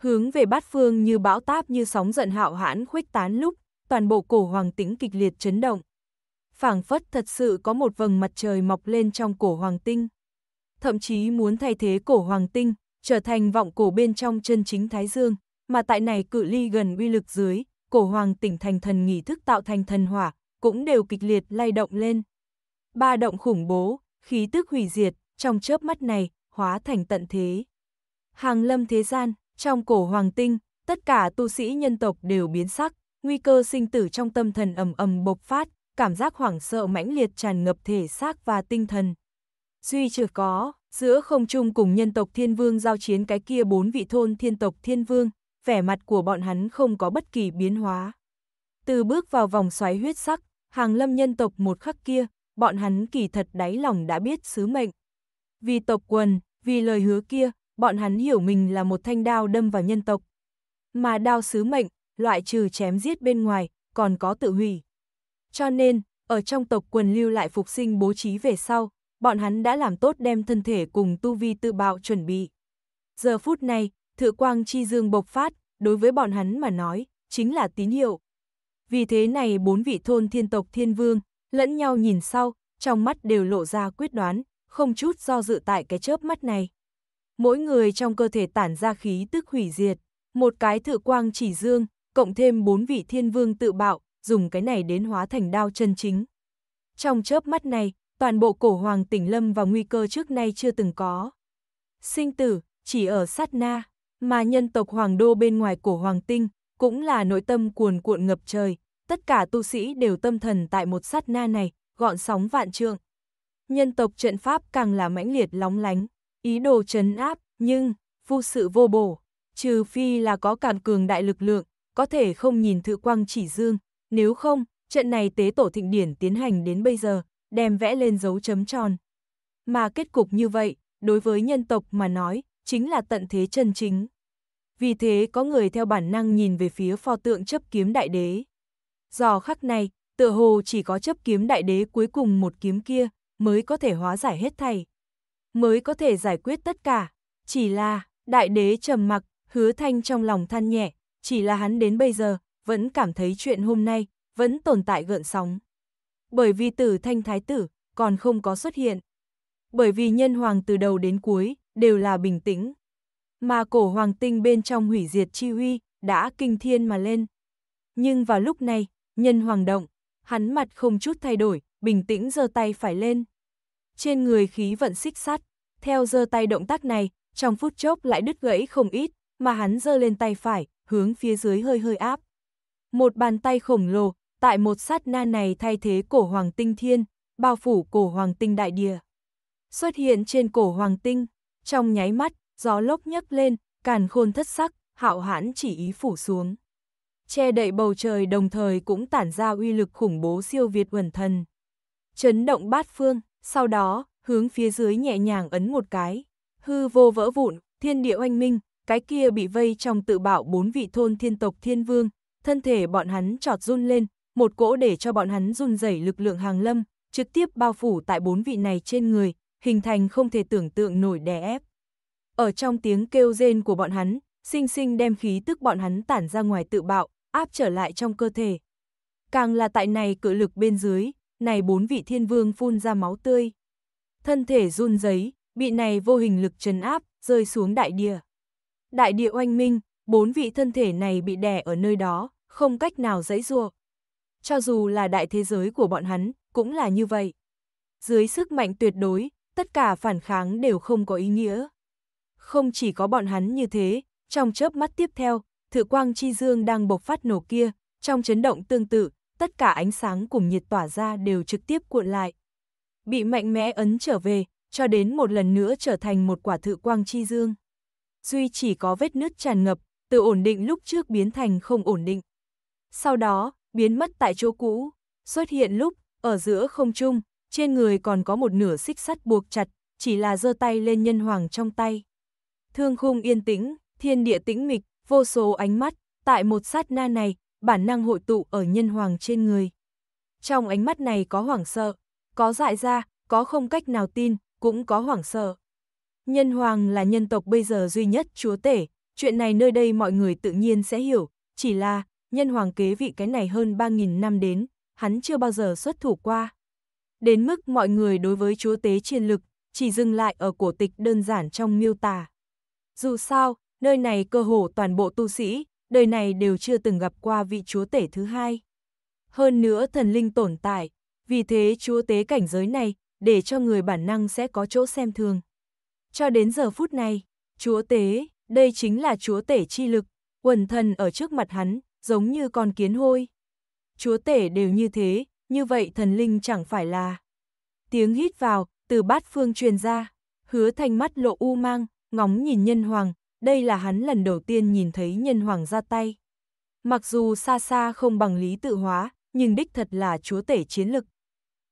hướng về bát phương như bão táp như sóng giận hạo hãn khuếch tán lúc toàn bộ cổ hoàng tĩnh kịch liệt chấn động. phảng phất thật sự có một vầng mặt trời mọc lên trong cổ hoàng tinh. Thậm chí muốn thay thế cổ hoàng tinh, trở thành vọng cổ bên trong chân chính Thái Dương, mà tại này cự ly gần uy lực dưới, cổ hoàng tỉnh thành thần nghỉ thức tạo thành thần hỏa, cũng đều kịch liệt lay động lên. Ba động khủng bố, khí tức hủy diệt, trong chớp mắt này, hóa thành tận thế. Hàng lâm thế gian, trong cổ hoàng tinh, tất cả tu sĩ nhân tộc đều biến sắc, nguy cơ sinh tử trong tâm thần ầm ầm bộc phát, cảm giác hoảng sợ mãnh liệt tràn ngập thể xác và tinh thần. Duy trừ có, giữa không trung cùng nhân tộc thiên vương giao chiến cái kia bốn vị thôn thiên tộc thiên vương, vẻ mặt của bọn hắn không có bất kỳ biến hóa. Từ bước vào vòng xoáy huyết sắc, hàng lâm nhân tộc một khắc kia, bọn hắn kỳ thật đáy lòng đã biết sứ mệnh. Vì tộc quần, vì lời hứa kia, bọn hắn hiểu mình là một thanh đao đâm vào nhân tộc. Mà đao sứ mệnh, loại trừ chém giết bên ngoài, còn có tự hủy. Cho nên, ở trong tộc quần lưu lại phục sinh bố trí về sau, bọn hắn đã làm tốt đem thân thể cùng tu vi tự bạo chuẩn bị. Giờ phút này, thượng quang chi dương bộc phát, đối với bọn hắn mà nói, chính là tín hiệu. Vì thế này bốn vị thôn thiên tộc thiên vương, lẫn nhau nhìn sau, trong mắt đều lộ ra quyết đoán, không chút do dự tại cái chớp mắt này. Mỗi người trong cơ thể tản ra khí tức hủy diệt, một cái thử quang chỉ dương, cộng thêm bốn vị thiên vương tự bạo, dùng cái này đến hóa thành đao chân chính. Trong chớp mắt này, toàn bộ cổ hoàng tỉnh lâm vào nguy cơ trước nay chưa từng có. Sinh tử, chỉ ở sát na, mà nhân tộc hoàng đô bên ngoài cổ hoàng tinh, cũng là nội tâm cuồn cuộn ngập trời, tất cả tu sĩ đều tâm thần tại một sát na này, gọn sóng vạn trượng. Nhân tộc trận pháp càng là mãnh liệt lóng lánh, ý đồ trấn áp, nhưng, phu sự vô bổ, trừ phi là có càng cường đại lực lượng, có thể không nhìn thự quang chỉ dương, nếu không, trận này tế tổ thịnh điển tiến hành đến bây giờ, đem vẽ lên dấu chấm tròn. Mà kết cục như vậy, đối với nhân tộc mà nói, chính là tận thế chân chính. Vì thế có người theo bản năng nhìn về phía pho tượng chấp kiếm đại đế. Do khắc này, tựa hồ chỉ có chấp kiếm đại đế cuối cùng một kiếm kia mới có thể hóa giải hết thảy, mới có thể giải quyết tất cả, chỉ là đại đế trầm mặc, hứa thanh trong lòng than nhẹ, chỉ là hắn đến bây giờ, vẫn cảm thấy chuyện hôm nay, vẫn tồn tại gợn sóng. Bởi vì tử thanh thái tử, còn không có xuất hiện. Bởi vì nhân hoàng từ đầu đến cuối, đều là bình tĩnh. Mà cổ hoàng tinh bên trong hủy diệt chi huy, đã kinh thiên mà lên. Nhưng vào lúc này, nhân hoàng động, hắn mặt không chút thay đổi, bình tĩnh giơ tay phải lên. Trên người khí vận xích sắt, theo giơ tay động tác này, trong phút chốc lại đứt gãy không ít, mà hắn giơ lên tay phải, hướng phía dưới hơi hơi áp. Một bàn tay khổng lồ, tại một sát na này thay thế cổ hoàng tinh thiên, bao phủ cổ hoàng tinh đại địa. Xuất hiện trên cổ hoàng tinh, trong nháy mắt, gió lốc nhấc lên, càn khôn thất sắc, hạo hãn chỉ ý phủ xuống. Che đậy bầu trời đồng thời cũng tản ra uy lực khủng bố siêu việt quần thần. Chấn động bát phương, sau đó, hướng phía dưới nhẹ nhàng ấn một cái. Hư vô vỡ vụn, thiên địa oanh minh, cái kia bị vây trong tự bạo bốn vị thôn thiên tộc thiên vương, thân thể bọn hắn trọt run lên, một cỗ để cho bọn hắn run rẩy lực lượng hàng lâm, trực tiếp bao phủ tại bốn vị này trên người, hình thành không thể tưởng tượng nổi đè ép. Ở trong tiếng kêu rên của bọn hắn, sinh sinh đem khí tức bọn hắn tản ra ngoài tự bạo, áp trở lại trong cơ thể. Càng là tại này cự lực bên dưới, này bốn vị thiên vương phun ra máu tươi. Thân thể run rẩy, bị này vô hình lực trấn áp, rơi xuống đại địa đại địa oanh minh, bốn vị thân thể này bị đè ở nơi đó, không cách nào dãy ruộng. Cho dù là đại thế giới của bọn hắn, cũng là như vậy. Dưới sức mạnh tuyệt đối, tất cả phản kháng đều không có ý nghĩa. Không chỉ có bọn hắn như thế, trong chớp mắt tiếp theo, thử quang chi dương đang bộc phát nổ kia, trong chấn động tương tự, tất cả ánh sáng cùng nhiệt tỏa ra đều trực tiếp cuộn lại. Bị mạnh mẽ ấn trở về, cho đến một lần nữa trở thành một quả thự quang chi dương duy chỉ có vết nứt tràn ngập, từ ổn định lúc trước biến thành không ổn định. Sau đó, biến mất tại chỗ cũ, xuất hiện lúc, ở giữa không trung, trên người còn có một nửa xích sắt buộc chặt, chỉ là giơ tay lên nhân hoàng trong tay. Thương khung yên tĩnh, thiên địa tĩnh mịch, vô số ánh mắt, tại một sát na này, bản năng hội tụ ở nhân hoàng trên người. Trong ánh mắt này có hoảng sợ, có dại ra, có không cách nào tin, cũng có hoảng sợ. Nhân hoàng là nhân tộc bây giờ duy nhất chúa tể, chuyện này nơi đây mọi người tự nhiên sẽ hiểu, chỉ là nhân hoàng kế vị cái này hơn 3.000 năm đến, hắn chưa bao giờ xuất thủ qua. Đến mức mọi người đối với chúa tế chiến lực chỉ dừng lại ở cổ tịch đơn giản trong miêu tả. Dù sao, nơi này cơ hồ toàn bộ tu sĩ, đời này đều chưa từng gặp qua vị chúa tể thứ hai. Hơn nữa thần linh tồn tại, vì thế chúa tế cảnh giới này, để cho người bản năng sẽ có chỗ xem thường. Cho đến giờ phút này, chúa tế, đây chính là chúa tể chi lực, quần thần ở trước mặt hắn, giống như con kiến hôi. Chúa tể đều như thế, như vậy thần linh chẳng phải là. Tiếng hít vào, từ bát phương truyền ra, hứa thanh mắt lộ u mang, ngóng nhìn nhân hoàng, đây là hắn lần đầu tiên nhìn thấy nhân hoàng ra tay. Mặc dù xa xa không bằng lý tự hóa, nhưng đích thật là chúa tể chiến lực.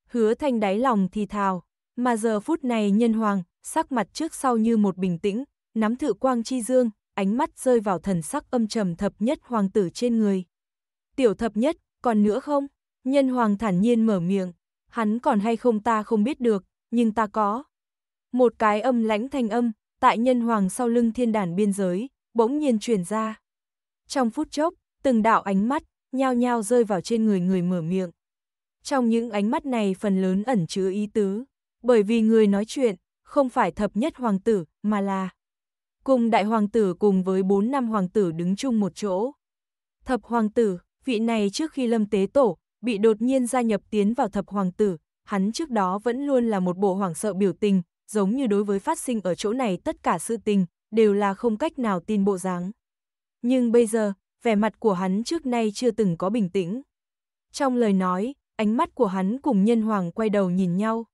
Hứa thanh đáy lòng thì thào, mà giờ phút này nhân hoàng, sắc mặt trước sau như một bình tĩnh, nắm thử quang chi dương, ánh mắt rơi vào thần sắc âm trầm thập nhất hoàng tử trên người. Tiểu thập nhất, còn nữa không? Nhân hoàng thản nhiên mở miệng, hắn còn hay không ta không biết được, nhưng ta có. Một cái âm lãnh thanh âm, tại nhân hoàng sau lưng thiên đàn biên giới, bỗng nhiên truyền ra. Trong phút chốc, từng đạo ánh mắt, nhao nhao rơi vào trên người người mở miệng. Trong những ánh mắt này phần lớn ẩn chứa ý tứ, bởi vì người nói chuyện, không phải thập nhất hoàng tử, mà là cùng đại hoàng tử cùng với bốn năm hoàng tử đứng chung một chỗ. Thập hoàng tử, vị này trước khi lâm tế tổ, bị đột nhiên gia nhập tiến vào thập hoàng tử, hắn trước đó vẫn luôn là một bộ hoảng sợ biểu tình, giống như đối với phát sinh ở chỗ này tất cả sự tình, đều là không cách nào tin bộ dáng. Nhưng bây giờ, vẻ mặt của hắn trước nay chưa từng có bình tĩnh. Trong lời nói, ánh mắt của hắn cùng nhân hoàng quay đầu nhìn nhau.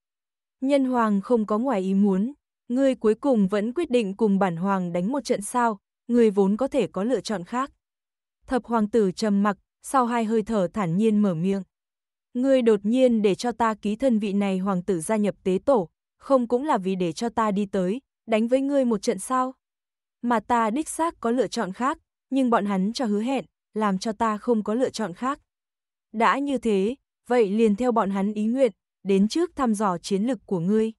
Nhân hoàng không có ngoài ý muốn, ngươi cuối cùng vẫn quyết định cùng bản hoàng đánh một trận sao, ngươi vốn có thể có lựa chọn khác. Thập hoàng tử trầm mặc, sau hai hơi thở thản nhiên mở miệng. Ngươi đột nhiên để cho ta ký thân vị này hoàng tử gia nhập tế tổ, không cũng là vì để cho ta đi tới, đánh với ngươi một trận sao? Mà ta đích xác có lựa chọn khác, nhưng bọn hắn cho hứa hẹn, làm cho ta không có lựa chọn khác. Đã như thế, vậy liền theo bọn hắn ý nguyện, đến trước thăm dò chiến lực của ngươi.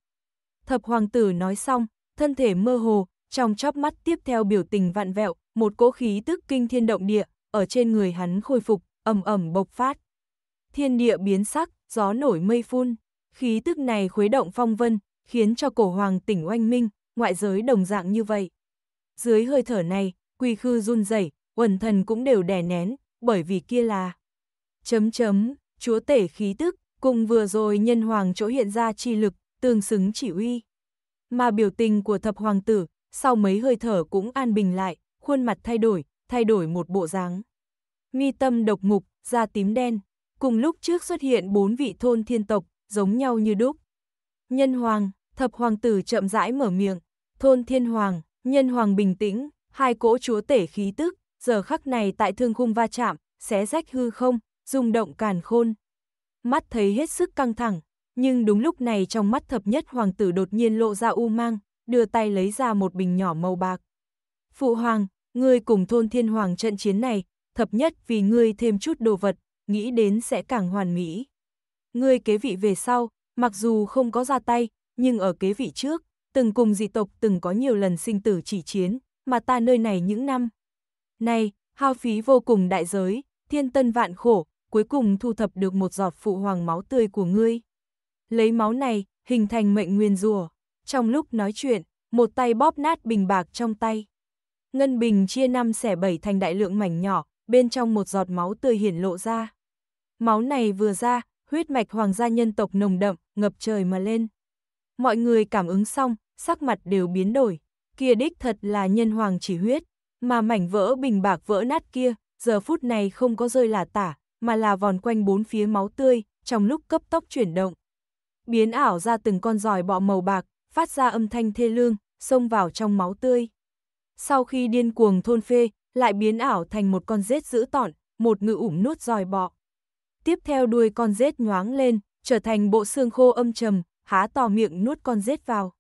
Thập hoàng tử nói xong, thân thể mơ hồ, trong chóp mắt tiếp theo biểu tình vạn vẹo, một cỗ khí tức kinh thiên động địa, ở trên người hắn khôi phục, ầm ầm bộc phát. Thiên địa biến sắc, gió nổi mây phun, khí tức này khuấy động phong vân, khiến cho cổ hoàng tỉnh oanh minh, ngoại giới đồng dạng như vậy. Dưới hơi thở này, quy khư run rẩy, quần thần cũng đều đè nén, bởi vì kia là chấm chấm, chúa tể khí tức, Cùng vừa rồi nhân hoàng chỗ hiện ra chi lực, tương xứng chỉ uy. Mà biểu tình của thập hoàng tử, sau mấy hơi thở cũng an bình lại, khuôn mặt thay đổi, thay đổi một bộ dáng. Mi tâm độc ngục, da tím đen, cùng lúc trước xuất hiện bốn vị thôn thiên tộc, giống nhau như đúc. Nhân hoàng, thập hoàng tử chậm rãi mở miệng, thôn thiên hoàng, nhân hoàng bình tĩnh, hai cỗ chúa tể khí tức, giờ khắc này tại thương khung va chạm, xé rách hư không, rung động càn khôn mắt thấy hết sức căng thẳng, nhưng đúng lúc này trong mắt thập nhất hoàng tử đột nhiên lộ ra u mang, đưa tay lấy ra một bình nhỏ màu bạc. Phụ hoàng, ngươi cùng thôn thiên hoàng trận chiến này, thập nhất vì ngươi thêm chút đồ vật, nghĩ đến sẽ càng hoàn mỹ. Ngươi kế vị về sau, mặc dù không có ra tay, nhưng ở kế vị trước, từng cùng dị tộc từng có nhiều lần sinh tử chỉ chiến, mà ta nơi này những năm. Này, hao phí vô cùng đại giới, thiên tân vạn khổ, cuối cùng thu thập được một giọt phụ hoàng máu tươi của ngươi. Lấy máu này, hình thành mệnh nguyên rùa. Trong lúc nói chuyện, một tay bóp nát bình bạc trong tay. Ngân bình chia năm xẻ bảy thành đại lượng mảnh nhỏ, bên trong một giọt máu tươi hiển lộ ra. Máu này vừa ra, huyết mạch hoàng gia nhân tộc nồng đậm, ngập trời mà lên. Mọi người cảm ứng xong, sắc mặt đều biến đổi. Kia đích thật là nhân hoàng chỉ huyết, mà mảnh vỡ bình bạc vỡ nát kia, giờ phút này không có rơi là tả, mà là vòn quanh bốn phía máu tươi, trong lúc cấp tốc chuyển động. Biến ảo ra từng con giòi bọ màu bạc, phát ra âm thanh thê lương, xông vào trong máu tươi. Sau khi điên cuồng thôn phê, lại biến ảo thành một con rết dữ tỏn, một ngự ủm nuốt giòi bọ. Tiếp theo đuôi con rết nhoáng lên, trở thành bộ xương khô âm trầm, há to miệng nuốt con rết vào.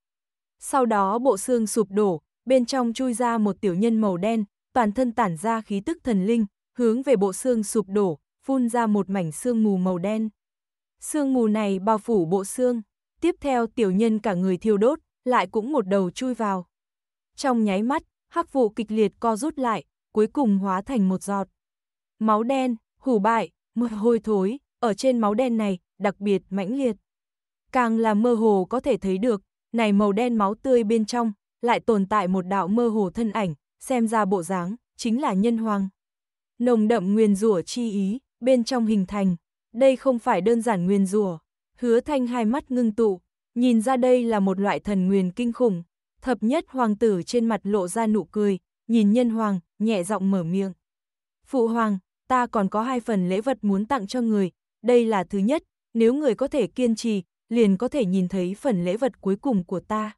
Sau đó bộ xương sụp đổ, bên trong chui ra một tiểu nhân màu đen, toàn thân tản ra khí tức thần linh, hướng về bộ xương sụp đổ, phun ra một mảnh sương mù màu đen. Sương mù này bao phủ bộ xương, tiếp theo tiểu nhân cả người thiêu đốt, lại cũng một đầu chui vào. Trong nháy mắt, hắc vụ kịch liệt co rút lại, cuối cùng hóa thành một giọt. Máu đen, hủ bại, mưa hôi thối, ở trên máu đen này, đặc biệt mãnh liệt. Càng là mơ hồ có thể thấy được, này màu đen máu tươi bên trong, lại tồn tại một đạo mơ hồ thân ảnh, xem ra bộ dáng, chính là nhân hoàng. Nồng đậm nguyên rủa chi ý, bên trong hình thành, đây không phải đơn giản nguyên rùa Hứa Thanh hai mắt ngưng tụ, nhìn ra đây là một loại thần nguyên kinh khủng. Thập nhất hoàng tử trên mặt lộ ra nụ cười, nhìn nhân hoàng, nhẹ giọng mở miệng. Phụ hoàng, ta còn có hai phần lễ vật muốn tặng cho người, đây là thứ nhất, nếu người có thể kiên trì, liền có thể nhìn thấy phần lễ vật cuối cùng của ta.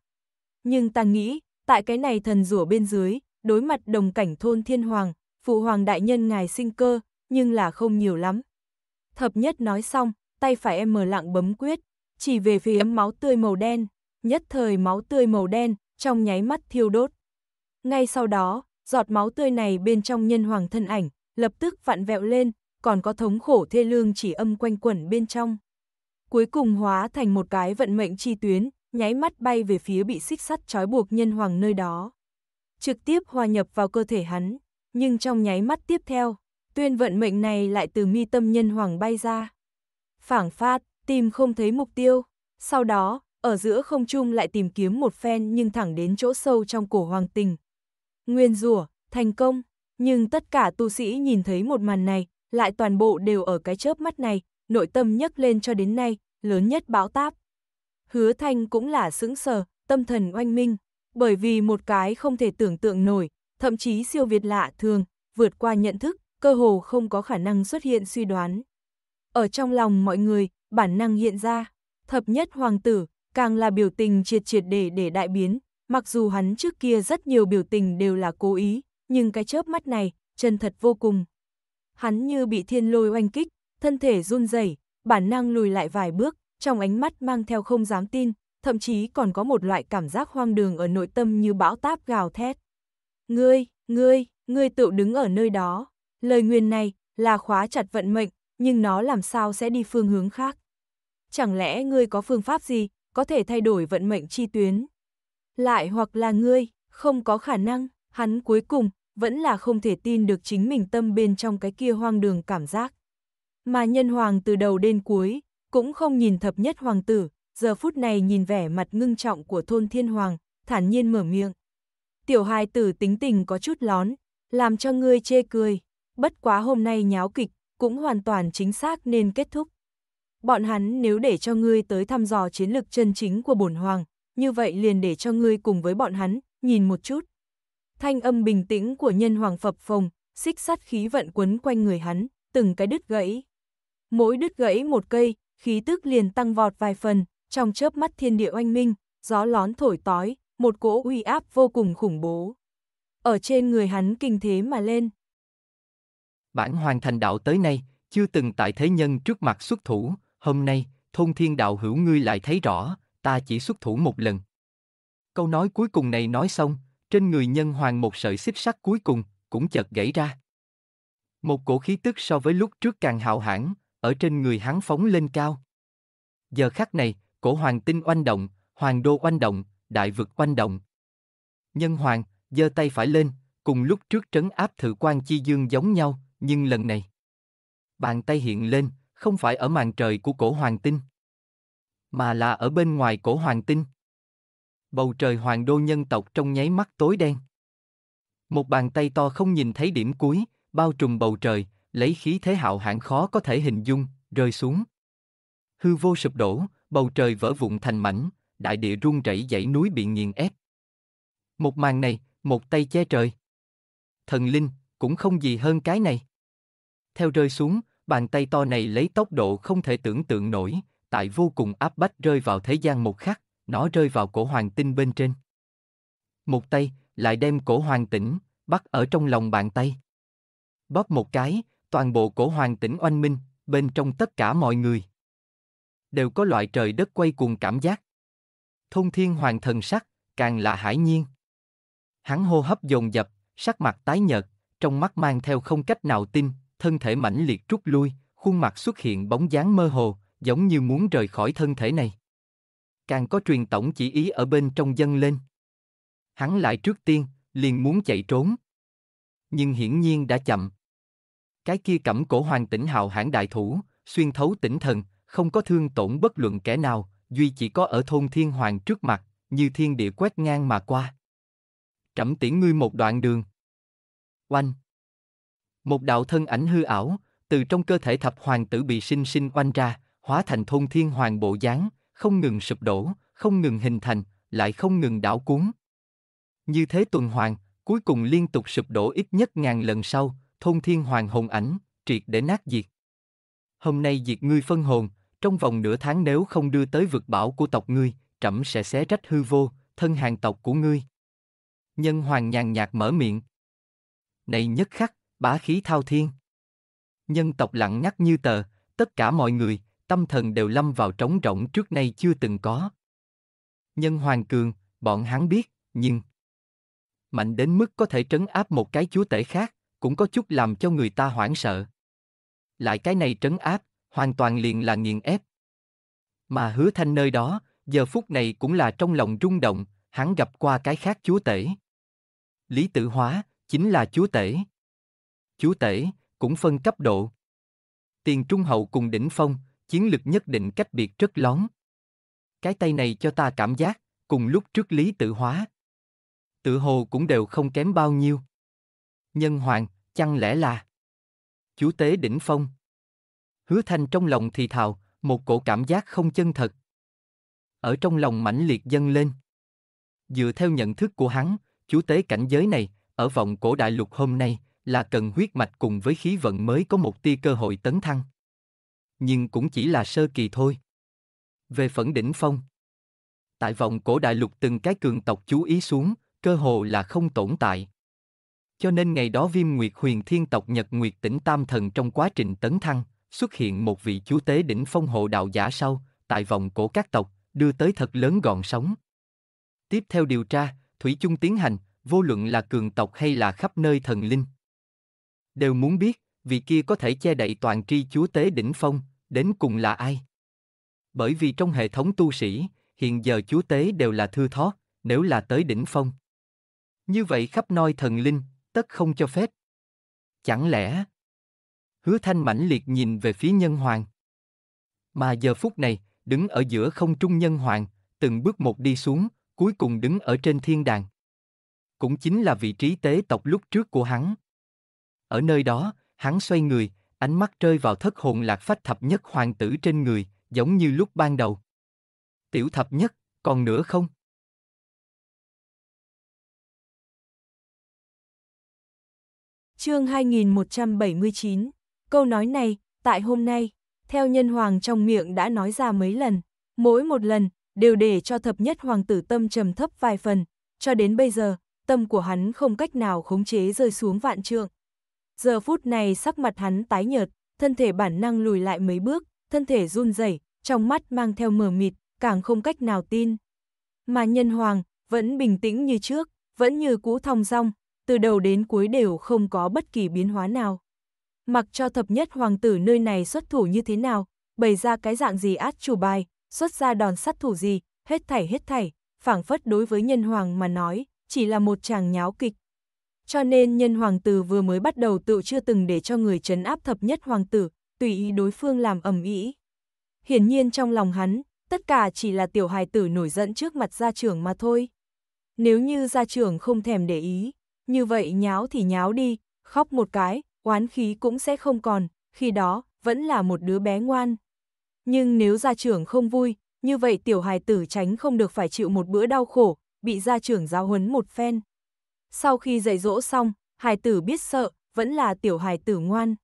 Nhưng ta nghĩ, tại cái này thần rùa bên dưới, đối mặt đồng cảnh thôn thiên hoàng, phụ hoàng đại nhân ngài sinh cơ, nhưng là không nhiều lắm. Thập nhất nói xong, tay phải em mở lặng bấm quyết, chỉ về phía máu tươi màu đen, nhất thời máu tươi màu đen, trong nháy mắt thiêu đốt. Ngay sau đó, giọt máu tươi này bên trong nhân hoàng thân ảnh, lập tức vặn vẹo lên, còn có thống khổ thê lương chỉ âm quanh quẩn bên trong. Cuối cùng hóa thành một cái vận mệnh chi tuyến, nháy mắt bay về phía bị xích sắt trói buộc nhân hoàng nơi đó. Trực tiếp hòa nhập vào cơ thể hắn, nhưng trong nháy mắt tiếp theo, tuyên vận mệnh này lại từ mi tâm nhân hoàng bay ra. Phảng phát, tìm không thấy mục tiêu, sau đó, ở giữa không trung lại tìm kiếm một phen nhưng thẳng đến chỗ sâu trong cổ hoàng tình. Nguyên rủa, thành công, nhưng tất cả tu sĩ nhìn thấy một màn này, lại toàn bộ đều ở cái chớp mắt này, nội tâm nhấc lên cho đến nay, lớn nhất bão táp. Hứa thanh cũng là sững sờ, tâm thần oanh minh, bởi vì một cái không thể tưởng tượng nổi, thậm chí siêu việt lạ thường, vượt qua nhận thức, cơ hồ không có khả năng xuất hiện suy đoán. Ở trong lòng mọi người, bản năng hiện ra, thập nhất hoàng tử, càng là biểu tình triệt triệt để để đại biến, mặc dù hắn trước kia rất nhiều biểu tình đều là cố ý, nhưng cái chớp mắt này, chân thật vô cùng. Hắn như bị thiên lôi oanh kích, thân thể run rẩy, bản năng lùi lại vài bước, trong ánh mắt mang theo không dám tin, thậm chí còn có một loại cảm giác hoang đường ở nội tâm như bão táp gào thét. Ngươi, ngươi, ngươi tự đứng ở nơi đó. Lời nguyên này là khóa chặt vận mệnh, nhưng nó làm sao sẽ đi phương hướng khác? Chẳng lẽ ngươi có phương pháp gì có thể thay đổi vận mệnh chi tuyến? Lại hoặc là ngươi không có khả năng, hắn cuối cùng vẫn là không thể tin được chính mình tâm bên trong cái kia hoang đường cảm giác. Mà nhân hoàng từ đầu đến cuối cũng không nhìn thập nhất hoàng tử, giờ phút này nhìn vẻ mặt ngưng trọng của thôn thiên hoàng, thản nhiên mở miệng. Tiểu hài tử tính tình có chút lón, làm cho ngươi chê cười bất quá hôm nay nháo kịch, cũng hoàn toàn chính xác nên kết thúc. Bọn hắn nếu để cho ngươi tới thăm dò chiến lược chân chính của bổn hoàng, như vậy liền để cho ngươi cùng với bọn hắn, nhìn một chút. Thanh âm bình tĩnh của nhân hoàng phập phồng, xích sắt khí vận quấn quanh người hắn, từng cái đứt gãy. Mỗi đứt gãy một cây, khí tức liền tăng vọt vài phần, trong chớp mắt thiên địa oanh minh, gió lón thổi tói, một cỗ uy áp vô cùng khủng bố. Ở trên người hắn kinh thế mà lên bản hoàn thành đạo tới nay, chưa từng tại thế nhân trước mặt xuất thủ, hôm nay, thôn thiên đạo hữu ngươi lại thấy rõ, ta chỉ xuất thủ một lần. Câu nói cuối cùng này nói xong, trên người nhân hoàng một sợi xích sắt cuối cùng, cũng chợt gãy ra. Một cổ khí tức so với lúc trước càng hào hãn, ở trên người hắn phóng lên cao. Giờ khắc này, cổ hoàng tinh oanh động, hoàng đô oanh động, đại vực oanh động. Nhân hoàng, giơ tay phải lên, cùng lúc trước trấn áp thử quan chi dương giống nhau, nhưng lần này bàn tay hiện lên không phải ở màn trời của cổ hoàng tinh mà là ở bên ngoài cổ hoàng tinh bầu trời hoàng đô nhân tộc trong nháy mắt tối đen một bàn tay to không nhìn thấy điểm cuối bao trùm bầu trời lấy khí thế hạo hạng khó có thể hình dung rơi xuống hư vô sụp đổ bầu trời vỡ vụn thành mảnh đại địa rung rẩy dãy núi bị nghiền ép một màn này một tay che trời thần linh cũng không gì hơn cái này theo rơi xuống, bàn tay to này lấy tốc độ không thể tưởng tượng nổi, tại vô cùng áp bách rơi vào thế gian một khắc, nó rơi vào cổ hoàng tinh bên trên. Một tay, lại đem cổ hoàng tỉnh, bắt ở trong lòng bàn tay. Bóp một cái, toàn bộ cổ hoàng tỉnh oanh minh, bên trong tất cả mọi người. Đều có loại trời đất quay cuồng cảm giác. Thông thiên hoàng thần sắc, càng là hải nhiên. Hắn hô hấp dồn dập, sắc mặt tái nhợt, trong mắt mang theo không cách nào tin, thân thể mãnh liệt rút lui, khuôn mặt xuất hiện bóng dáng mơ hồ, giống như muốn rời khỏi thân thể này. Càng có truyền tổng chỉ ý ở bên trong dâng lên. Hắn lại trước tiên, liền muốn chạy trốn. Nhưng hiển nhiên đã chậm. Cái kia cẩm cổ hoàng tỉnh hào hãn đại thủ, xuyên thấu tỉnh thần, không có thương tổn bất luận kẻ nào, duy chỉ có ở thôn thiên hoàng trước mặt, như thiên địa quét ngang mà qua. Trẫm tiễn ngươi một đoạn đường. Oanh! Một đạo thân ảnh hư ảo, từ trong cơ thể thập hoàng tử bị sinh sinh oanh ra, hóa thành thôn thiên hoàng bộ dáng, không ngừng sụp đổ, không ngừng hình thành, lại không ngừng đảo cuốn. Như thế tuần hoàn, cuối cùng liên tục sụp đổ ít nhất ngàn lần sau, thôn thiên hoàng hồn ảnh, triệt để nát diệt. Hôm nay diệt ngươi phân hồn, trong vòng nửa tháng nếu không đưa tới vực bảo của tộc ngươi, trẫm sẽ xé rách hư vô, thân hàng tộc của ngươi. Nhân hoàng nhàn nhạt mở miệng. Này nhất khắc, bá khí thao thiên. Nhân tộc lặng nhắc như tờ, tất cả mọi người, tâm thần đều lâm vào trống rỗng trước nay chưa từng có. Nhân hoàng cường, bọn hắn biết, nhưng mạnh đến mức có thể trấn áp một cái chúa tể khác, cũng có chút làm cho người ta hoảng sợ. Lại cái này trấn áp, hoàn toàn liền là nghiền ép. Mà hứa thanh nơi đó, giờ phút này cũng là trong lòng rung động, hắn gặp qua cái khác chúa tể. Lý tự hóa, chính là chúa tể chúa tể, cũng phân cấp độ. Tiền trung hậu cùng đỉnh phong, chiến lực nhất định cách biệt rất lón. Cái tay này cho ta cảm giác, cùng lúc trước lý tự hóa. Tự hồ cũng đều không kém bao nhiêu. Nhân hoàng, chăng lẽ là chú tế đỉnh phong. Hứa thanh trong lòng thì thào, một cổ cảm giác không chân thật. Ở trong lòng mãnh liệt dâng lên. Dựa theo nhận thức của hắn, chú tế cảnh giới này, ở vòng cổ đại lục hôm nay, là cần huyết mạch cùng với khí vận mới có một tia cơ hội tấn thăng. Nhưng cũng chỉ là sơ kỳ thôi. Về phẫn đỉnh phong, tại vòng cổ đại lục từng cái cường tộc chú ý xuống, cơ hồ là không tồn tại. Cho nên ngày đó viêm nguyệt huyền thiên tộc Nhật Nguyệt tỉnh Tam Thần trong quá trình tấn thăng, xuất hiện một vị chúa tế đỉnh phong hộ đạo giả sau, tại vòng cổ các tộc, đưa tới thật lớn gọn sóng. Tiếp theo điều tra, Thủy trung tiến hành, vô luận là cường tộc hay là khắp nơi thần linh, đều muốn biết, vị kia có thể che đậy toàn tri chúa tế đỉnh phong, đến cùng là ai. Bởi vì trong hệ thống tu sĩ, hiện giờ chúa tế đều là thư thót, nếu là tới đỉnh phong. Như vậy khắp noi thần linh, tất không cho phép. Chẳng lẽ... Hứa thanh mãnh liệt nhìn về phía nhân hoàng. Mà giờ phút này, đứng ở giữa không trung nhân hoàng, từng bước một đi xuống, cuối cùng đứng ở trên thiên đàng. Cũng chính là vị trí tế tộc lúc trước của hắn. Ở nơi đó, hắn xoay người, ánh mắt rơi vào thất hồn lạc phách thập nhất hoàng tử trên người, giống như lúc ban đầu. Tiểu thập nhất, còn nữa không? Chương 2179, câu nói này, tại hôm nay, theo nhân hoàng trong miệng đã nói ra mấy lần, mỗi một lần, đều để cho thập nhất hoàng tử tâm trầm thấp vài phần, cho đến bây giờ, tâm của hắn không cách nào khống chế rơi xuống vạn trượng. Giờ phút này sắc mặt hắn tái nhợt, thân thể bản năng lùi lại mấy bước, thân thể run rẩy, trong mắt mang theo mờ mịt, càng không cách nào tin. Mà nhân hoàng, vẫn bình tĩnh như trước, vẫn như cũ thong dong, từ đầu đến cuối đều không có bất kỳ biến hóa nào. Mặc cho thập nhất hoàng tử nơi này xuất thủ như thế nào, bày ra cái dạng gì át chủ bài, xuất ra đòn sát thủ gì, hết thảy hết thảy, phảng phất đối với nhân hoàng mà nói, chỉ là một chàng nháo kịch, cho nên nhân hoàng tử vừa mới bắt đầu tự chưa từng để cho người trấn áp thập nhất hoàng tử, tùy ý đối phương làm ẩm ý. Hiển nhiên trong lòng hắn, tất cả chỉ là tiểu hài tử nổi giận trước mặt gia trưởng mà thôi. Nếu như gia trưởng không thèm để ý, như vậy nháo thì nháo đi, khóc một cái, oán khí cũng sẽ không còn, khi đó, vẫn là một đứa bé ngoan. Nhưng nếu gia trưởng không vui, như vậy tiểu hài tử tránh không được phải chịu một bữa đau khổ, bị gia trưởng giáo huấn một phen sau khi dạy dỗ xong, hài tử biết sợ, vẫn là tiểu hài tử ngoan.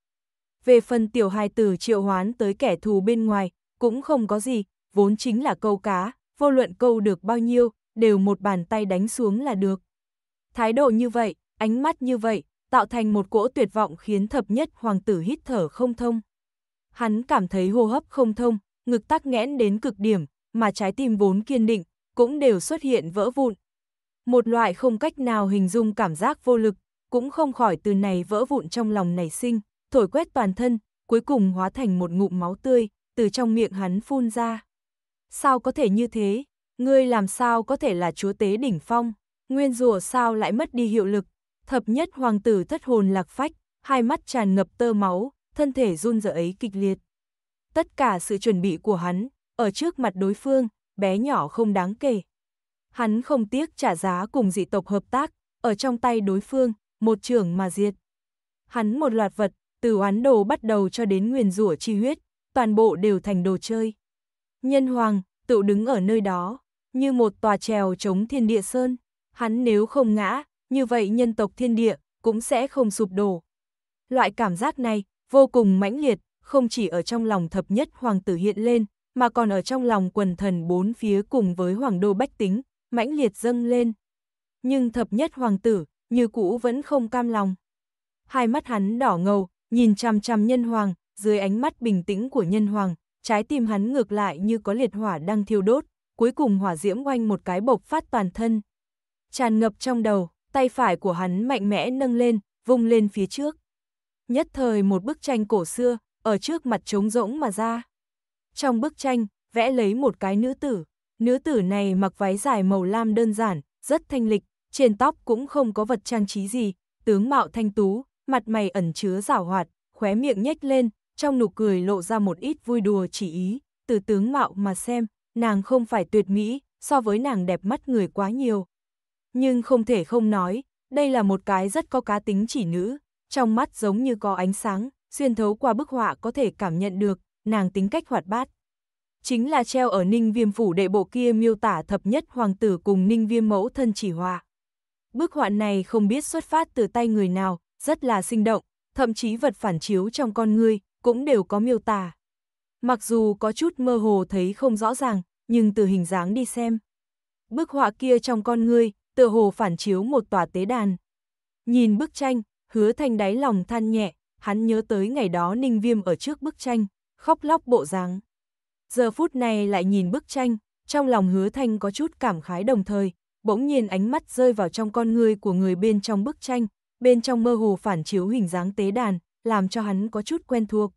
Về phần tiểu hài tử triệu hoán tới kẻ thù bên ngoài, cũng không có gì, vốn chính là câu cá, vô luận câu được bao nhiêu, đều một bàn tay đánh xuống là được. Thái độ như vậy, ánh mắt như vậy, tạo thành một cỗ tuyệt vọng khiến thập nhất hoàng tử hít thở không thông. Hắn cảm thấy hô hấp không thông, ngực tắc nghẽn đến cực điểm, mà trái tim vốn kiên định, cũng đều xuất hiện vỡ vụn, một loại không cách nào hình dung cảm giác vô lực, cũng không khỏi từ này vỡ vụn trong lòng nảy sinh, thổi quét toàn thân, cuối cùng hóa thành một ngụm máu tươi, từ trong miệng hắn phun ra. Sao có thể như thế? Ngươi làm sao có thể là chúa tế đỉnh phong? Nguyên rùa sao lại mất đi hiệu lực? Thập nhất hoàng tử thất hồn lạc phách, hai mắt tràn ngập tơ máu, thân thể run rẩy ấy kịch liệt. Tất cả sự chuẩn bị của hắn, ở trước mặt đối phương, bé nhỏ không đáng kể, hắn không tiếc trả giá cùng dị tộc hợp tác, ở trong tay đối phương, một trưởng mà diệt. Hắn một loạt vật, từ oán đồ bắt đầu cho đến nguyền rủa chi huyết, toàn bộ đều thành đồ chơi. Nhân hoàng, tự đứng ở nơi đó, như một tòa trèo chống thiên địa sơn, hắn nếu không ngã, như vậy nhân tộc thiên địa cũng sẽ không sụp đổ. Loại cảm giác này vô cùng mãnh liệt, không chỉ ở trong lòng thập nhất hoàng tử hiện lên, mà còn ở trong lòng quần thần bốn phía cùng với hoàng đô bách tính, mãnh liệt dâng lên. Nhưng thập nhất hoàng tử, như cũ vẫn không cam lòng. Hai mắt hắn đỏ ngầu, nhìn chằm chằm nhân hoàng, dưới ánh mắt bình tĩnh của nhân hoàng, trái tim hắn ngược lại như có liệt hỏa đang thiêu đốt, cuối cùng hỏa diễm oanh một cái bộc phát toàn thân. Tràn ngập trong đầu, tay phải của hắn mạnh mẽ nâng lên, vung lên phía trước. Nhất thời một bức tranh cổ xưa, ở trước mặt trống rỗng mà ra. Trong bức tranh, vẽ lấy một cái nữ tử. Nữ tử này mặc váy dài màu lam đơn giản, rất thanh lịch, trên tóc cũng không có vật trang trí gì, tướng mạo thanh tú, mặt mày ẩn chứa rảo hoạt, khóe miệng nhếch lên, trong nụ cười lộ ra một ít vui đùa chỉ ý, từ tướng mạo mà xem, nàng không phải tuyệt mỹ, so với nàng đẹp mắt người quá nhiều. Nhưng không thể không nói, đây là một cái rất có cá tính chỉ nữ, trong mắt giống như có ánh sáng, xuyên thấu qua bức họa có thể cảm nhận được, nàng tính cách hoạt bát, chính là treo ở ninh viêm phủ đệ bộ kia miêu tả thập nhất hoàng tử cùng ninh viêm mẫu thân chỉ họa. Bức họa này không biết xuất phát từ tay người nào, rất là sinh động, thậm chí vật phản chiếu trong con người cũng đều có miêu tả. Mặc dù có chút mơ hồ thấy không rõ ràng, nhưng từ hình dáng đi xem. Bức họa kia trong con người tựa hồ phản chiếu một tòa tế đàn. Nhìn bức tranh, hứa thanh đáy lòng than nhẹ, hắn nhớ tới ngày đó ninh viêm ở trước bức tranh, khóc lóc bộ dáng giờ phút này lại nhìn bức tranh, trong lòng hứa thanh có chút cảm khái đồng thời, bỗng nhiên ánh mắt rơi vào trong con người của người bên trong bức tranh, bên trong mơ hồ phản chiếu hình dáng tế đàn, làm cho hắn có chút quen thuộc.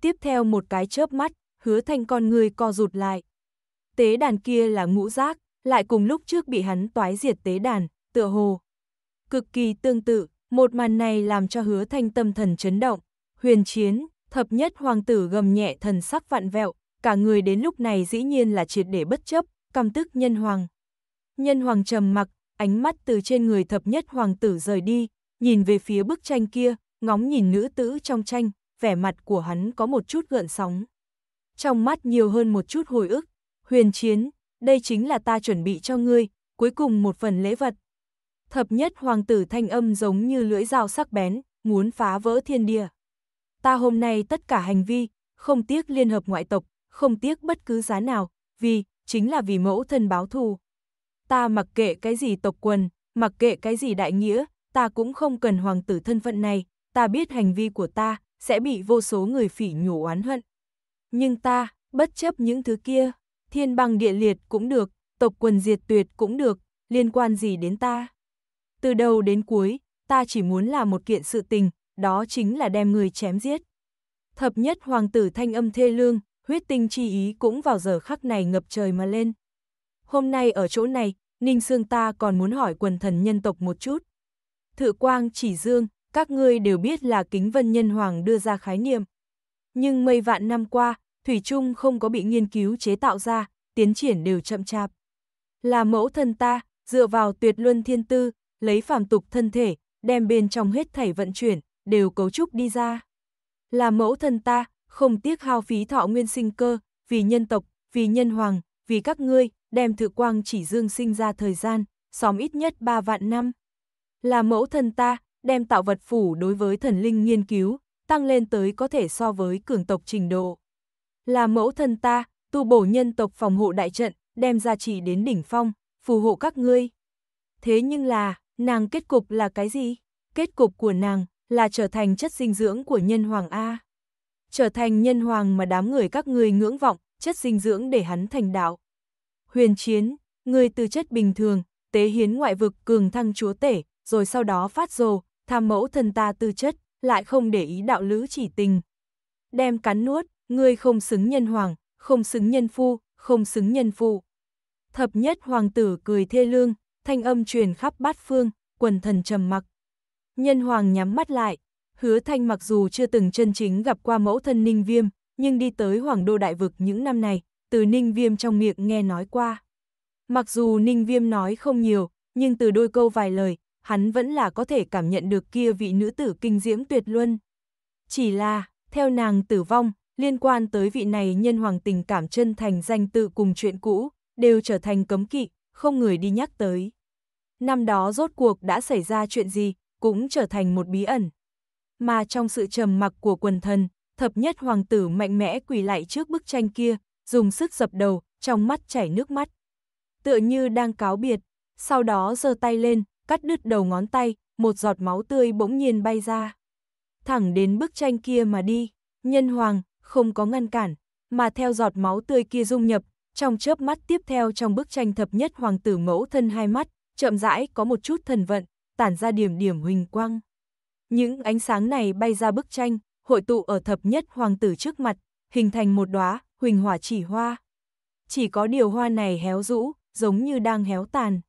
Tiếp theo một cái chớp mắt, hứa thanh con người co rụt lại. Tế đàn kia là ngũ giác, lại cùng lúc trước bị hắn toái diệt tế đàn, tựa hồ. Cực kỳ tương tự, một màn này làm cho hứa thanh tâm thần chấn động, huyền chiến, thập nhất hoàng tử gầm nhẹ thần sắc vạn vẹo, cả người đến lúc này dĩ nhiên là triệt để bất chấp, căm tức nhân hoàng. Nhân hoàng trầm mặc, ánh mắt từ trên người thập nhất hoàng tử rời đi, nhìn về phía bức tranh kia, ngóng nhìn nữ tử trong tranh, vẻ mặt của hắn có một chút gợn sóng. Trong mắt nhiều hơn một chút hồi ức, huyền chiến, đây chính là ta chuẩn bị cho ngươi, cuối cùng một phần lễ vật. Thập nhất hoàng tử thanh âm giống như lưỡi dao sắc bén, muốn phá vỡ thiên địa. Ta hôm nay tất cả hành vi, không tiếc liên hợp ngoại tộc, không tiếc bất cứ giá nào, vì, chính là vì mẫu thân báo thù. Ta mặc kệ cái gì tộc quần, mặc kệ cái gì đại nghĩa, ta cũng không cần hoàng tử thân phận này, ta biết hành vi của ta sẽ bị vô số người phỉ nhổ oán hận. Nhưng ta, bất chấp những thứ kia, thiên băng địa liệt cũng được, tộc quần diệt tuyệt cũng được, liên quan gì đến ta. Từ đầu đến cuối, ta chỉ muốn là một kiện sự tình, đó chính là đem người chém giết. Thập nhất hoàng tử thanh âm thê lương, huyết tinh chi ý cũng vào giờ khắc này ngập trời mà lên. Hôm nay ở chỗ này, Ninh Sương ta còn muốn hỏi quần thần nhân tộc một chút. Thự Quang chỉ dương, các ngươi đều biết là kính vân nhân hoàng đưa ra khái niệm. Nhưng mây vạn năm qua, Thủy Trung không có bị nghiên cứu chế tạo ra, tiến triển đều chậm chạp. Là mẫu thân ta, dựa vào tuyệt luân thiên tư, lấy phàm tục thân thể, đem bên trong hết thảy vận chuyển, đều cấu trúc đi ra. Là mẫu thân ta, không tiếc hao phí thọ nguyên sinh cơ, vì nhân tộc, vì nhân hoàng, vì các ngươi, đem thự quang chỉ dương sinh ra thời gian, xóm ít nhất 3 vạn năm. Là mẫu thân ta, đem tạo vật phủ đối với thần linh nghiên cứu, tăng lên tới có thể so với cường tộc trình độ. Là mẫu thân ta, tu bổ nhân tộc phòng hộ đại trận, đem ra chỉ đến đỉnh phong, phù hộ các ngươi. Thế nhưng là, nàng kết cục là cái gì? Kết cục của nàng là trở thành chất dinh dưỡng của nhân hoàng A trở thành nhân hoàng mà đám người các ngươi ngưỡng vọng, chất dinh dưỡng để hắn thành đạo. Huyền chiến, người từ chất bình thường, tế hiến ngoại vực cường thăng chúa tể, rồi sau đó phát rồ, tham mẫu thần ta tư chất, lại không để ý đạo lữ chỉ tình. Đem cắn nuốt, ngươi không xứng nhân hoàng, không xứng nhân phu, không xứng nhân phụ. Thập nhất hoàng tử cười thê lương, thanh âm truyền khắp bát phương, quần thần trầm mặc. Nhân hoàng nhắm mắt lại, Hứa Thanh mặc dù chưa từng chân chính gặp qua mẫu thân Ninh Viêm, nhưng đi tới Hoàng Đô Đại Vực những năm này, từ Ninh Viêm trong miệng nghe nói qua. Mặc dù Ninh Viêm nói không nhiều, nhưng từ đôi câu vài lời, hắn vẫn là có thể cảm nhận được kia vị nữ tử kinh diễm tuyệt luân. Chỉ là, theo nàng tử vong, liên quan tới vị này nhân hoàng tình cảm chân thành danh tự cùng chuyện cũ, đều trở thành cấm kỵ, không người đi nhắc tới. Năm đó rốt cuộc đã xảy ra chuyện gì, cũng trở thành một bí ẩn mà trong sự trầm mặc của quần thần, thập nhất hoàng tử mạnh mẽ quỳ lại trước bức tranh kia, dùng sức dập đầu, trong mắt chảy nước mắt. Tựa như đang cáo biệt, sau đó giơ tay lên, cắt đứt đầu ngón tay, một giọt máu tươi bỗng nhiên bay ra. Thẳng đến bức tranh kia mà đi, nhân hoàng, không có ngăn cản, mà theo giọt máu tươi kia dung nhập, trong chớp mắt tiếp theo trong bức tranh thập nhất hoàng tử mẫu thân hai mắt, chậm rãi có một chút thần vận, tản ra điểm điểm huỳnh quang. Những ánh sáng này bay ra bức tranh, hội tụ ở thập nhất hoàng tử trước mặt, hình thành một đóa huỳnh hỏa chỉ hoa. Chỉ có điều hoa này héo rũ, giống như đang héo tàn.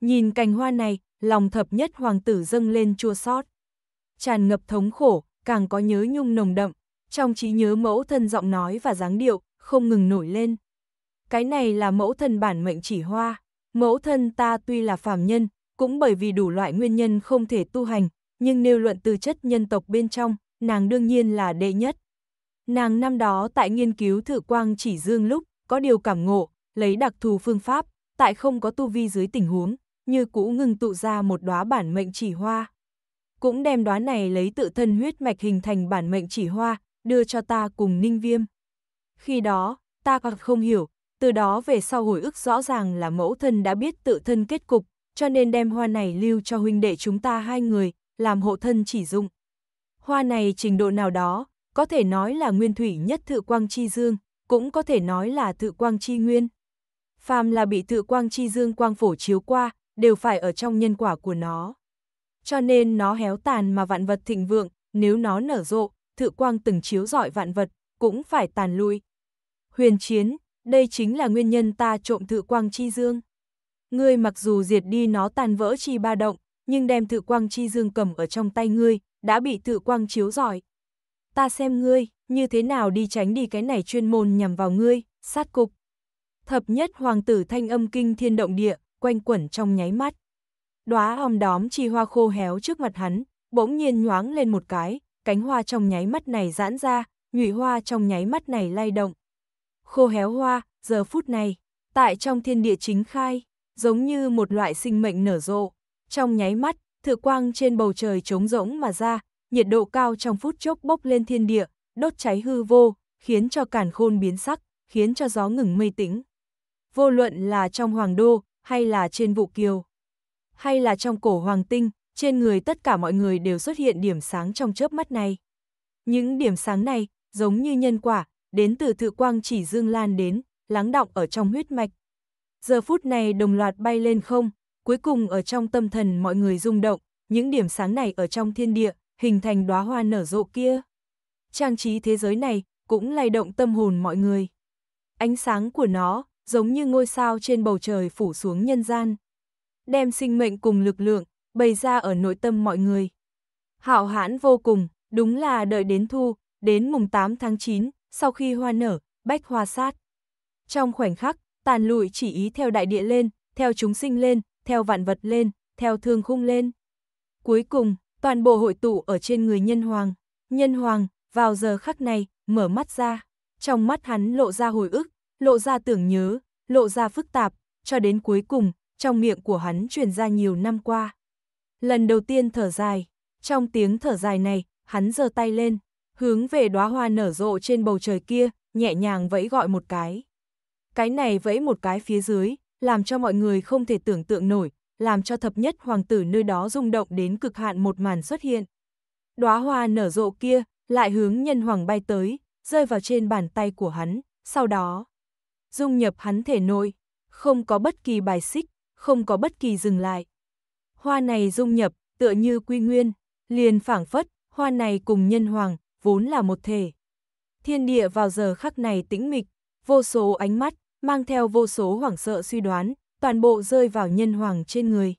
Nhìn cành hoa này, lòng thập nhất hoàng tử dâng lên chua xót. Tràn ngập thống khổ, càng có nhớ nhung nồng đậm, trong trí nhớ mẫu thân giọng nói và dáng điệu, không ngừng nổi lên. Cái này là mẫu thân bản mệnh chỉ hoa, mẫu thân ta tuy là phàm nhân, cũng bởi vì đủ loại nguyên nhân không thể tu hành, nhưng nêu luận từ chất nhân tộc bên trong, nàng đương nhiên là đệ nhất. Nàng năm đó tại nghiên cứu thử quang chỉ dương lúc, có điều cảm ngộ, lấy đặc thù phương pháp, tại không có tu vi dưới tình huống, như cũ ngừng tụ ra một đóa bản mệnh chỉ hoa. Cũng đem đóa này lấy tự thân huyết mạch hình thành bản mệnh chỉ hoa, đưa cho ta cùng ninh viêm. Khi đó, ta còn không hiểu, từ đó về sau hồi ức rõ ràng là mẫu thân đã biết tự thân kết cục, cho nên đem hoa này lưu cho huynh đệ chúng ta hai người, làm hộ thân chỉ dụng. Hoa này trình độ nào đó, có thể nói là nguyên thủy nhất thự quang chi dương, cũng có thể nói là thự quang chi nguyên. Phàm là bị thự quang chi dương quang phổ chiếu qua, đều phải ở trong nhân quả của nó. Cho nên nó héo tàn mà vạn vật thịnh vượng, nếu nó nở rộ, thự quang từng chiếu rọi vạn vật, cũng phải tàn lui. Huyền chiến, đây chính là nguyên nhân ta trộm thự quang chi dương. Ngươi mặc dù diệt đi nó tàn vỡ chi ba động, nhưng đem tự quang chi dương cầm ở trong tay ngươi, đã bị tự quang chiếu giỏi. Ta xem ngươi, như thế nào đi tránh đi cái này chuyên môn nhằm vào ngươi, sát cục. Thập nhất hoàng tử thanh âm kinh thiên động địa, quanh quẩn trong nháy mắt. Đóa hòm đóm chi hoa khô héo trước mặt hắn, bỗng nhiên nhoáng lên một cái, cánh hoa trong nháy mắt này giãn ra, nhụy hoa trong nháy mắt này lay động. Khô héo hoa, giờ phút này, tại trong thiên địa chính khai, giống như một loại sinh mệnh nở rộ. Trong nháy mắt, thử quang trên bầu trời trống rỗng mà ra, nhiệt độ cao trong phút chốc bốc lên thiên địa, đốt cháy hư vô, khiến cho cản khôn biến sắc, khiến cho gió ngừng mây tĩnh. Vô luận là trong hoàng đô, hay là trên vụ kiều, hay là trong cổ hoàng tinh, trên người tất cả mọi người đều xuất hiện điểm sáng trong chớp mắt này. Những điểm sáng này, giống như nhân quả, đến từ thự quang chỉ dương lan đến, lắng động ở trong huyết mạch. Giờ phút này đồng loạt bay lên không, Cuối cùng ở trong tâm thần mọi người rung động, những điểm sáng này ở trong thiên địa, hình thành đóa hoa nở rộ kia. Trang trí thế giới này cũng lay động tâm hồn mọi người. Ánh sáng của nó giống như ngôi sao trên bầu trời phủ xuống nhân gian. Đem sinh mệnh cùng lực lượng, bày ra ở nội tâm mọi người. Hạo hãn vô cùng, đúng là đợi đến thu, đến mùng 8 tháng 9, sau khi hoa nở, bách hoa sát. Trong khoảnh khắc, tàn lụi chỉ ý theo đại địa lên, theo chúng sinh lên, theo vạn vật lên, theo thương khung lên. Cuối cùng, toàn bộ hội tụ ở trên người nhân hoàng. Nhân hoàng, vào giờ khắc này, mở mắt ra. Trong mắt hắn lộ ra hồi ức, lộ ra tưởng nhớ, lộ ra phức tạp, cho đến cuối cùng, trong miệng của hắn truyền ra nhiều năm qua. Lần đầu tiên thở dài, trong tiếng thở dài này, hắn giơ tay lên, hướng về đóa hoa nở rộ trên bầu trời kia, nhẹ nhàng vẫy gọi một cái. Cái này vẫy một cái phía dưới, làm cho mọi người không thể tưởng tượng nổi, làm cho thập nhất hoàng tử nơi đó rung động đến cực hạn một màn xuất hiện. Đóa hoa nở rộ kia lại hướng nhân hoàng bay tới, rơi vào trên bàn tay của hắn, sau đó dung nhập hắn thể nội, không có bất kỳ bài xích, không có bất kỳ dừng lại. Hoa này dung nhập, tựa như quy nguyên, liền phảng phất, hoa này cùng nhân hoàng, vốn là một thể. Thiên địa vào giờ khắc này tĩnh mịch, vô số ánh mắt, mang theo vô số hoảng sợ suy đoán, toàn bộ rơi vào nhân hoàng trên người.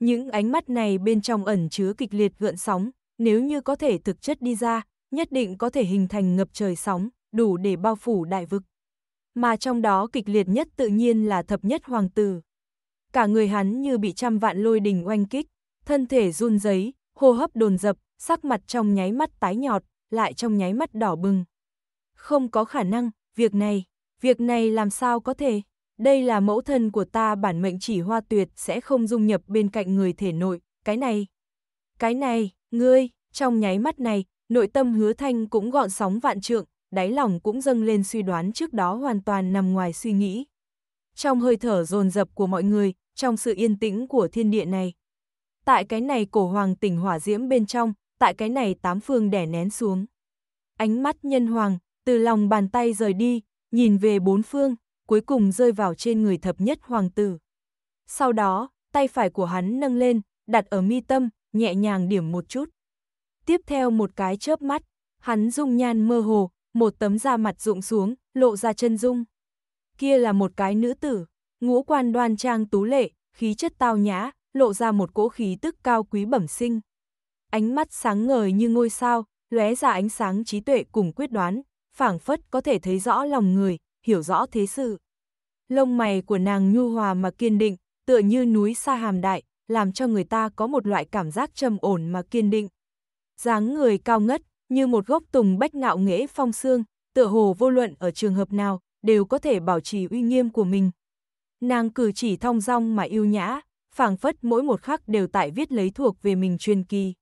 Những ánh mắt này bên trong ẩn chứa kịch liệt gợn sóng, nếu như có thể thực chất đi ra, nhất định có thể hình thành ngập trời sóng, đủ để bao phủ đại vực. Mà trong đó kịch liệt nhất tự nhiên là thập nhất hoàng tử. Cả người hắn như bị trăm vạn lôi đình oanh kích, thân thể run rẩy, hô hấp đồn dập, sắc mặt trong nháy mắt tái nhọt, lại trong nháy mắt đỏ bừng. Không có khả năng, việc này. Việc này làm sao có thể? Đây là mẫu thân của ta bản mệnh chỉ hoa tuyệt sẽ không dung nhập bên cạnh người thể nội, cái này. Cái này, ngươi, trong nháy mắt này, nội tâm hứa thanh cũng gọn sóng vạn trượng, đáy lòng cũng dâng lên suy đoán trước đó hoàn toàn nằm ngoài suy nghĩ. Trong hơi thở rồn rập của mọi người, trong sự yên tĩnh của thiên địa này. Tại cái này cổ hoàng tỉnh hỏa diễm bên trong, tại cái này tám phương đẻ nén xuống. Ánh mắt nhân hoàng, từ lòng bàn tay rời đi, nhìn về bốn phương, cuối cùng rơi vào trên người thập nhất hoàng tử. Sau đó, tay phải của hắn nâng lên, đặt ở mi tâm, nhẹ nhàng điểm một chút. Tiếp theo một cái chớp mắt, hắn dung nhan mơ hồ, một tấm da mặt rụng xuống, lộ ra chân dung. Kia là một cái nữ tử, ngũ quan đoan trang tú lệ, khí chất tao nhã, lộ ra một cỗ khí tức cao quý bẩm sinh. Ánh mắt sáng ngời như ngôi sao, lóe ra ánh sáng trí tuệ cùng quyết đoán, phảng phất có thể thấy rõ lòng người, hiểu rõ thế sự. Lông mày của nàng nhu hòa mà kiên định, tựa như núi xa hàm đại, làm cho người ta có một loại cảm giác trầm ổn mà kiên định. dáng người cao ngất, như một gốc tùng bách ngạo nghễ phong xương, tựa hồ vô luận ở trường hợp nào, đều có thể bảo trì uy nghiêm của mình. Nàng cử chỉ thong dong mà yêu nhã, phảng phất mỗi một khắc đều tại viết lấy thuộc về mình truyền kỳ.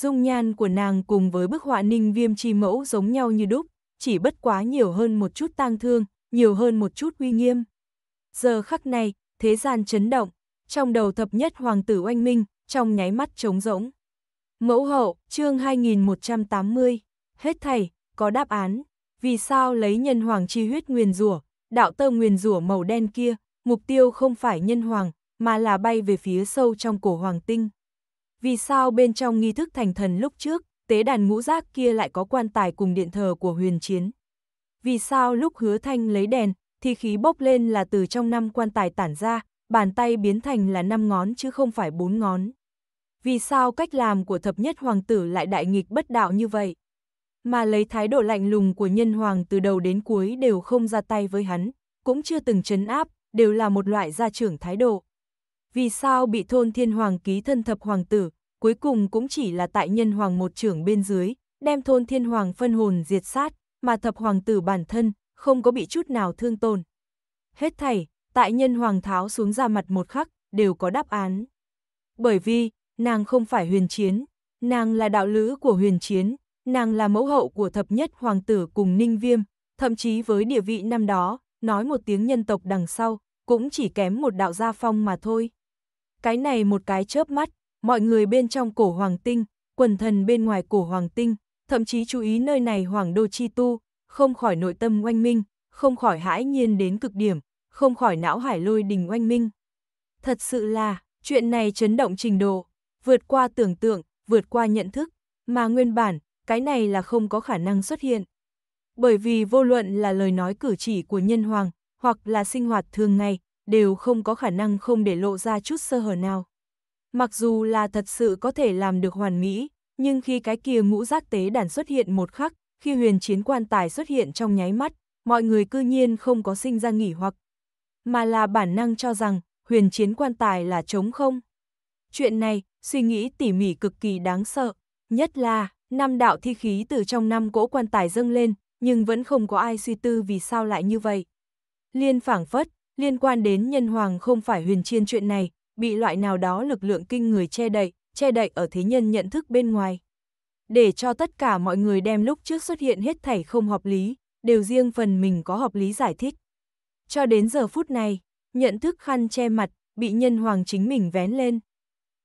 Dung nhan của nàng cùng với bức họa ninh viêm chi mẫu giống nhau như đúc, chỉ bất quá nhiều hơn một chút tang thương, nhiều hơn một chút uy nghiêm. Giờ khắc này, thế gian chấn động, trong đầu thập nhất hoàng tử oanh minh, trong nháy mắt trống rỗng. Mẫu hậu, chương 2180, hết thầy, có đáp án, vì sao lấy nhân hoàng chi huyết nguyền rủa, đạo tơ nguyền rủa màu đen kia, mục tiêu không phải nhân hoàng, mà là bay về phía sâu trong cổ hoàng tinh. Vì sao bên trong nghi thức thành thần lúc trước, tế đàn ngũ giác kia lại có quan tài cùng điện thờ của huyền chiến. Vì sao lúc hứa thanh lấy đèn, thì khí bốc lên là từ trong năm quan tài tản ra, bàn tay biến thành là năm ngón chứ không phải bốn ngón. Vì sao cách làm của thập nhất hoàng tử lại đại nghịch bất đạo như vậy? Mà lấy thái độ lạnh lùng của nhân hoàng từ đầu đến cuối đều không ra tay với hắn, cũng chưa từng chấn áp, đều là một loại gia trưởng thái độ. Vì sao bị thôn thiên hoàng ký thân thập hoàng tử, cuối cùng cũng chỉ là tại nhân hoàng một trưởng bên dưới, đem thôn thiên hoàng phân hồn diệt sát, mà thập hoàng tử bản thân, không có bị chút nào thương tồn. Hết thảy, tại nhân hoàng tháo xuống ra mặt một khắc, đều có đáp án. Bởi vì, nàng không phải huyền chiến, nàng là đạo lữ của huyền chiến, nàng là mẫu hậu của thập nhất hoàng tử cùng ninh viêm, thậm chí với địa vị năm đó, nói một tiếng nhân tộc đằng sau, cũng chỉ kém một đạo gia phong mà thôi. Cái này một cái chớp mắt, mọi người bên trong cổ hoàng tinh, quần thần bên ngoài cổ hoàng tinh, thậm chí chú ý nơi này hoàng đô chi tu, không khỏi nội tâm oanh minh, không khỏi hãi nhiên đến cực điểm, không khỏi não hải lôi đình oanh minh. Thật sự là, chuyện này chấn động trình độ, vượt qua tưởng tượng, vượt qua nhận thức, mà nguyên bản, cái này là không có khả năng xuất hiện. Bởi vì vô luận là lời nói cử chỉ của nhân hoàng, hoặc là sinh hoạt thường ngày, đều không có khả năng không để lộ ra chút sơ hở nào. Mặc dù là thật sự có thể làm được hoàn mỹ, nhưng khi cái kia ngũ giác tế đàn xuất hiện một khắc, khi huyền chiến quan tài xuất hiện trong nháy mắt, mọi người cư nhiên không có sinh ra nghỉ hoặc, mà là bản năng cho rằng huyền chiến quan tài là trống không. Chuyện này, suy nghĩ tỉ mỉ cực kỳ đáng sợ, nhất là năm đạo thi khí từ trong năm cỗ quan tài dâng lên, nhưng vẫn không có ai suy tư vì sao lại như vậy. Liên phảng phất, liên quan đến nhân hoàng không phải huyền chiên chuyện này, bị loại nào đó lực lượng kinh người che đậy, che đậy ở thế nhân nhận thức bên ngoài. Để cho tất cả mọi người đem lúc trước xuất hiện hết thảy không hợp lý, đều riêng phần mình có hợp lý giải thích. Cho đến giờ phút này, nhận thức khăn che mặt, bị nhân hoàng chính mình vén lên.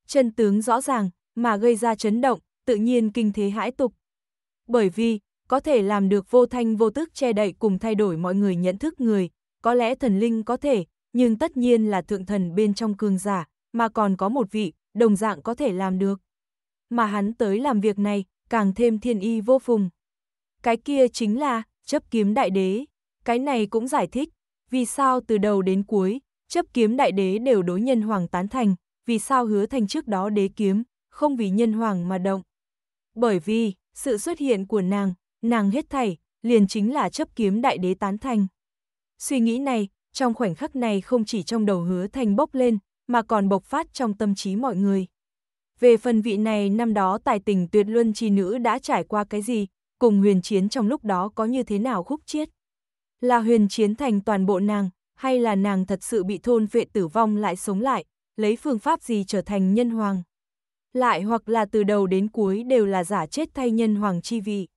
Chân tướng rõ ràng, mà gây ra chấn động, tự nhiên kinh thế hãi tục. Bởi vì, có thể làm được vô thanh vô tức che đậy cùng thay đổi mọi người nhận thức người, có lẽ thần linh có thể, nhưng tất nhiên là thượng thần bên trong cường giả, mà còn có một vị, đồng dạng có thể làm được. Mà hắn tới làm việc này, càng thêm thiên y vô phùng. Cái kia chính là, chấp kiếm đại đế. Cái này cũng giải thích, vì sao từ đầu đến cuối, chấp kiếm đại đế đều đối nhân hoàng tán thành, vì sao hứa thành trước đó đế kiếm, không vì nhân hoàng mà động. Bởi vì, sự xuất hiện của nàng, nàng hết thảy, liền chính là chấp kiếm đại đế tán thành. Suy nghĩ này, trong khoảnh khắc này không chỉ trong đầu hứa thành bốc lên, mà còn bộc phát trong tâm trí mọi người. Về phần vị này năm đó tài tình tuyệt luân chi nữ đã trải qua cái gì, cùng huyền chiến trong lúc đó có như thế nào khúc chiết. Là huyền chiến thành toàn bộ nàng, hay là nàng thật sự bị thôn vệ tử vong lại sống lại, lấy phương pháp gì trở thành nhân hoàng. Lại hoặc là từ đầu đến cuối đều là giả chết thay nhân hoàng chi vị.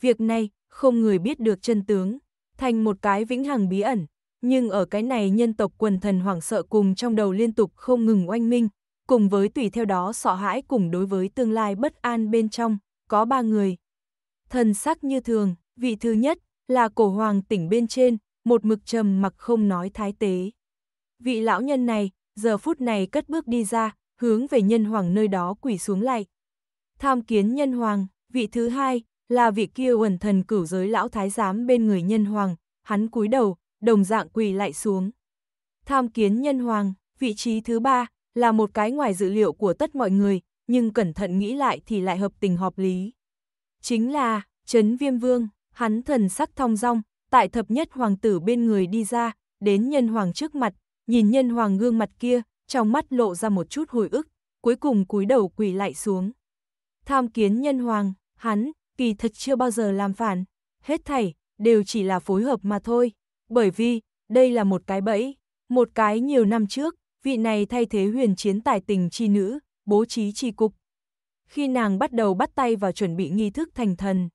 Việc này, không người biết được chân tướng, thành một cái vĩnh hằng bí ẩn, nhưng ở cái này nhân tộc quần thần hoảng sợ cùng trong đầu liên tục không ngừng oanh minh, cùng với tùy theo đó sợ hãi cùng đối với tương lai bất an bên trong, có ba người. Thần sắc như thường, vị thứ nhất là cổ hoàng tỉnh bên trên, một mực trầm mặc không nói thái tế. Vị lão nhân này, giờ phút này cất bước đi ra, hướng về nhân hoàng nơi đó quỷ xuống lại. Tham kiến nhân hoàng, vị thứ hai là vị kia quần thần cửu giới lão thái giám bên người nhân hoàng, hắn cúi đầu, đồng dạng quỳ lại xuống. Tham kiến nhân hoàng, vị trí thứ ba, là một cái ngoài dự liệu của tất mọi người, nhưng cẩn thận nghĩ lại thì lại hợp tình hợp lý. Chính là, Trấn Viêm Vương, hắn thần sắc thong dong, tại thập nhất hoàng tử bên người đi ra, đến nhân hoàng trước mặt, nhìn nhân hoàng gương mặt kia, trong mắt lộ ra một chút hồi ức, cuối cùng cúi đầu quỳ lại xuống. Tham kiến nhân hoàng, hắn, kỳ thật chưa bao giờ làm phản, hết thảy, đều chỉ là phối hợp mà thôi bởi vì đây là một cái bẫy, một cái nhiều năm trước, vị này thay thế huyền chiến tài tình chi nữ, bố trí chi cục. Khi nàng bắt đầu bắt tay vào chuẩn bị nghi thức thành thần,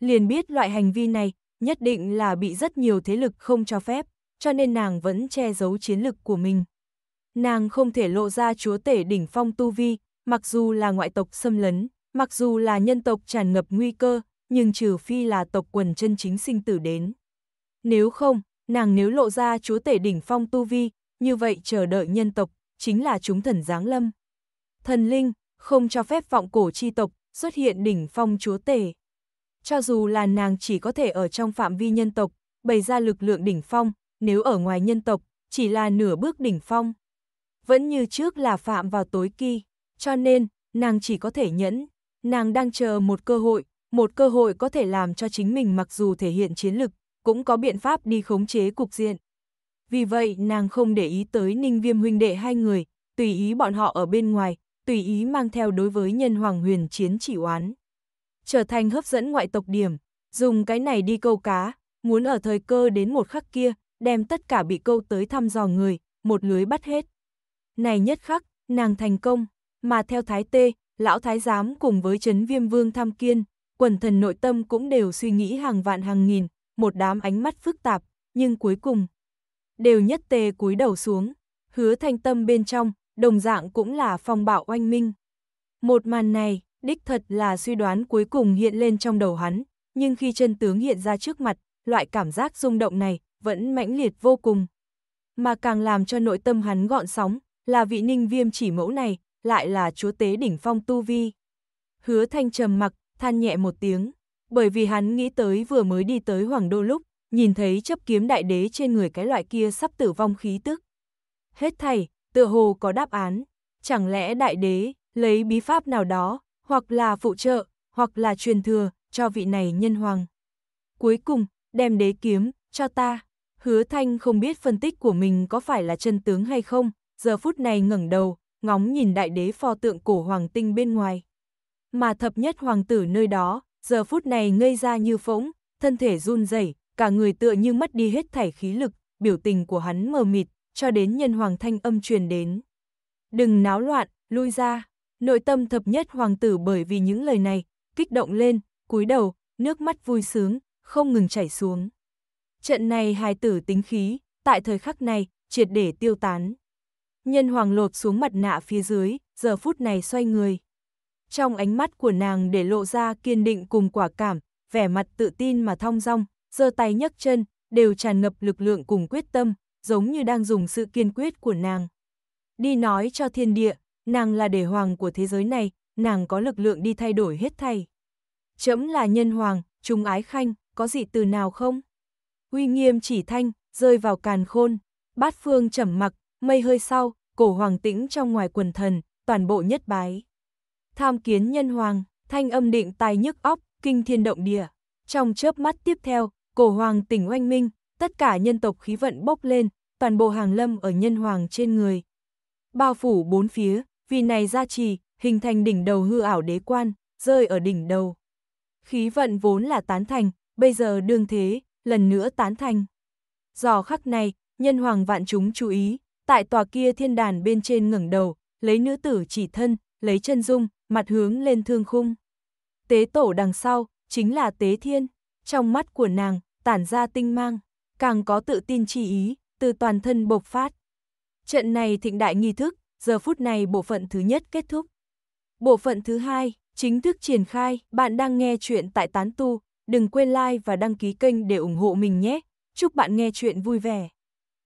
liền biết loại hành vi này nhất định là bị rất nhiều thế lực không cho phép, cho nên nàng vẫn che giấu chiến lực của mình. Nàng không thể lộ ra chúa tể đỉnh phong tu vi, mặc dù là ngoại tộc xâm lấn, mặc dù là nhân tộc tràn ngập nguy cơ, nhưng trừ phi là tộc quần chân chính sinh tử đến. Nếu không, nàng nếu lộ ra chúa tể đỉnh phong tu vi, như vậy chờ đợi nhân tộc, chính là chúng thần giáng lâm. Thần linh, không cho phép vọng cổ chi tộc, xuất hiện đỉnh phong chúa tể. Cho dù là nàng chỉ có thể ở trong phạm vi nhân tộc, bày ra lực lượng đỉnh phong, nếu ở ngoài nhân tộc, chỉ là nửa bước đỉnh phong. Vẫn như trước là phạm vào tối kỳ, cho nên, nàng chỉ có thể nhẫn, nàng đang chờ một cơ hội, một cơ hội có thể làm cho chính mình mặc dù thể hiện chiến lực, cũng có biện pháp đi khống chế cục diện. Vì vậy nàng không để ý tới ninh viêm huynh đệ hai người, tùy ý bọn họ ở bên ngoài, tùy ý mang theo đối với nhân hoàng huyền chiến chỉ oán. Trở thành hấp dẫn ngoại tộc điểm, dùng cái này đi câu cá, muốn ở thời cơ đến một khắc kia, đem tất cả bị câu tới thăm dò người, một lưới bắt hết. Này nhất khắc, nàng thành công, mà theo thái tê, lão thái giám cùng với chấn viêm vương tham kiên, quần thần nội tâm cũng đều suy nghĩ hàng vạn hàng nghìn, một đám ánh mắt phức tạp, nhưng cuối cùng đều nhất tề cúi đầu xuống, hứa thanh tâm bên trong, đồng dạng cũng là phong bạo oanh minh. Một màn này, đích thật là suy đoán cuối cùng hiện lên trong đầu hắn, nhưng khi chân tướng hiện ra trước mặt, loại cảm giác rung động này vẫn mãnh liệt vô cùng. Mà càng làm cho nội tâm hắn gọn sóng, là vị ninh viêm chỉ mẫu này, lại là chúa tế đỉnh phong tu vi. Hứa thanh trầm mặc, than nhẹ một tiếng bởi vì hắn nghĩ tới vừa mới đi tới Hoàng Đô lúc, nhìn thấy chấp kiếm đại đế trên người cái loại kia sắp tử vong khí tức. Hết thầy tựa hồ có đáp án, chẳng lẽ đại đế lấy bí pháp nào đó, hoặc là phụ trợ, hoặc là truyền thừa cho vị này nhân hoàng. Cuối cùng, đem đế kiếm cho ta. Hứa Thanh không biết phân tích của mình có phải là chân tướng hay không, giờ phút này ngẩng đầu, ngóng nhìn đại đế pho tượng cổ hoàng tinh bên ngoài. Mà thập nhất hoàng tử nơi đó, giờ phút này ngây ra như phỗng, thân thể run rẩy, cả người tựa như mất đi hết thảy khí lực, biểu tình của hắn mờ mịt, cho đến nhân hoàng thanh âm truyền đến. Đừng náo loạn, lui ra. Nội tâm thập nhất hoàng tử bởi vì những lời này, kích động lên, cúi đầu, nước mắt vui sướng, không ngừng chảy xuống. Trận này hài tử tính khí, tại thời khắc này, triệt để tiêu tán. Nhân hoàng lột xuống mặt nạ phía dưới, giờ phút này xoay người trong ánh mắt của nàng để lộ ra kiên định cùng quả cảm, vẻ mặt tự tin mà thong dong, giơ tay nhấc chân, đều tràn ngập lực lượng cùng quyết tâm, giống như đang dùng sự kiên quyết của nàng. Đi nói cho thiên địa, nàng là đế hoàng của thế giới này, nàng có lực lượng đi thay đổi hết thảy. Chấm là nhân hoàng, trung ái khanh, có gì từ nào không? Uy nghiêm chỉ thanh, rơi vào càn khôn, bát phương trầm mặc, mây hơi sau, cổ hoàng tĩnh trong ngoài quần thần, toàn bộ nhất bái tham kiến nhân hoàng, thanh âm định tài nhức óc, kinh thiên động địa. Trong chớp mắt tiếp theo, cổ hoàng tỉnh oanh minh, tất cả nhân tộc khí vận bốc lên, toàn bộ hàng lâm ở nhân hoàng trên người. Bao phủ bốn phía, vì này gia trì, hình thành đỉnh đầu hư ảo đế quan, rơi ở đỉnh đầu. Khí vận vốn là tán thành, bây giờ đương thế, lần nữa tán thành. Giò khắc này, nhân hoàng vạn chúng chú ý, tại tòa kia thiên đàn bên trên ngẩng đầu, lấy nữ tử chỉ thân, lấy chân dung, mặt hướng lên thương khung. Tế tổ đằng sau, chính là tế thiên, trong mắt của nàng, tản ra tinh mang, càng có tự tin chi ý, từ toàn thân bộc phát. Trận này thịnh đại nghi thức, giờ phút này bộ phận thứ nhất kết thúc. Bộ phận thứ hai, chính thức triển khai, bạn đang nghe chuyện tại Tán Tu, đừng quên like và đăng ký kênh để ủng hộ mình nhé. Chúc bạn nghe chuyện vui vẻ.